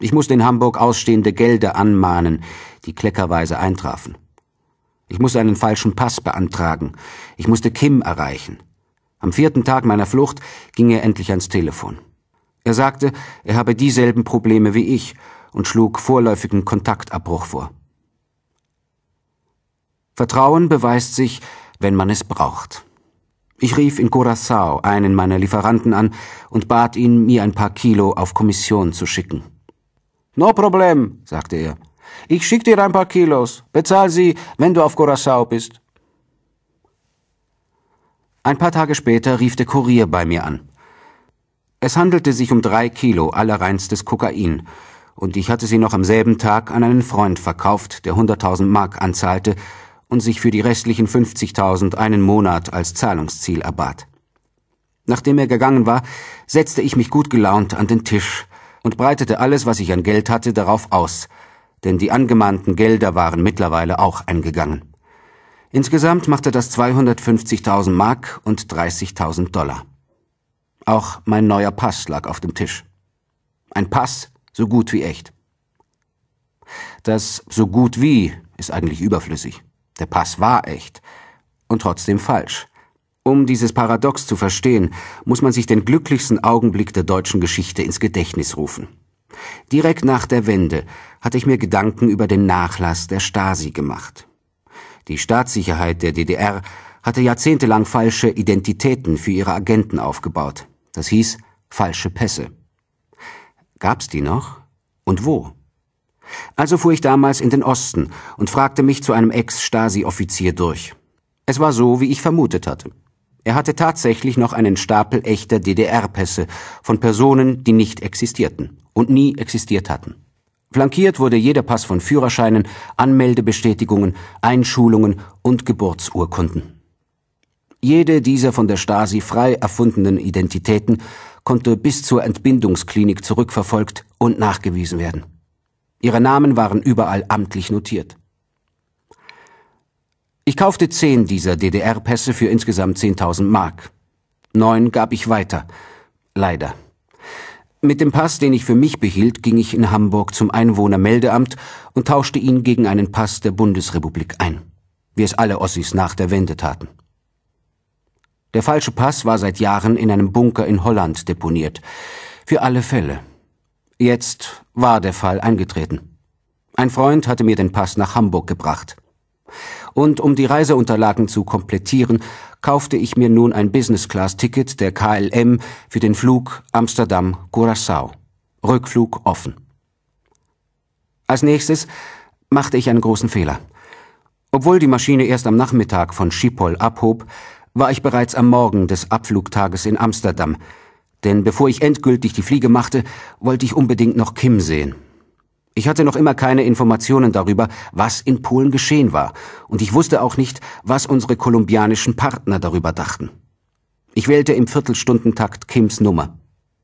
Speaker 1: Ich musste in Hamburg ausstehende Gelder anmahnen, die kleckerweise eintrafen. Ich musste einen falschen Pass beantragen. Ich musste Kim erreichen. Am vierten Tag meiner Flucht ging er endlich ans Telefon. Er sagte, er habe dieselben Probleme wie ich und schlug vorläufigen Kontaktabbruch vor. Vertrauen beweist sich, wenn man es braucht. Ich rief in Curacao einen meiner Lieferanten an und bat ihn, mir ein paar Kilo auf Kommission zu schicken. No problem, sagte er. Ich schick dir ein paar Kilos. Bezahl sie, wenn du auf Curacao bist. Ein paar Tage später rief der Kurier bei mir an. Es handelte sich um drei Kilo allerreinstes Kokain, und ich hatte sie noch am selben Tag an einen Freund verkauft, der 100.000 Mark anzahlte und sich für die restlichen 50.000 einen Monat als Zahlungsziel erbat. Nachdem er gegangen war, setzte ich mich gut gelaunt an den Tisch und breitete alles, was ich an Geld hatte, darauf aus, denn die angemahnten Gelder waren mittlerweile auch eingegangen. Insgesamt machte das 250.000 Mark und 30.000 Dollar. Auch mein neuer Pass lag auf dem Tisch. Ein Pass so gut wie echt. Das so gut wie ist eigentlich überflüssig. Der Pass war echt und trotzdem falsch. Um dieses Paradox zu verstehen, muss man sich den glücklichsten Augenblick der deutschen Geschichte ins Gedächtnis rufen. Direkt nach der Wende hatte ich mir Gedanken über den Nachlass der Stasi gemacht. Die Staatssicherheit der DDR hatte jahrzehntelang falsche Identitäten für ihre Agenten aufgebaut. Das hieß falsche Pässe. Gab's die noch? Und wo? Also fuhr ich damals in den Osten und fragte mich zu einem Ex-Stasi-Offizier durch. Es war so, wie ich vermutet hatte. Er hatte tatsächlich noch einen Stapel echter DDR-Pässe von Personen, die nicht existierten und nie existiert hatten. Flankiert wurde jeder Pass von Führerscheinen, Anmeldebestätigungen, Einschulungen und Geburtsurkunden. Jede dieser von der Stasi frei erfundenen Identitäten konnte bis zur Entbindungsklinik zurückverfolgt und nachgewiesen werden. Ihre Namen waren überall amtlich notiert. Ich kaufte zehn dieser DDR-Pässe für insgesamt 10.000 Mark. Neun gab ich weiter. Leider. Mit dem Pass, den ich für mich behielt, ging ich in Hamburg zum Einwohnermeldeamt und tauschte ihn gegen einen Pass der Bundesrepublik ein, wie es alle Ossis nach der Wende taten. Der falsche Pass war seit Jahren in einem Bunker in Holland deponiert. Für alle Fälle. Jetzt war der Fall eingetreten. Ein Freund hatte mir den Pass nach Hamburg gebracht. Und um die Reiseunterlagen zu komplettieren, kaufte ich mir nun ein Business-Class-Ticket der KLM für den Flug Amsterdam-Curaçao. Rückflug offen. Als nächstes machte ich einen großen Fehler. Obwohl die Maschine erst am Nachmittag von Schiphol abhob, war ich bereits am Morgen des Abflugtages in Amsterdam, denn bevor ich endgültig die Fliege machte, wollte ich unbedingt noch Kim sehen. Ich hatte noch immer keine Informationen darüber, was in Polen geschehen war, und ich wusste auch nicht, was unsere kolumbianischen Partner darüber dachten. Ich wählte im Viertelstundentakt Kims Nummer.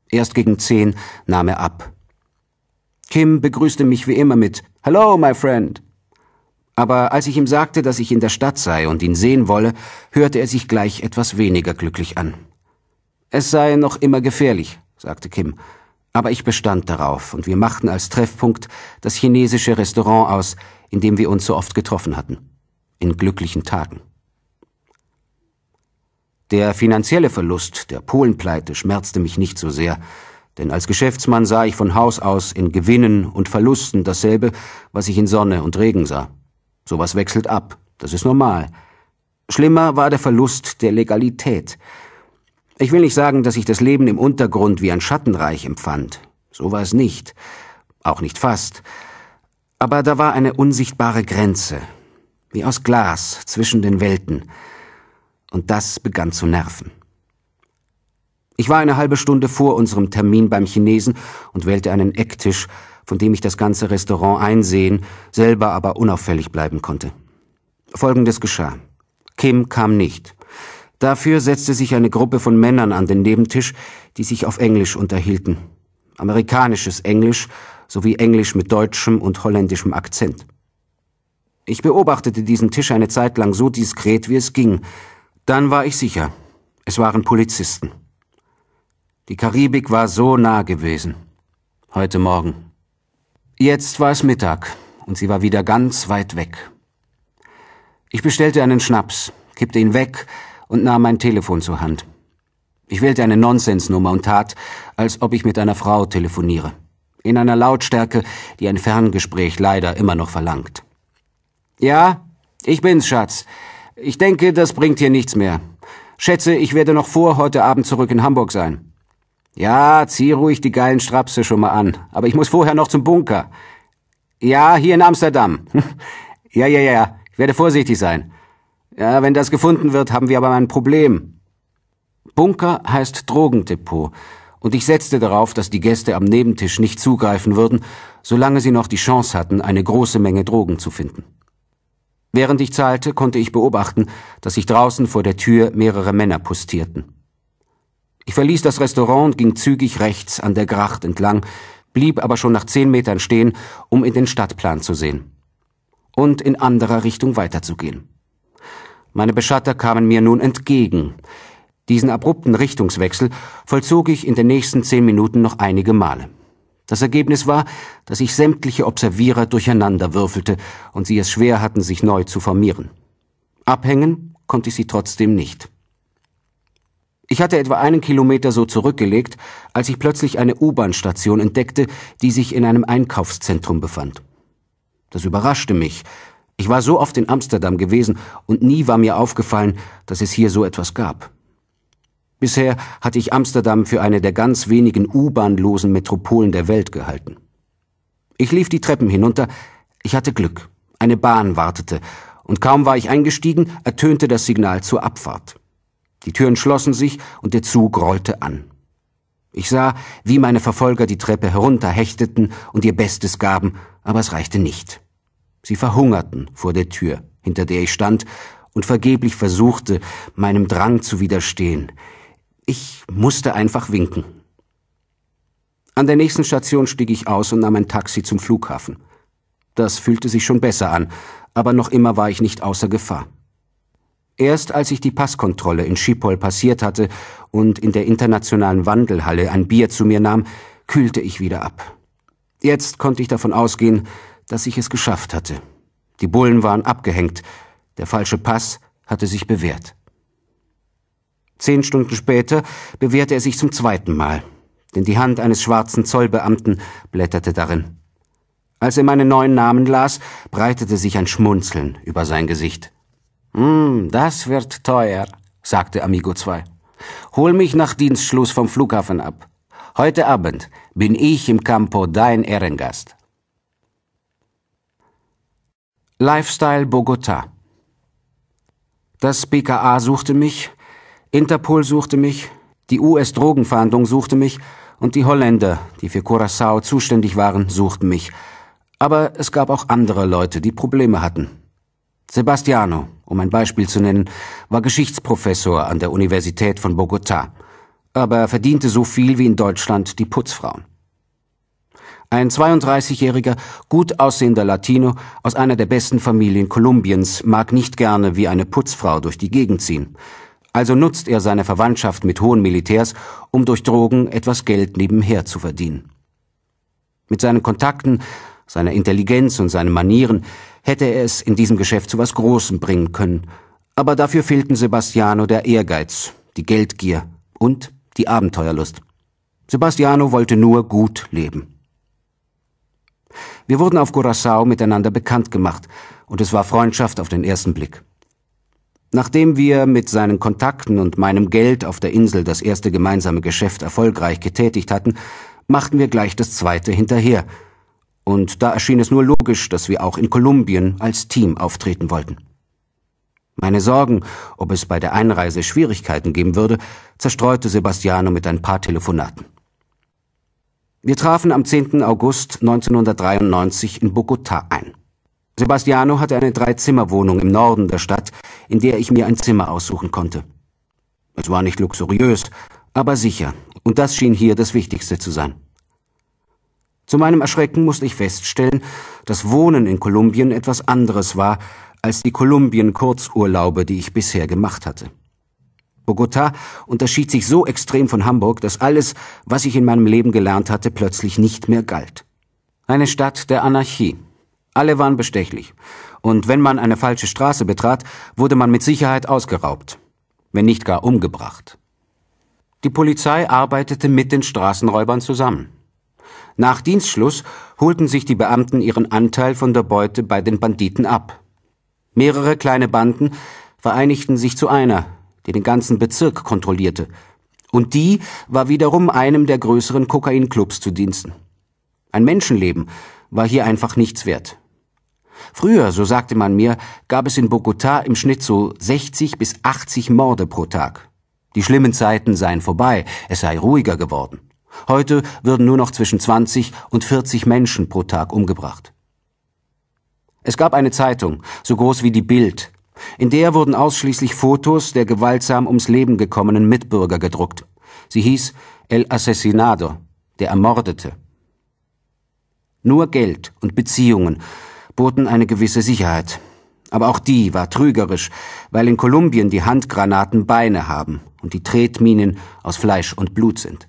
Speaker 1: Erst gegen zehn nahm er ab. Kim begrüßte mich wie immer mit Hello, my friend. Aber als ich ihm sagte, dass ich in der Stadt sei und ihn sehen wolle, hörte er sich gleich etwas weniger glücklich an. Es sei noch immer gefährlich, sagte Kim. Aber ich bestand darauf, und wir machten als Treffpunkt das chinesische Restaurant aus, in dem wir uns so oft getroffen hatten. In glücklichen Tagen. Der finanzielle Verlust der Polenpleite schmerzte mich nicht so sehr, denn als Geschäftsmann sah ich von Haus aus in Gewinnen und Verlusten dasselbe, was ich in Sonne und Regen sah. Sowas wechselt ab, das ist normal. Schlimmer war der Verlust der Legalität. Ich will nicht sagen, dass ich das Leben im Untergrund wie ein Schattenreich empfand. So war es nicht. Auch nicht fast. Aber da war eine unsichtbare Grenze. Wie aus Glas zwischen den Welten. Und das begann zu nerven. Ich war eine halbe Stunde vor unserem Termin beim Chinesen und wählte einen Ecktisch, von dem ich das ganze Restaurant einsehen, selber aber unauffällig bleiben konnte. Folgendes geschah. Kim kam nicht. Dafür setzte sich eine Gruppe von Männern an den Nebentisch, die sich auf Englisch unterhielten. Amerikanisches Englisch sowie Englisch mit deutschem und holländischem Akzent. Ich beobachtete diesen Tisch eine Zeit lang so diskret, wie es ging. Dann war ich sicher, es waren Polizisten. Die Karibik war so nah gewesen. Heute Morgen. Jetzt war es Mittag und sie war wieder ganz weit weg. Ich bestellte einen Schnaps, kippte ihn weg und nahm mein Telefon zur Hand. Ich wählte eine Nonsensnummer und tat, als ob ich mit einer Frau telefoniere. In einer Lautstärke, die ein Ferngespräch leider immer noch verlangt. Ja, ich bin's, Schatz. Ich denke, das bringt hier nichts mehr. Schätze, ich werde noch vor heute Abend zurück in Hamburg sein. Ja, zieh ruhig die geilen Strapse schon mal an. Aber ich muss vorher noch zum Bunker. Ja, hier in Amsterdam. ja, ja, ja, ja. Ich werde vorsichtig sein. Ja, wenn das gefunden wird, haben wir aber ein Problem. Bunker heißt Drogendepot, und ich setzte darauf, dass die Gäste am Nebentisch nicht zugreifen würden, solange sie noch die Chance hatten, eine große Menge Drogen zu finden. Während ich zahlte, konnte ich beobachten, dass sich draußen vor der Tür mehrere Männer postierten. Ich verließ das Restaurant und ging zügig rechts an der Gracht entlang, blieb aber schon nach zehn Metern stehen, um in den Stadtplan zu sehen. Und in anderer Richtung weiterzugehen. Meine Beschatter kamen mir nun entgegen. Diesen abrupten Richtungswechsel vollzog ich in den nächsten zehn Minuten noch einige Male. Das Ergebnis war, dass ich sämtliche Observierer durcheinander würfelte und sie es schwer hatten, sich neu zu formieren. Abhängen konnte ich sie trotzdem nicht. Ich hatte etwa einen Kilometer so zurückgelegt, als ich plötzlich eine U-Bahn-Station entdeckte, die sich in einem Einkaufszentrum befand. Das überraschte mich. Ich war so oft in Amsterdam gewesen und nie war mir aufgefallen, dass es hier so etwas gab. Bisher hatte ich Amsterdam für eine der ganz wenigen U-Bahnlosen Metropolen der Welt gehalten. Ich lief die Treppen hinunter. Ich hatte Glück. Eine Bahn wartete. Und kaum war ich eingestiegen, ertönte das Signal zur Abfahrt. Die Türen schlossen sich und der Zug rollte an. Ich sah, wie meine Verfolger die Treppe herunterhechteten und ihr Bestes gaben, aber es reichte nicht. Sie verhungerten vor der Tür, hinter der ich stand, und vergeblich versuchte, meinem Drang zu widerstehen. Ich musste einfach winken. An der nächsten Station stieg ich aus und nahm ein Taxi zum Flughafen. Das fühlte sich schon besser an, aber noch immer war ich nicht außer Gefahr. Erst als ich die Passkontrolle in Schiphol passiert hatte und in der internationalen Wandelhalle ein Bier zu mir nahm, kühlte ich wieder ab. Jetzt konnte ich davon ausgehen, dass ich es geschafft hatte. Die Bullen waren abgehängt, der falsche Pass hatte sich bewährt. Zehn Stunden später bewährte er sich zum zweiten Mal, denn die Hand eines schwarzen Zollbeamten blätterte darin. Als er meinen neuen Namen las, breitete sich ein Schmunzeln über sein Gesicht. Hm, das wird teuer, sagte Amigo 2. Hol mich nach Dienstschluss vom Flughafen ab. Heute Abend bin ich im Campo dein Ehrengast. Lifestyle Bogota. Das BKA suchte mich, Interpol suchte mich, die US-Drogenfahndung suchte mich und die Holländer, die für Curaçao zuständig waren, suchten mich. Aber es gab auch andere Leute, die Probleme hatten. Sebastiano, um ein Beispiel zu nennen, war Geschichtsprofessor an der Universität von Bogotá, aber er verdiente so viel wie in Deutschland die Putzfrauen. Ein 32-jähriger, gut aussehender Latino aus einer der besten Familien Kolumbiens mag nicht gerne wie eine Putzfrau durch die Gegend ziehen. Also nutzt er seine Verwandtschaft mit hohen Militärs, um durch Drogen etwas Geld nebenher zu verdienen. Mit seinen Kontakten, seiner Intelligenz und seinen Manieren hätte er es in diesem Geschäft zu was Großem bringen können. Aber dafür fehlten Sebastiano der Ehrgeiz, die Geldgier und die Abenteuerlust. Sebastiano wollte nur gut leben. Wir wurden auf Curacao miteinander bekannt gemacht, und es war Freundschaft auf den ersten Blick. Nachdem wir mit seinen Kontakten und meinem Geld auf der Insel das erste gemeinsame Geschäft erfolgreich getätigt hatten, machten wir gleich das zweite hinterher – und da erschien es nur logisch, dass wir auch in Kolumbien als Team auftreten wollten. Meine Sorgen, ob es bei der Einreise Schwierigkeiten geben würde, zerstreute Sebastiano mit ein paar Telefonaten. Wir trafen am 10. August 1993 in Bogota ein. Sebastiano hatte eine Dreizimmerwohnung im Norden der Stadt, in der ich mir ein Zimmer aussuchen konnte. Es war nicht luxuriös, aber sicher, und das schien hier das Wichtigste zu sein. Zu meinem Erschrecken musste ich feststellen, dass Wohnen in Kolumbien etwas anderes war als die Kolumbien-Kurzurlaube, die ich bisher gemacht hatte. Bogota unterschied sich so extrem von Hamburg, dass alles, was ich in meinem Leben gelernt hatte, plötzlich nicht mehr galt. Eine Stadt der Anarchie. Alle waren bestechlich. Und wenn man eine falsche Straße betrat, wurde man mit Sicherheit ausgeraubt. Wenn nicht gar umgebracht. Die Polizei arbeitete mit den Straßenräubern zusammen. Nach Dienstschluss holten sich die Beamten ihren Anteil von der Beute bei den Banditen ab. Mehrere kleine Banden vereinigten sich zu einer, die den ganzen Bezirk kontrollierte, und die war wiederum einem der größeren Kokainclubs zu Diensten. Ein Menschenleben war hier einfach nichts wert. Früher, so sagte man mir, gab es in Bogotá im Schnitt so 60 bis 80 Morde pro Tag. Die schlimmen Zeiten seien vorbei, es sei ruhiger geworden. Heute würden nur noch zwischen 20 und 40 Menschen pro Tag umgebracht. Es gab eine Zeitung, so groß wie die Bild, in der wurden ausschließlich Fotos der gewaltsam ums Leben gekommenen Mitbürger gedruckt. Sie hieß El Asesinado, der Ermordete. Nur Geld und Beziehungen boten eine gewisse Sicherheit. Aber auch die war trügerisch, weil in Kolumbien die Handgranaten Beine haben und die Tretminen aus Fleisch und Blut sind.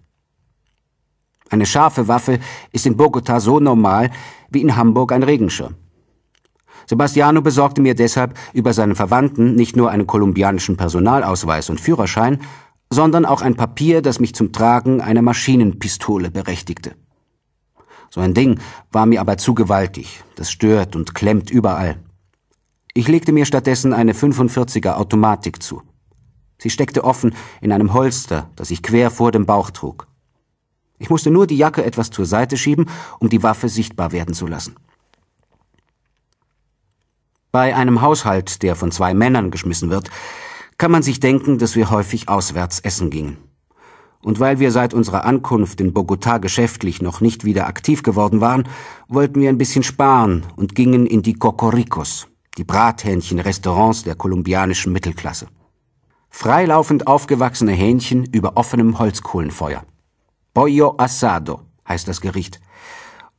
Speaker 1: Eine scharfe Waffe ist in Bogota so normal wie in Hamburg ein Regenschirm. Sebastiano besorgte mir deshalb über seinen Verwandten nicht nur einen kolumbianischen Personalausweis und Führerschein, sondern auch ein Papier, das mich zum Tragen einer Maschinenpistole berechtigte. So ein Ding war mir aber zu gewaltig, das stört und klemmt überall. Ich legte mir stattdessen eine 45er Automatik zu. Sie steckte offen in einem Holster, das ich quer vor dem Bauch trug. Ich musste nur die Jacke etwas zur Seite schieben, um die Waffe sichtbar werden zu lassen. Bei einem Haushalt, der von zwei Männern geschmissen wird, kann man sich denken, dass wir häufig auswärts essen gingen. Und weil wir seit unserer Ankunft in Bogotá geschäftlich noch nicht wieder aktiv geworden waren, wollten wir ein bisschen sparen und gingen in die Cocoricos, die Brathähnchen-Restaurants der kolumbianischen Mittelklasse. Freilaufend aufgewachsene Hähnchen über offenem Holzkohlenfeuer. Pollo asado heißt das Gericht.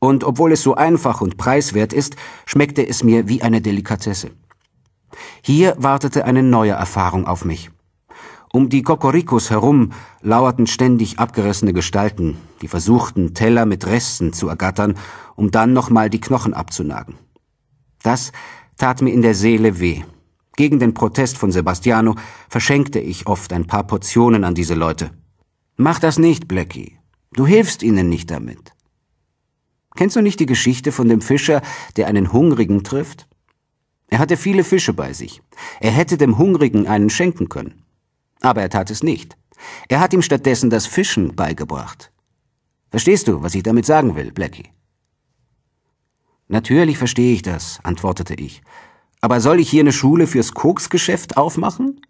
Speaker 1: Und obwohl es so einfach und preiswert ist, schmeckte es mir wie eine Delikatesse. Hier wartete eine neue Erfahrung auf mich. Um die Kokorikos herum lauerten ständig abgerissene Gestalten, die versuchten, Teller mit Resten zu ergattern, um dann nochmal die Knochen abzunagen. Das tat mir in der Seele weh. Gegen den Protest von Sebastiano verschenkte ich oft ein paar Portionen an diese Leute. Mach das nicht, Blackie. Du hilfst ihnen nicht damit. Kennst du nicht die Geschichte von dem Fischer, der einen Hungrigen trifft? Er hatte viele Fische bei sich. Er hätte dem Hungrigen einen schenken können. Aber er tat es nicht. Er hat ihm stattdessen das Fischen beigebracht. Verstehst du, was ich damit sagen will, Blackie? Natürlich verstehe ich das, antwortete ich. Aber soll ich hier eine Schule fürs Koksgeschäft aufmachen?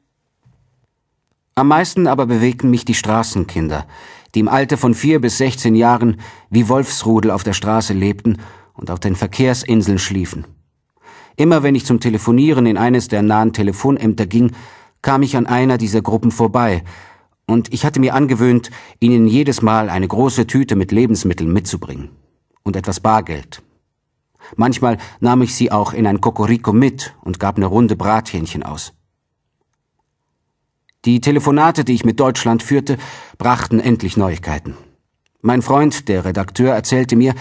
Speaker 1: Am meisten aber bewegten mich die Straßenkinder, die im Alter von vier bis sechzehn Jahren wie Wolfsrudel auf der Straße lebten und auf den Verkehrsinseln schliefen. Immer wenn ich zum Telefonieren in eines der nahen Telefonämter ging, kam ich an einer dieser Gruppen vorbei, und ich hatte mir angewöhnt, ihnen jedes Mal eine große Tüte mit Lebensmitteln mitzubringen und etwas Bargeld. Manchmal nahm ich sie auch in ein Kokoriko mit und gab eine Runde Brathähnchen aus. Die Telefonate, die ich mit Deutschland führte, brachten endlich Neuigkeiten. Mein Freund, der Redakteur, erzählte mir,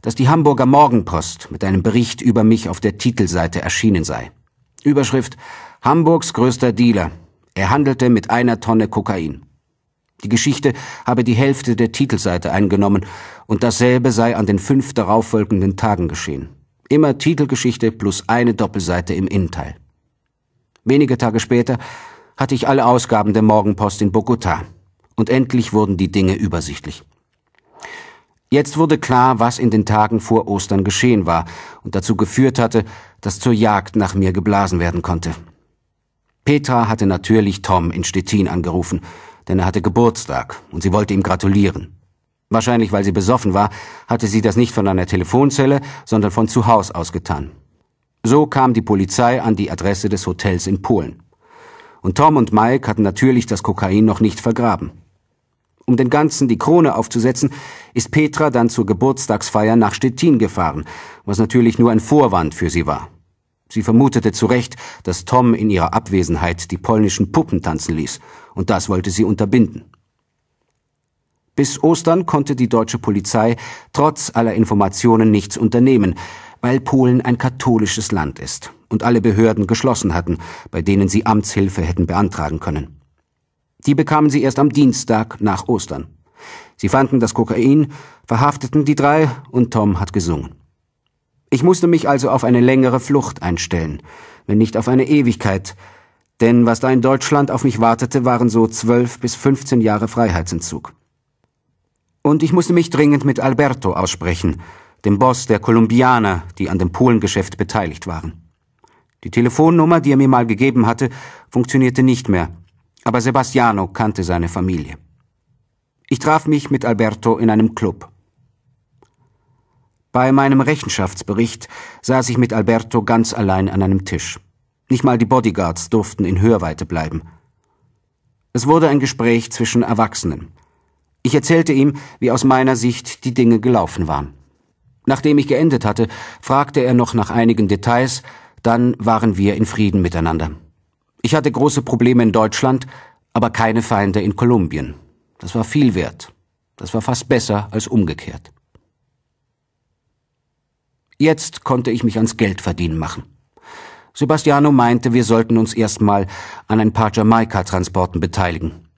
Speaker 1: dass die Hamburger Morgenpost mit einem Bericht über mich auf der Titelseite erschienen sei. Überschrift Hamburgs größter Dealer. Er handelte mit einer Tonne Kokain. Die Geschichte habe die Hälfte der Titelseite eingenommen und dasselbe sei an den fünf darauffolgenden Tagen geschehen. Immer Titelgeschichte plus eine Doppelseite im Innenteil. Wenige Tage später hatte ich alle Ausgaben der Morgenpost in Bogota. Und endlich wurden die Dinge übersichtlich. Jetzt wurde klar, was in den Tagen vor Ostern geschehen war und dazu geführt hatte, dass zur Jagd nach mir geblasen werden konnte. Petra hatte natürlich Tom in Stettin angerufen, denn er hatte Geburtstag und sie wollte ihm gratulieren. Wahrscheinlich, weil sie besoffen war, hatte sie das nicht von einer Telefonzelle, sondern von zu Haus aus getan. So kam die Polizei an die Adresse des Hotels in Polen und Tom und Mike hatten natürlich das Kokain noch nicht vergraben. Um den Ganzen die Krone aufzusetzen, ist Petra dann zur Geburtstagsfeier nach Stettin gefahren, was natürlich nur ein Vorwand für sie war. Sie vermutete zu Recht, dass Tom in ihrer Abwesenheit die polnischen Puppen tanzen ließ, und das wollte sie unterbinden. Bis Ostern konnte die deutsche Polizei trotz aller Informationen nichts unternehmen, weil Polen ein katholisches Land ist und alle Behörden geschlossen hatten, bei denen sie Amtshilfe hätten beantragen können. Die bekamen sie erst am Dienstag nach Ostern. Sie fanden das Kokain, verhafteten die drei und Tom hat gesungen. Ich musste mich also auf eine längere Flucht einstellen, wenn nicht auf eine Ewigkeit, denn was da in Deutschland auf mich wartete, waren so zwölf bis fünfzehn Jahre Freiheitsentzug. Und ich musste mich dringend mit Alberto aussprechen, dem Boss der Kolumbianer, die an dem Polengeschäft beteiligt waren. Die Telefonnummer, die er mir mal gegeben hatte, funktionierte nicht mehr, aber Sebastiano kannte seine Familie. Ich traf mich mit Alberto in einem Club. Bei meinem Rechenschaftsbericht saß ich mit Alberto ganz allein an einem Tisch. Nicht mal die Bodyguards durften in Hörweite bleiben. Es wurde ein Gespräch zwischen Erwachsenen. Ich erzählte ihm, wie aus meiner Sicht die Dinge gelaufen waren. Nachdem ich geendet hatte, fragte er noch nach einigen Details, dann waren wir in Frieden miteinander. Ich hatte große Probleme in Deutschland, aber keine Feinde in Kolumbien. Das war viel wert. Das war fast besser als umgekehrt. Jetzt konnte ich mich ans Geld verdienen machen. Sebastiano meinte, wir sollten uns erstmal an ein paar Jamaika-Transporten beteiligen.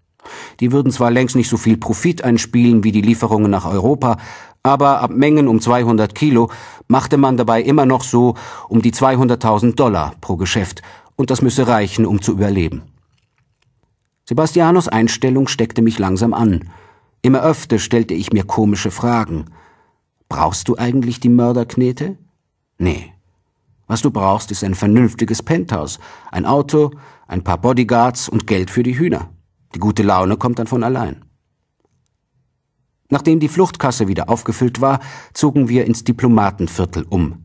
Speaker 1: Die würden zwar längst nicht so viel Profit einspielen wie die Lieferungen nach Europa, aber ab Mengen um 200 Kilo machte man dabei immer noch so um die 200.000 Dollar pro Geschäft und das müsse reichen, um zu überleben. Sebastianos Einstellung steckte mich langsam an. Immer öfter stellte ich mir komische Fragen. Brauchst du eigentlich die Mörderknete? Nee. Was du brauchst, ist ein vernünftiges Penthouse, ein Auto, ein paar Bodyguards und Geld für die Hühner. Die gute Laune kommt dann von allein. Nachdem die Fluchtkasse wieder aufgefüllt war, zogen wir ins Diplomatenviertel um.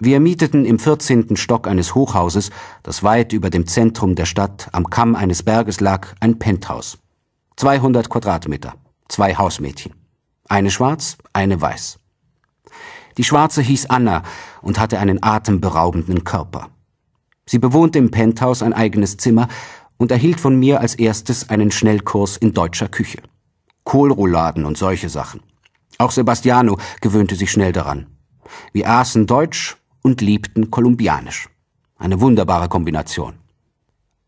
Speaker 1: Wir mieteten im 14. Stock eines Hochhauses, das weit über dem Zentrum der Stadt am Kamm eines Berges lag, ein Penthouse. 200 Quadratmeter, zwei Hausmädchen. Eine schwarz, eine weiß. Die schwarze hieß Anna und hatte einen atemberaubenden Körper. Sie bewohnte im Penthouse ein eigenes Zimmer und erhielt von mir als erstes einen Schnellkurs in deutscher Küche. Kohlrouladen und solche Sachen. Auch Sebastiano gewöhnte sich schnell daran. Wir aßen Deutsch und liebten Kolumbianisch. Eine wunderbare Kombination.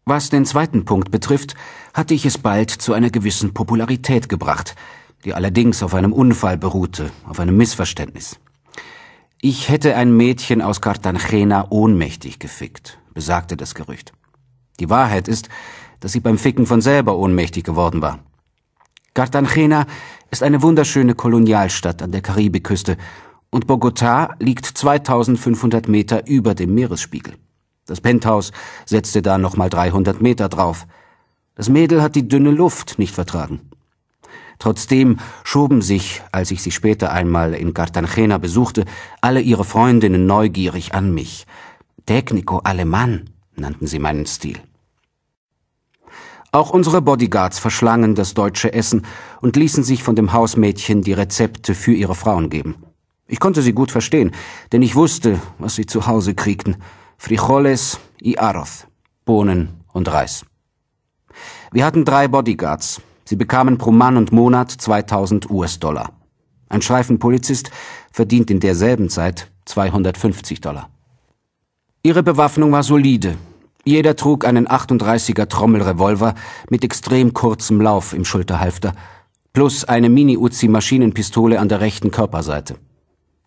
Speaker 1: Was den zweiten Punkt betrifft, hatte ich es bald zu einer gewissen Popularität gebracht, die allerdings auf einem Unfall beruhte, auf einem Missverständnis. Ich hätte ein Mädchen aus Cartagena ohnmächtig gefickt, besagte das Gerücht. Die Wahrheit ist, dass sie beim Ficken von selber ohnmächtig geworden war. Cartagena ist eine wunderschöne Kolonialstadt an der Karibikküste und Bogotá liegt 2500 Meter über dem Meeresspiegel. Das Penthouse setzte da nochmal 300 Meter drauf. Das Mädel hat die dünne Luft nicht vertragen. Trotzdem schoben sich, als ich sie später einmal in Cartagena besuchte, alle ihre Freundinnen neugierig an mich. Technico Alemann nannten sie meinen Stil. Auch unsere Bodyguards verschlangen das deutsche Essen und ließen sich von dem Hausmädchen die Rezepte für ihre Frauen geben. Ich konnte sie gut verstehen, denn ich wusste, was sie zu Hause kriegten. Frijoles y arroz, Bohnen und Reis. Wir hatten drei Bodyguards. Sie bekamen pro Mann und Monat 2000 US-Dollar. Ein Streifenpolizist verdient in derselben Zeit 250 Dollar. Ihre Bewaffnung war solide, jeder trug einen 38er Trommelrevolver mit extrem kurzem Lauf im Schulterhalfter, plus eine Mini-Uzi Maschinenpistole an der rechten Körperseite.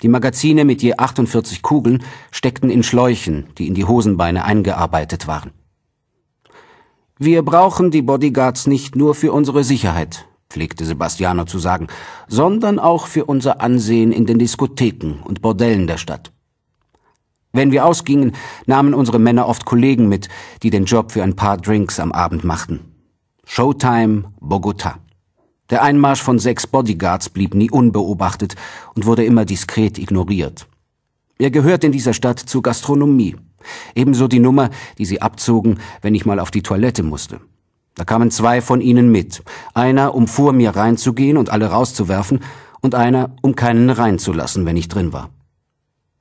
Speaker 1: Die Magazine mit je 48 Kugeln steckten in Schläuchen, die in die Hosenbeine eingearbeitet waren. Wir brauchen die Bodyguards nicht nur für unsere Sicherheit, pflegte Sebastiano zu sagen, sondern auch für unser Ansehen in den Diskotheken und Bordellen der Stadt. Wenn wir ausgingen, nahmen unsere Männer oft Kollegen mit, die den Job für ein paar Drinks am Abend machten. Showtime, Bogota. Der Einmarsch von sechs Bodyguards blieb nie unbeobachtet und wurde immer diskret ignoriert. Er gehört in dieser Stadt zur Gastronomie. Ebenso die Nummer, die sie abzogen, wenn ich mal auf die Toilette musste. Da kamen zwei von ihnen mit. Einer, um vor mir reinzugehen und alle rauszuwerfen, und einer, um keinen reinzulassen, wenn ich drin war.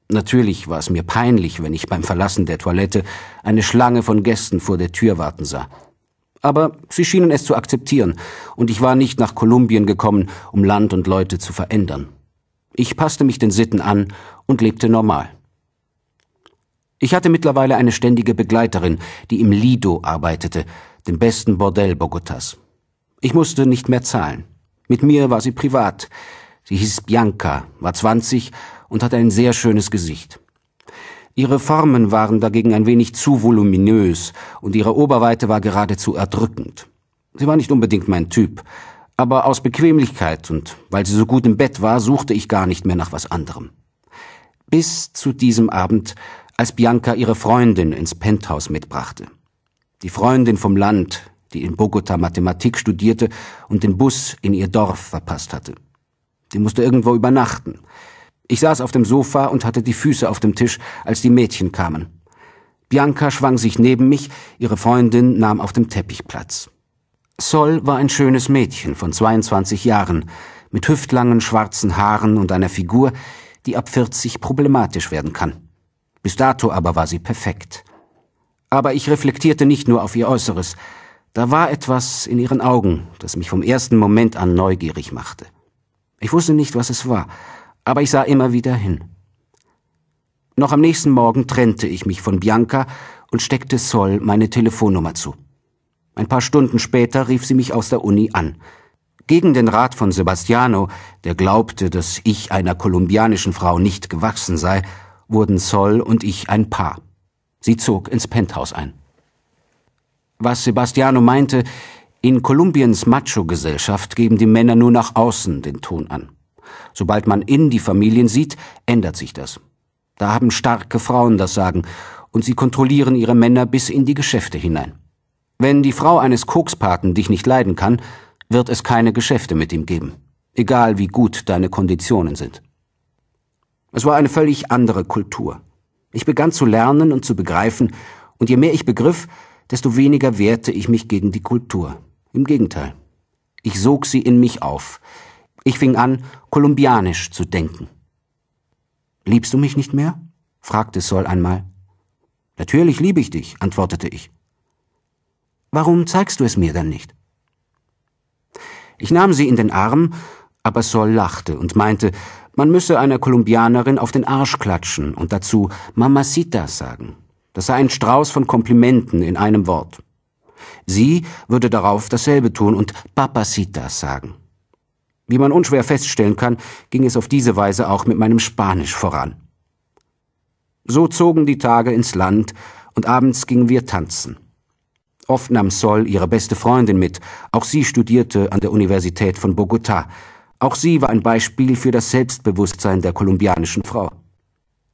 Speaker 1: Natürlich war es mir peinlich, wenn ich beim Verlassen der Toilette eine Schlange von Gästen vor der Tür warten sah. Aber sie schienen es zu akzeptieren, und ich war nicht nach Kolumbien gekommen, um Land und Leute zu verändern. Ich passte mich den Sitten an und lebte normal. Ich hatte mittlerweile eine ständige Begleiterin, die im Lido arbeitete, dem besten Bordell Bogotas. Ich musste nicht mehr zahlen. Mit mir war sie privat. Sie hieß Bianca, war 20 und hatte ein sehr schönes Gesicht. Ihre Formen waren dagegen ein wenig zu voluminös und ihre Oberweite war geradezu erdrückend. Sie war nicht unbedingt mein Typ, aber aus Bequemlichkeit und weil sie so gut im Bett war, suchte ich gar nicht mehr nach was anderem. Bis zu diesem Abend, als Bianca ihre Freundin ins Penthouse mitbrachte. Die Freundin vom Land, die in Bogota Mathematik studierte und den Bus in ihr Dorf verpasst hatte. Sie musste irgendwo übernachten, ich saß auf dem Sofa und hatte die Füße auf dem Tisch, als die Mädchen kamen. Bianca schwang sich neben mich, ihre Freundin nahm auf dem Teppich Platz. Sol war ein schönes Mädchen von 22 Jahren, mit hüftlangen schwarzen Haaren und einer Figur, die ab 40 problematisch werden kann. Bis dato aber war sie perfekt. Aber ich reflektierte nicht nur auf ihr Äußeres. Da war etwas in ihren Augen, das mich vom ersten Moment an neugierig machte. Ich wusste nicht, was es war, aber ich sah immer wieder hin. Noch am nächsten Morgen trennte ich mich von Bianca und steckte Sol meine Telefonnummer zu. Ein paar Stunden später rief sie mich aus der Uni an. Gegen den Rat von Sebastiano, der glaubte, dass ich einer kolumbianischen Frau nicht gewachsen sei, wurden Sol und ich ein Paar. Sie zog ins Penthouse ein. Was Sebastiano meinte, in Kolumbiens Macho-Gesellschaft geben die Männer nur nach außen den Ton an. Sobald man in die Familien sieht, ändert sich das. Da haben starke Frauen das Sagen, und sie kontrollieren ihre Männer bis in die Geschäfte hinein. Wenn die Frau eines Kokspaten dich nicht leiden kann, wird es keine Geschäfte mit ihm geben, egal wie gut deine Konditionen sind. Es war eine völlig andere Kultur. Ich begann zu lernen und zu begreifen, und je mehr ich begriff, desto weniger wehrte ich mich gegen die Kultur. Im Gegenteil. Ich sog sie in mich auf, ich fing an, kolumbianisch zu denken. Liebst du mich nicht mehr? fragte Sol einmal. Natürlich liebe ich dich, antwortete ich. Warum zeigst du es mir dann nicht? Ich nahm sie in den Arm, aber Sol lachte und meinte, man müsse einer Kolumbianerin auf den Arsch klatschen und dazu Mamacita sagen. Das sei ein Strauß von Komplimenten in einem Wort. Sie würde darauf dasselbe tun und Papacita sagen. Wie man unschwer feststellen kann, ging es auf diese Weise auch mit meinem Spanisch voran. So zogen die Tage ins Land und abends gingen wir tanzen. Oft nahm Sol ihre beste Freundin mit. Auch sie studierte an der Universität von Bogotá. Auch sie war ein Beispiel für das Selbstbewusstsein der kolumbianischen Frau.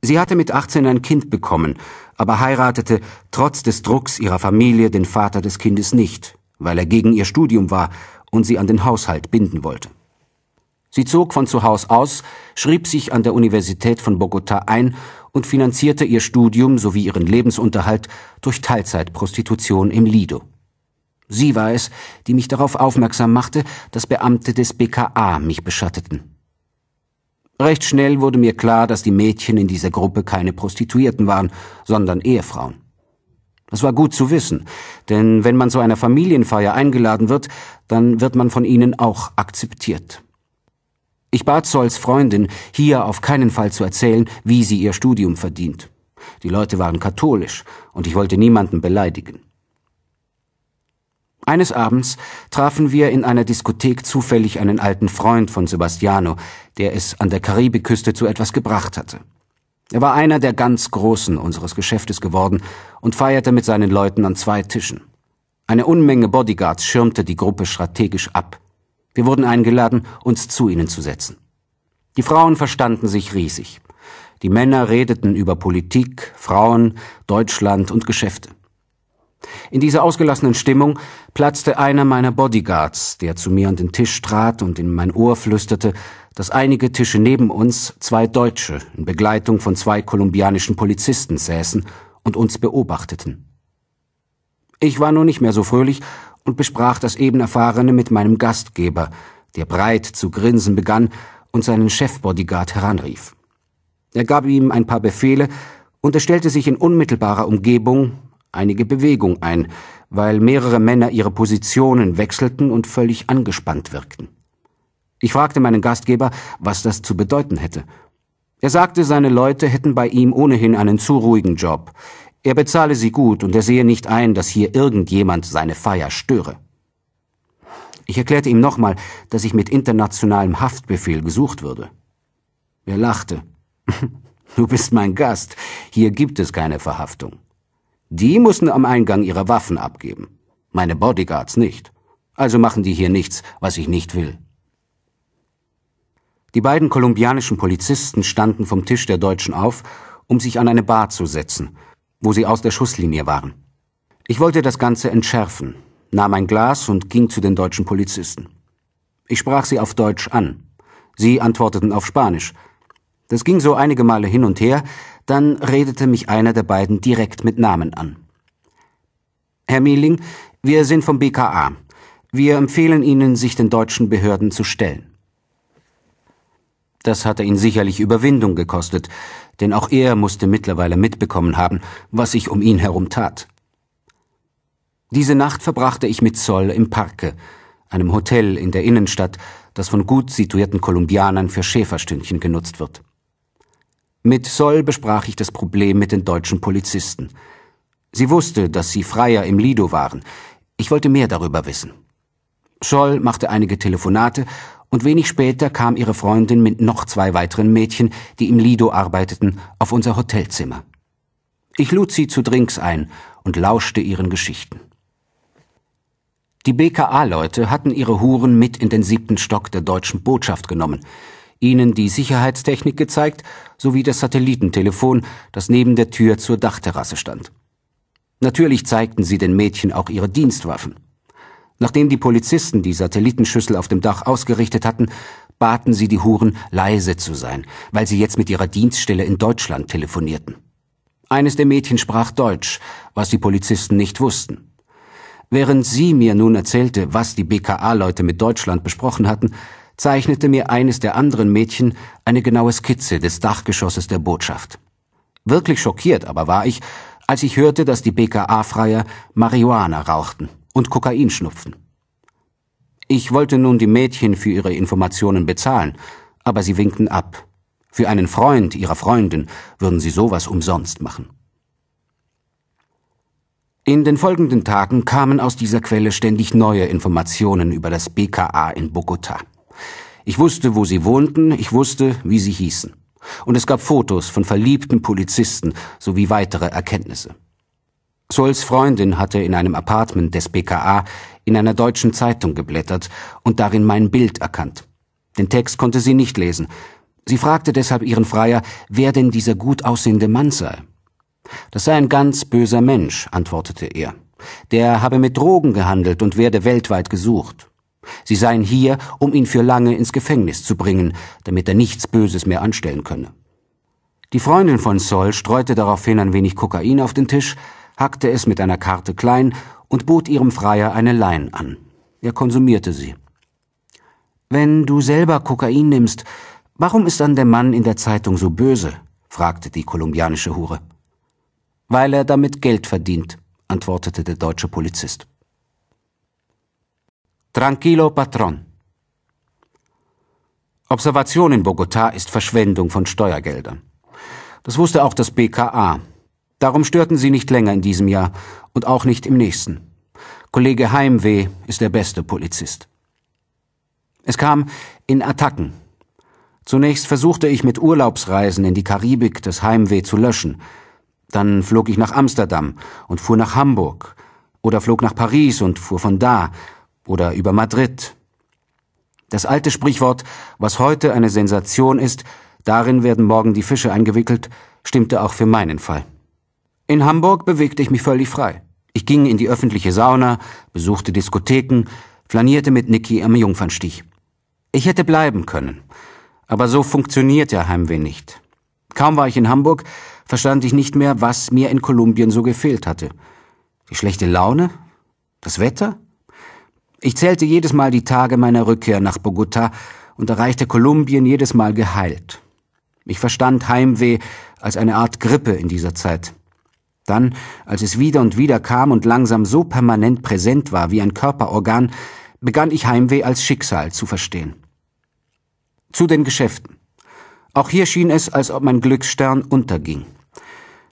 Speaker 1: Sie hatte mit 18 ein Kind bekommen, aber heiratete trotz des Drucks ihrer Familie den Vater des Kindes nicht, weil er gegen ihr Studium war und sie an den Haushalt binden wollte. Sie zog von zu Haus aus, schrieb sich an der Universität von Bogota ein und finanzierte ihr Studium sowie ihren Lebensunterhalt durch Teilzeitprostitution im Lido. Sie war es, die mich darauf aufmerksam machte, dass Beamte des BKA mich beschatteten. Recht schnell wurde mir klar, dass die Mädchen in dieser Gruppe keine Prostituierten waren, sondern Ehefrauen. Das war gut zu wissen, denn wenn man zu einer Familienfeier eingeladen wird, dann wird man von ihnen auch akzeptiert. Ich bat Zolls Freundin, hier auf keinen Fall zu erzählen, wie sie ihr Studium verdient. Die Leute waren katholisch, und ich wollte niemanden beleidigen. Eines Abends trafen wir in einer Diskothek zufällig einen alten Freund von Sebastiano, der es an der Karibikküste zu etwas gebracht hatte. Er war einer der ganz Großen unseres Geschäftes geworden und feierte mit seinen Leuten an zwei Tischen. Eine Unmenge Bodyguards schirmte die Gruppe strategisch ab. Wir wurden eingeladen, uns zu ihnen zu setzen. Die Frauen verstanden sich riesig. Die Männer redeten über Politik, Frauen, Deutschland und Geschäfte. In dieser ausgelassenen Stimmung platzte einer meiner Bodyguards, der zu mir an den Tisch trat und in mein Ohr flüsterte, dass einige Tische neben uns zwei Deutsche in Begleitung von zwei kolumbianischen Polizisten säßen und uns beobachteten. Ich war nur nicht mehr so fröhlich und besprach das eben Erfahrene mit meinem Gastgeber, der breit zu grinsen begann und seinen Chefbodyguard heranrief. Er gab ihm ein paar Befehle und er stellte sich in unmittelbarer Umgebung einige Bewegung ein, weil mehrere Männer ihre Positionen wechselten und völlig angespannt wirkten. Ich fragte meinen Gastgeber, was das zu bedeuten hätte. Er sagte, seine Leute hätten bei ihm ohnehin einen zu ruhigen Job. Er bezahle sie gut und er sehe nicht ein, dass hier irgendjemand seine Feier störe. Ich erklärte ihm nochmal, dass ich mit internationalem Haftbefehl gesucht würde. Er lachte. Du bist mein Gast. Hier gibt es keine Verhaftung. Die mussten am Eingang ihre Waffen abgeben. Meine Bodyguards nicht. Also machen die hier nichts, was ich nicht will. Die beiden kolumbianischen Polizisten standen vom Tisch der Deutschen auf, um sich an eine Bar zu setzen – wo sie aus der Schusslinie waren. Ich wollte das Ganze entschärfen, nahm ein Glas und ging zu den deutschen Polizisten. Ich sprach sie auf Deutsch an. Sie antworteten auf Spanisch. Das ging so einige Male hin und her, dann redete mich einer der beiden direkt mit Namen an. Herr Mehling, wir sind vom BKA. Wir empfehlen Ihnen, sich den deutschen Behörden zu stellen. Das hatte ihn sicherlich Überwindung gekostet, denn auch er musste mittlerweile mitbekommen haben, was ich um ihn herum tat. Diese Nacht verbrachte ich mit Zoll im Parke, einem Hotel in der Innenstadt, das von gut situierten Kolumbianern für Schäferstündchen genutzt wird. Mit Sol besprach ich das Problem mit den deutschen Polizisten. Sie wusste, dass sie Freier im Lido waren. Ich wollte mehr darüber wissen. Scholl machte einige Telefonate und wenig später kam ihre Freundin mit noch zwei weiteren Mädchen, die im Lido arbeiteten, auf unser Hotelzimmer. Ich lud sie zu Drinks ein und lauschte ihren Geschichten. Die BKA-Leute hatten ihre Huren mit in den siebten Stock der deutschen Botschaft genommen, ihnen die Sicherheitstechnik gezeigt sowie das Satellitentelefon, das neben der Tür zur Dachterrasse stand. Natürlich zeigten sie den Mädchen auch ihre Dienstwaffen. Nachdem die Polizisten die Satellitenschüssel auf dem Dach ausgerichtet hatten, baten sie die Huren, leise zu sein, weil sie jetzt mit ihrer Dienststelle in Deutschland telefonierten. Eines der Mädchen sprach Deutsch, was die Polizisten nicht wussten. Während sie mir nun erzählte, was die BKA-Leute mit Deutschland besprochen hatten, zeichnete mir eines der anderen Mädchen eine genaue Skizze des Dachgeschosses der Botschaft. Wirklich schockiert aber war ich, als ich hörte, dass die BKA-Freier Marihuana rauchten und Kokainschnupfen. Ich wollte nun die Mädchen für ihre Informationen bezahlen, aber sie winkten ab. Für einen Freund ihrer Freundin würden sie sowas umsonst machen. In den folgenden Tagen kamen aus dieser Quelle ständig neue Informationen über das BKA in Bogota. Ich wusste, wo sie wohnten, ich wusste, wie sie hießen. Und es gab Fotos von verliebten Polizisten sowie weitere Erkenntnisse. Zolls Freundin hatte in einem Apartment des BKA in einer deutschen Zeitung geblättert und darin mein Bild erkannt. Den Text konnte sie nicht lesen. Sie fragte deshalb ihren Freier, wer denn dieser gut aussehende Mann sei. Das sei ein ganz böser Mensch, antwortete er. Der habe mit Drogen gehandelt und werde weltweit gesucht. Sie seien hier, um ihn für lange ins Gefängnis zu bringen, damit er nichts Böses mehr anstellen könne. Die Freundin von Sol streute daraufhin ein wenig Kokain auf den Tisch, hackte es mit einer Karte klein und bot ihrem Freier eine Lein an. Er konsumierte sie. Wenn du selber Kokain nimmst, warum ist dann der Mann in der Zeitung so böse? fragte die kolumbianische Hure. Weil er damit Geld verdient, antwortete der deutsche Polizist. Tranquilo Patron. Observation in Bogotá ist Verschwendung von Steuergeldern. Das wusste auch das BKA, Darum störten sie nicht länger in diesem Jahr und auch nicht im nächsten. Kollege Heimweh ist der beste Polizist. Es kam in Attacken. Zunächst versuchte ich mit Urlaubsreisen in die Karibik das Heimweh zu löschen. Dann flog ich nach Amsterdam und fuhr nach Hamburg. Oder flog nach Paris und fuhr von da. Oder über Madrid. Das alte Sprichwort, was heute eine Sensation ist, darin werden morgen die Fische eingewickelt, stimmte auch für meinen Fall. In Hamburg bewegte ich mich völlig frei. Ich ging in die öffentliche Sauna, besuchte Diskotheken, flanierte mit Niki am Jungfernstich. Ich hätte bleiben können, aber so funktioniert der Heimweh nicht. Kaum war ich in Hamburg, verstand ich nicht mehr, was mir in Kolumbien so gefehlt hatte. Die schlechte Laune? Das Wetter? Ich zählte jedes Mal die Tage meiner Rückkehr nach Bogota und erreichte Kolumbien jedes Mal geheilt. Ich verstand Heimweh als eine Art Grippe in dieser Zeit. Dann, als es wieder und wieder kam und langsam so permanent präsent war wie ein Körperorgan, begann ich Heimweh als Schicksal zu verstehen. Zu den Geschäften. Auch hier schien es, als ob mein Glücksstern unterging.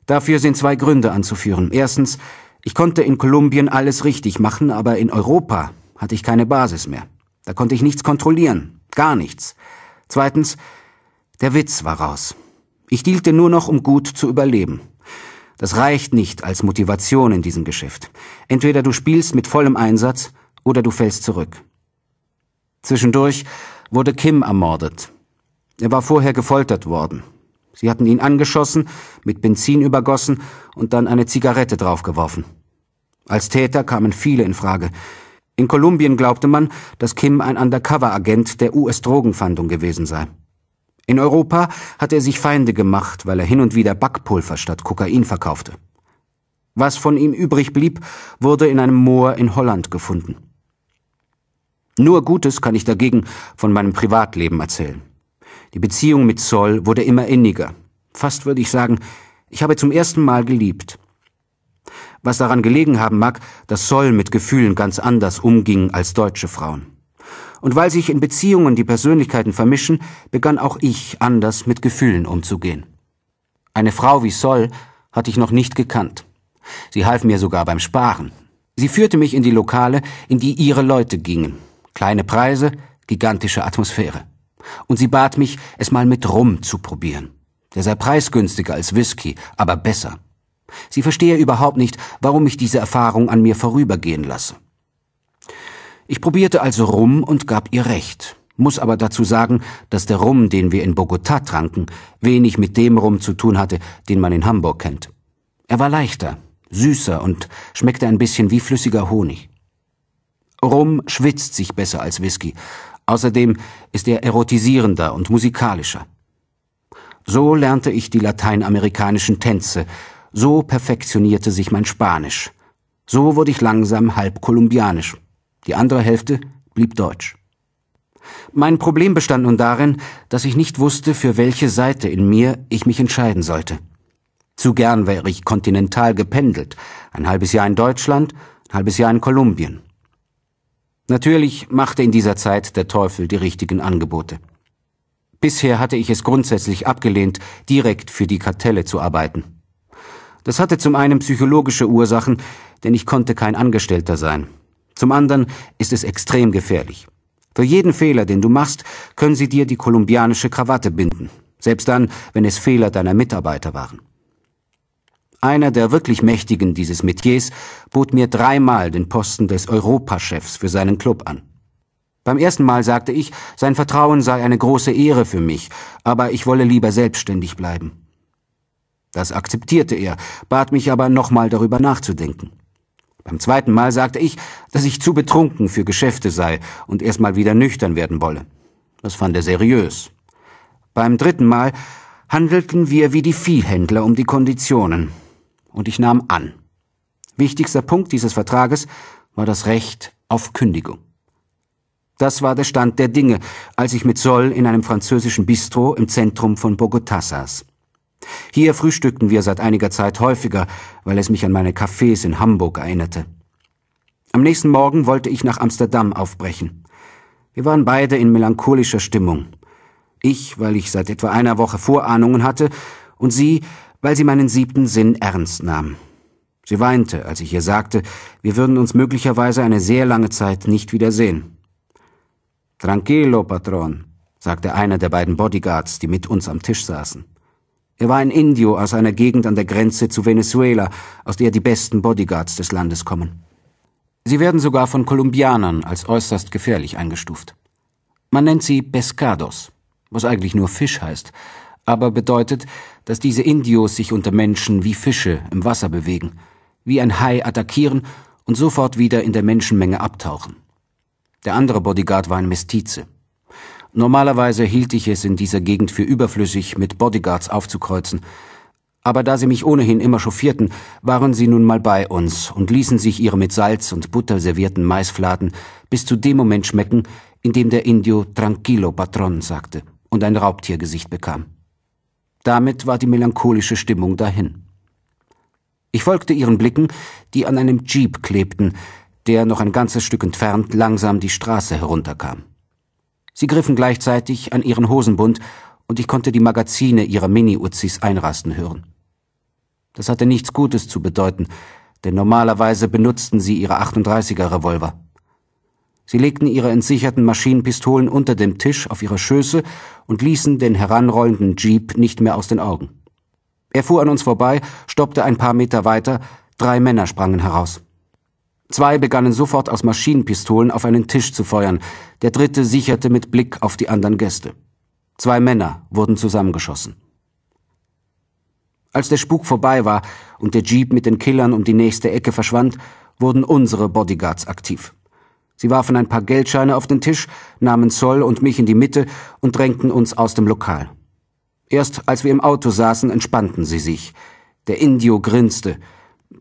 Speaker 1: Dafür sind zwei Gründe anzuführen. Erstens, ich konnte in Kolumbien alles richtig machen, aber in Europa hatte ich keine Basis mehr. Da konnte ich nichts kontrollieren, gar nichts. Zweitens, der Witz war raus. Ich dielte nur noch, um gut zu überleben. Das reicht nicht als Motivation in diesem Geschäft. Entweder du spielst mit vollem Einsatz oder du fällst zurück. Zwischendurch wurde Kim ermordet. Er war vorher gefoltert worden. Sie hatten ihn angeschossen, mit Benzin übergossen und dann eine Zigarette draufgeworfen. Als Täter kamen viele in Frage. In Kolumbien glaubte man, dass Kim ein Undercover-Agent der US-Drogenfahndung gewesen sei. In Europa hat er sich Feinde gemacht, weil er hin und wieder Backpulver statt Kokain verkaufte. Was von ihm übrig blieb, wurde in einem Moor in Holland gefunden. Nur Gutes kann ich dagegen von meinem Privatleben erzählen. Die Beziehung mit Zoll wurde immer inniger. Fast würde ich sagen, ich habe zum ersten Mal geliebt. Was daran gelegen haben mag, dass Zoll mit Gefühlen ganz anders umging als deutsche Frauen und weil sich in Beziehungen die Persönlichkeiten vermischen, begann auch ich anders mit Gefühlen umzugehen. Eine Frau wie Sol hatte ich noch nicht gekannt. Sie half mir sogar beim Sparen. Sie führte mich in die Lokale, in die ihre Leute gingen. Kleine Preise, gigantische Atmosphäre. Und sie bat mich, es mal mit Rum zu probieren. Der sei preisgünstiger als Whisky, aber besser. Sie verstehe überhaupt nicht, warum ich diese Erfahrung an mir vorübergehen lasse. Ich probierte also Rum und gab ihr recht, muss aber dazu sagen, dass der Rum, den wir in Bogotá tranken, wenig mit dem Rum zu tun hatte, den man in Hamburg kennt. Er war leichter, süßer und schmeckte ein bisschen wie flüssiger Honig. Rum schwitzt sich besser als Whisky. Außerdem ist er erotisierender und musikalischer. So lernte ich die lateinamerikanischen Tänze, so perfektionierte sich mein Spanisch, so wurde ich langsam halb kolumbianisch. Die andere Hälfte blieb deutsch. Mein Problem bestand nun darin, dass ich nicht wusste, für welche Seite in mir ich mich entscheiden sollte. Zu gern wäre ich kontinental gependelt, ein halbes Jahr in Deutschland, ein halbes Jahr in Kolumbien. Natürlich machte in dieser Zeit der Teufel die richtigen Angebote. Bisher hatte ich es grundsätzlich abgelehnt, direkt für die Kartelle zu arbeiten. Das hatte zum einen psychologische Ursachen, denn ich konnte kein Angestellter sein. Zum anderen ist es extrem gefährlich. Für jeden Fehler, den du machst, können sie dir die kolumbianische Krawatte binden. Selbst dann, wenn es Fehler deiner Mitarbeiter waren. Einer der wirklich Mächtigen dieses Metiers bot mir dreimal den Posten des Europachefs für seinen Club an. Beim ersten Mal sagte ich, sein Vertrauen sei eine große Ehre für mich, aber ich wolle lieber selbstständig bleiben. Das akzeptierte er, bat mich aber nochmal darüber nachzudenken. Beim zweiten Mal sagte ich, dass ich zu betrunken für Geschäfte sei und erst mal wieder nüchtern werden wolle. Das fand er seriös. Beim dritten Mal handelten wir wie die Viehhändler um die Konditionen. Und ich nahm an. Wichtigster Punkt dieses Vertrages war das Recht auf Kündigung. Das war der Stand der Dinge, als ich mit Soll in einem französischen Bistro im Zentrum von Bogotá saß. Hier frühstückten wir seit einiger Zeit häufiger, weil es mich an meine Cafés in Hamburg erinnerte. Am nächsten Morgen wollte ich nach Amsterdam aufbrechen. Wir waren beide in melancholischer Stimmung. Ich, weil ich seit etwa einer Woche Vorahnungen hatte, und sie, weil sie meinen siebten Sinn ernst nahm. Sie weinte, als ich ihr sagte, wir würden uns möglicherweise eine sehr lange Zeit nicht wiedersehen. Tranquillo, Patron, sagte einer der beiden Bodyguards, die mit uns am Tisch saßen. Er war ein Indio aus also einer Gegend an der Grenze zu Venezuela, aus der die besten Bodyguards des Landes kommen. Sie werden sogar von Kolumbianern als äußerst gefährlich eingestuft. Man nennt sie Pescados, was eigentlich nur Fisch heißt, aber bedeutet, dass diese Indios sich unter Menschen wie Fische im Wasser bewegen, wie ein Hai attackieren und sofort wieder in der Menschenmenge abtauchen. Der andere Bodyguard war ein Mestize, Normalerweise hielt ich es in dieser Gegend für überflüssig, mit Bodyguards aufzukreuzen. Aber da sie mich ohnehin immer chauffierten, waren sie nun mal bei uns und ließen sich ihre mit Salz und Butter servierten Maisfladen bis zu dem Moment schmecken, in dem der Indio Tranquilo Patron sagte und ein Raubtiergesicht bekam. Damit war die melancholische Stimmung dahin. Ich folgte ihren Blicken, die an einem Jeep klebten, der noch ein ganzes Stück entfernt langsam die Straße herunterkam. Sie griffen gleichzeitig an ihren Hosenbund, und ich konnte die Magazine ihrer Mini-Uzis einrasten hören. Das hatte nichts Gutes zu bedeuten, denn normalerweise benutzten sie ihre 38er Revolver. Sie legten ihre entsicherten Maschinenpistolen unter dem Tisch auf ihre Schöße und ließen den heranrollenden Jeep nicht mehr aus den Augen. Er fuhr an uns vorbei, stoppte ein paar Meter weiter, drei Männer sprangen heraus. Zwei begannen sofort aus Maschinenpistolen auf einen Tisch zu feuern, der dritte sicherte mit Blick auf die anderen Gäste. Zwei Männer wurden zusammengeschossen. Als der Spuk vorbei war und der Jeep mit den Killern um die nächste Ecke verschwand, wurden unsere Bodyguards aktiv. Sie warfen ein paar Geldscheine auf den Tisch, nahmen Zoll und mich in die Mitte und drängten uns aus dem Lokal. Erst als wir im Auto saßen, entspannten sie sich. Der Indio grinste,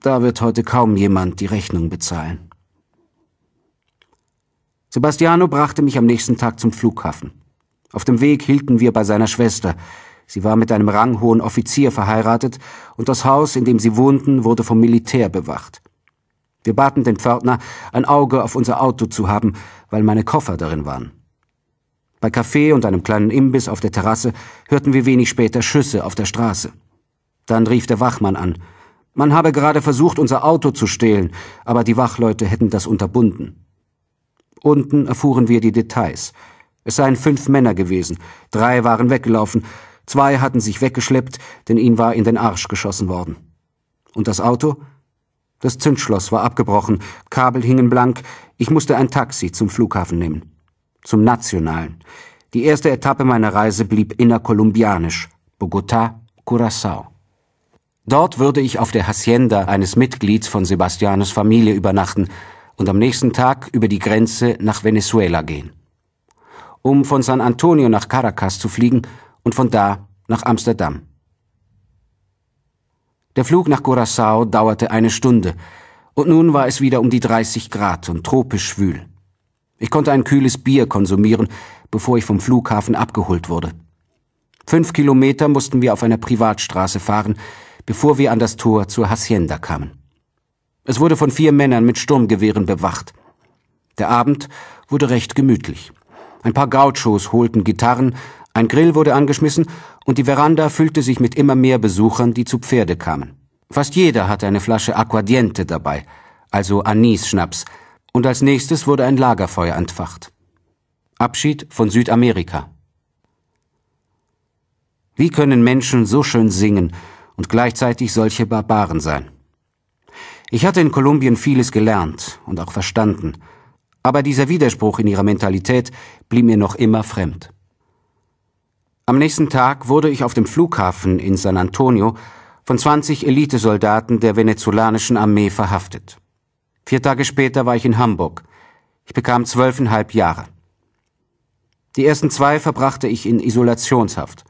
Speaker 1: da wird heute kaum jemand die Rechnung bezahlen. Sebastiano brachte mich am nächsten Tag zum Flughafen. Auf dem Weg hielten wir bei seiner Schwester. Sie war mit einem ranghohen Offizier verheiratet und das Haus, in dem sie wohnten, wurde vom Militär bewacht. Wir baten den Pförtner, ein Auge auf unser Auto zu haben, weil meine Koffer darin waren. Bei Kaffee und einem kleinen Imbiss auf der Terrasse hörten wir wenig später Schüsse auf der Straße. Dann rief der Wachmann an. Man habe gerade versucht, unser Auto zu stehlen, aber die Wachleute hätten das unterbunden. Unten erfuhren wir die Details. Es seien fünf Männer gewesen, drei waren weggelaufen, zwei hatten sich weggeschleppt, denn ihnen war in den Arsch geschossen worden. Und das Auto? Das Zündschloss war abgebrochen, Kabel hingen blank, ich musste ein Taxi zum Flughafen nehmen. Zum Nationalen. Die erste Etappe meiner Reise blieb innerkolumbianisch. Bogotá, Curaçao. Dort würde ich auf der Hacienda eines Mitglieds von Sebastianos Familie übernachten und am nächsten Tag über die Grenze nach Venezuela gehen. Um von San Antonio nach Caracas zu fliegen und von da nach Amsterdam. Der Flug nach Curacao dauerte eine Stunde, und nun war es wieder um die 30 Grad und tropisch schwül. Ich konnte ein kühles Bier konsumieren, bevor ich vom Flughafen abgeholt wurde. Fünf Kilometer mussten wir auf einer Privatstraße fahren, bevor wir an das Tor zur Hacienda kamen. Es wurde von vier Männern mit Sturmgewehren bewacht. Der Abend wurde recht gemütlich. Ein paar Gauchos holten Gitarren, ein Grill wurde angeschmissen und die Veranda füllte sich mit immer mehr Besuchern, die zu Pferde kamen. Fast jeder hatte eine Flasche Aquadiente dabei, also Anis-Schnaps, und als nächstes wurde ein Lagerfeuer entfacht. Abschied von Südamerika. Wie können Menschen so schön singen, und gleichzeitig solche Barbaren sein. Ich hatte in Kolumbien vieles gelernt und auch verstanden, aber dieser Widerspruch in ihrer Mentalität blieb mir noch immer fremd. Am nächsten Tag wurde ich auf dem Flughafen in San Antonio von 20 Elitesoldaten der venezolanischen Armee verhaftet. Vier Tage später war ich in Hamburg. Ich bekam zwölfeinhalb Jahre. Die ersten zwei verbrachte ich in Isolationshaft.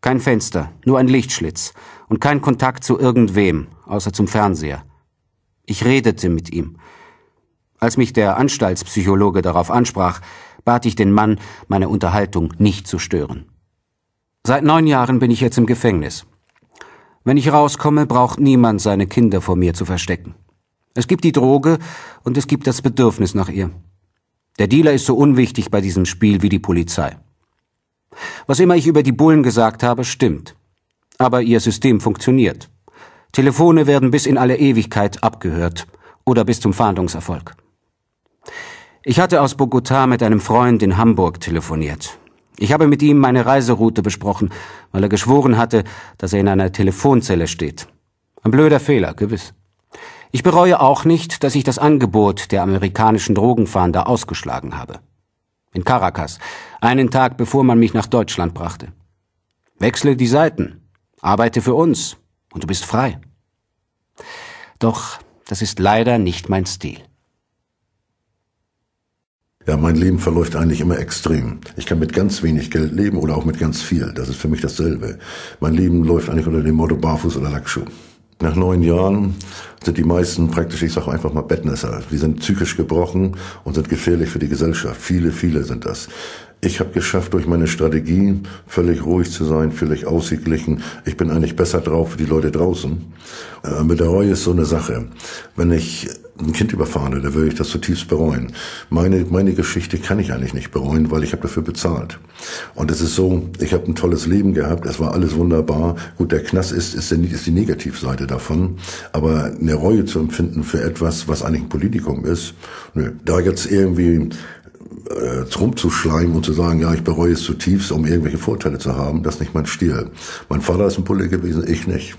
Speaker 1: Kein Fenster, nur ein Lichtschlitz, und kein Kontakt zu irgendwem, außer zum Fernseher. Ich redete mit ihm. Als mich der Anstaltspsychologe darauf ansprach, bat ich den Mann, meine Unterhaltung nicht zu stören. Seit neun Jahren bin ich jetzt im Gefängnis. Wenn ich rauskomme, braucht niemand seine Kinder vor mir zu verstecken. Es gibt die Droge und es gibt das Bedürfnis nach ihr. Der Dealer ist so unwichtig bei diesem Spiel wie die Polizei. Was immer ich über die Bullen gesagt habe, stimmt. Aber ihr System funktioniert. Telefone werden bis in alle Ewigkeit abgehört oder bis zum Fahndungserfolg. Ich hatte aus Bogotá mit einem Freund in Hamburg telefoniert. Ich habe mit ihm meine Reiseroute besprochen, weil er geschworen hatte, dass er in einer Telefonzelle steht. Ein blöder Fehler, gewiss. Ich bereue auch nicht, dass ich das Angebot der amerikanischen Drogenfahnder ausgeschlagen habe. In Caracas, einen Tag bevor man mich nach Deutschland brachte. Wechsle die Seiten, arbeite für uns und du bist frei. Doch das ist leider nicht mein Stil.
Speaker 2: Ja, mein Leben verläuft eigentlich immer extrem. Ich kann mit ganz wenig Geld leben oder auch mit ganz viel. Das ist für mich dasselbe. Mein Leben läuft eigentlich unter dem Motto Barfuß oder Lackschuh. Nach neun Jahren sind die meisten praktisch, ich sage einfach mal Bettnässer. Die sind psychisch gebrochen und sind gefährlich für die Gesellschaft. Viele, viele sind das. Ich habe geschafft, durch meine Strategie völlig ruhig zu sein, völlig ausgeglichen. Ich bin eigentlich besser drauf für die Leute draußen. Äh, mit der Reue ist so eine Sache. Wenn ich ein Kind überfahre, dann würde ich das zutiefst bereuen. Meine, meine Geschichte kann ich eigentlich nicht bereuen, weil ich habe dafür bezahlt. Und es ist so, ich habe ein tolles Leben gehabt, es war alles wunderbar. Gut, der Knast ist, ist, ist die Negativseite davon. Aber eine Reue zu empfinden für etwas, was eigentlich ein Politikum ist, nö. Da jetzt irgendwie äh, rumzuschleimen und zu sagen, ja, ich bereue es zutiefst, um irgendwelche Vorteile zu haben, das ist nicht mein Stil. Mein Vater ist ein Pulli gewesen, ich nicht.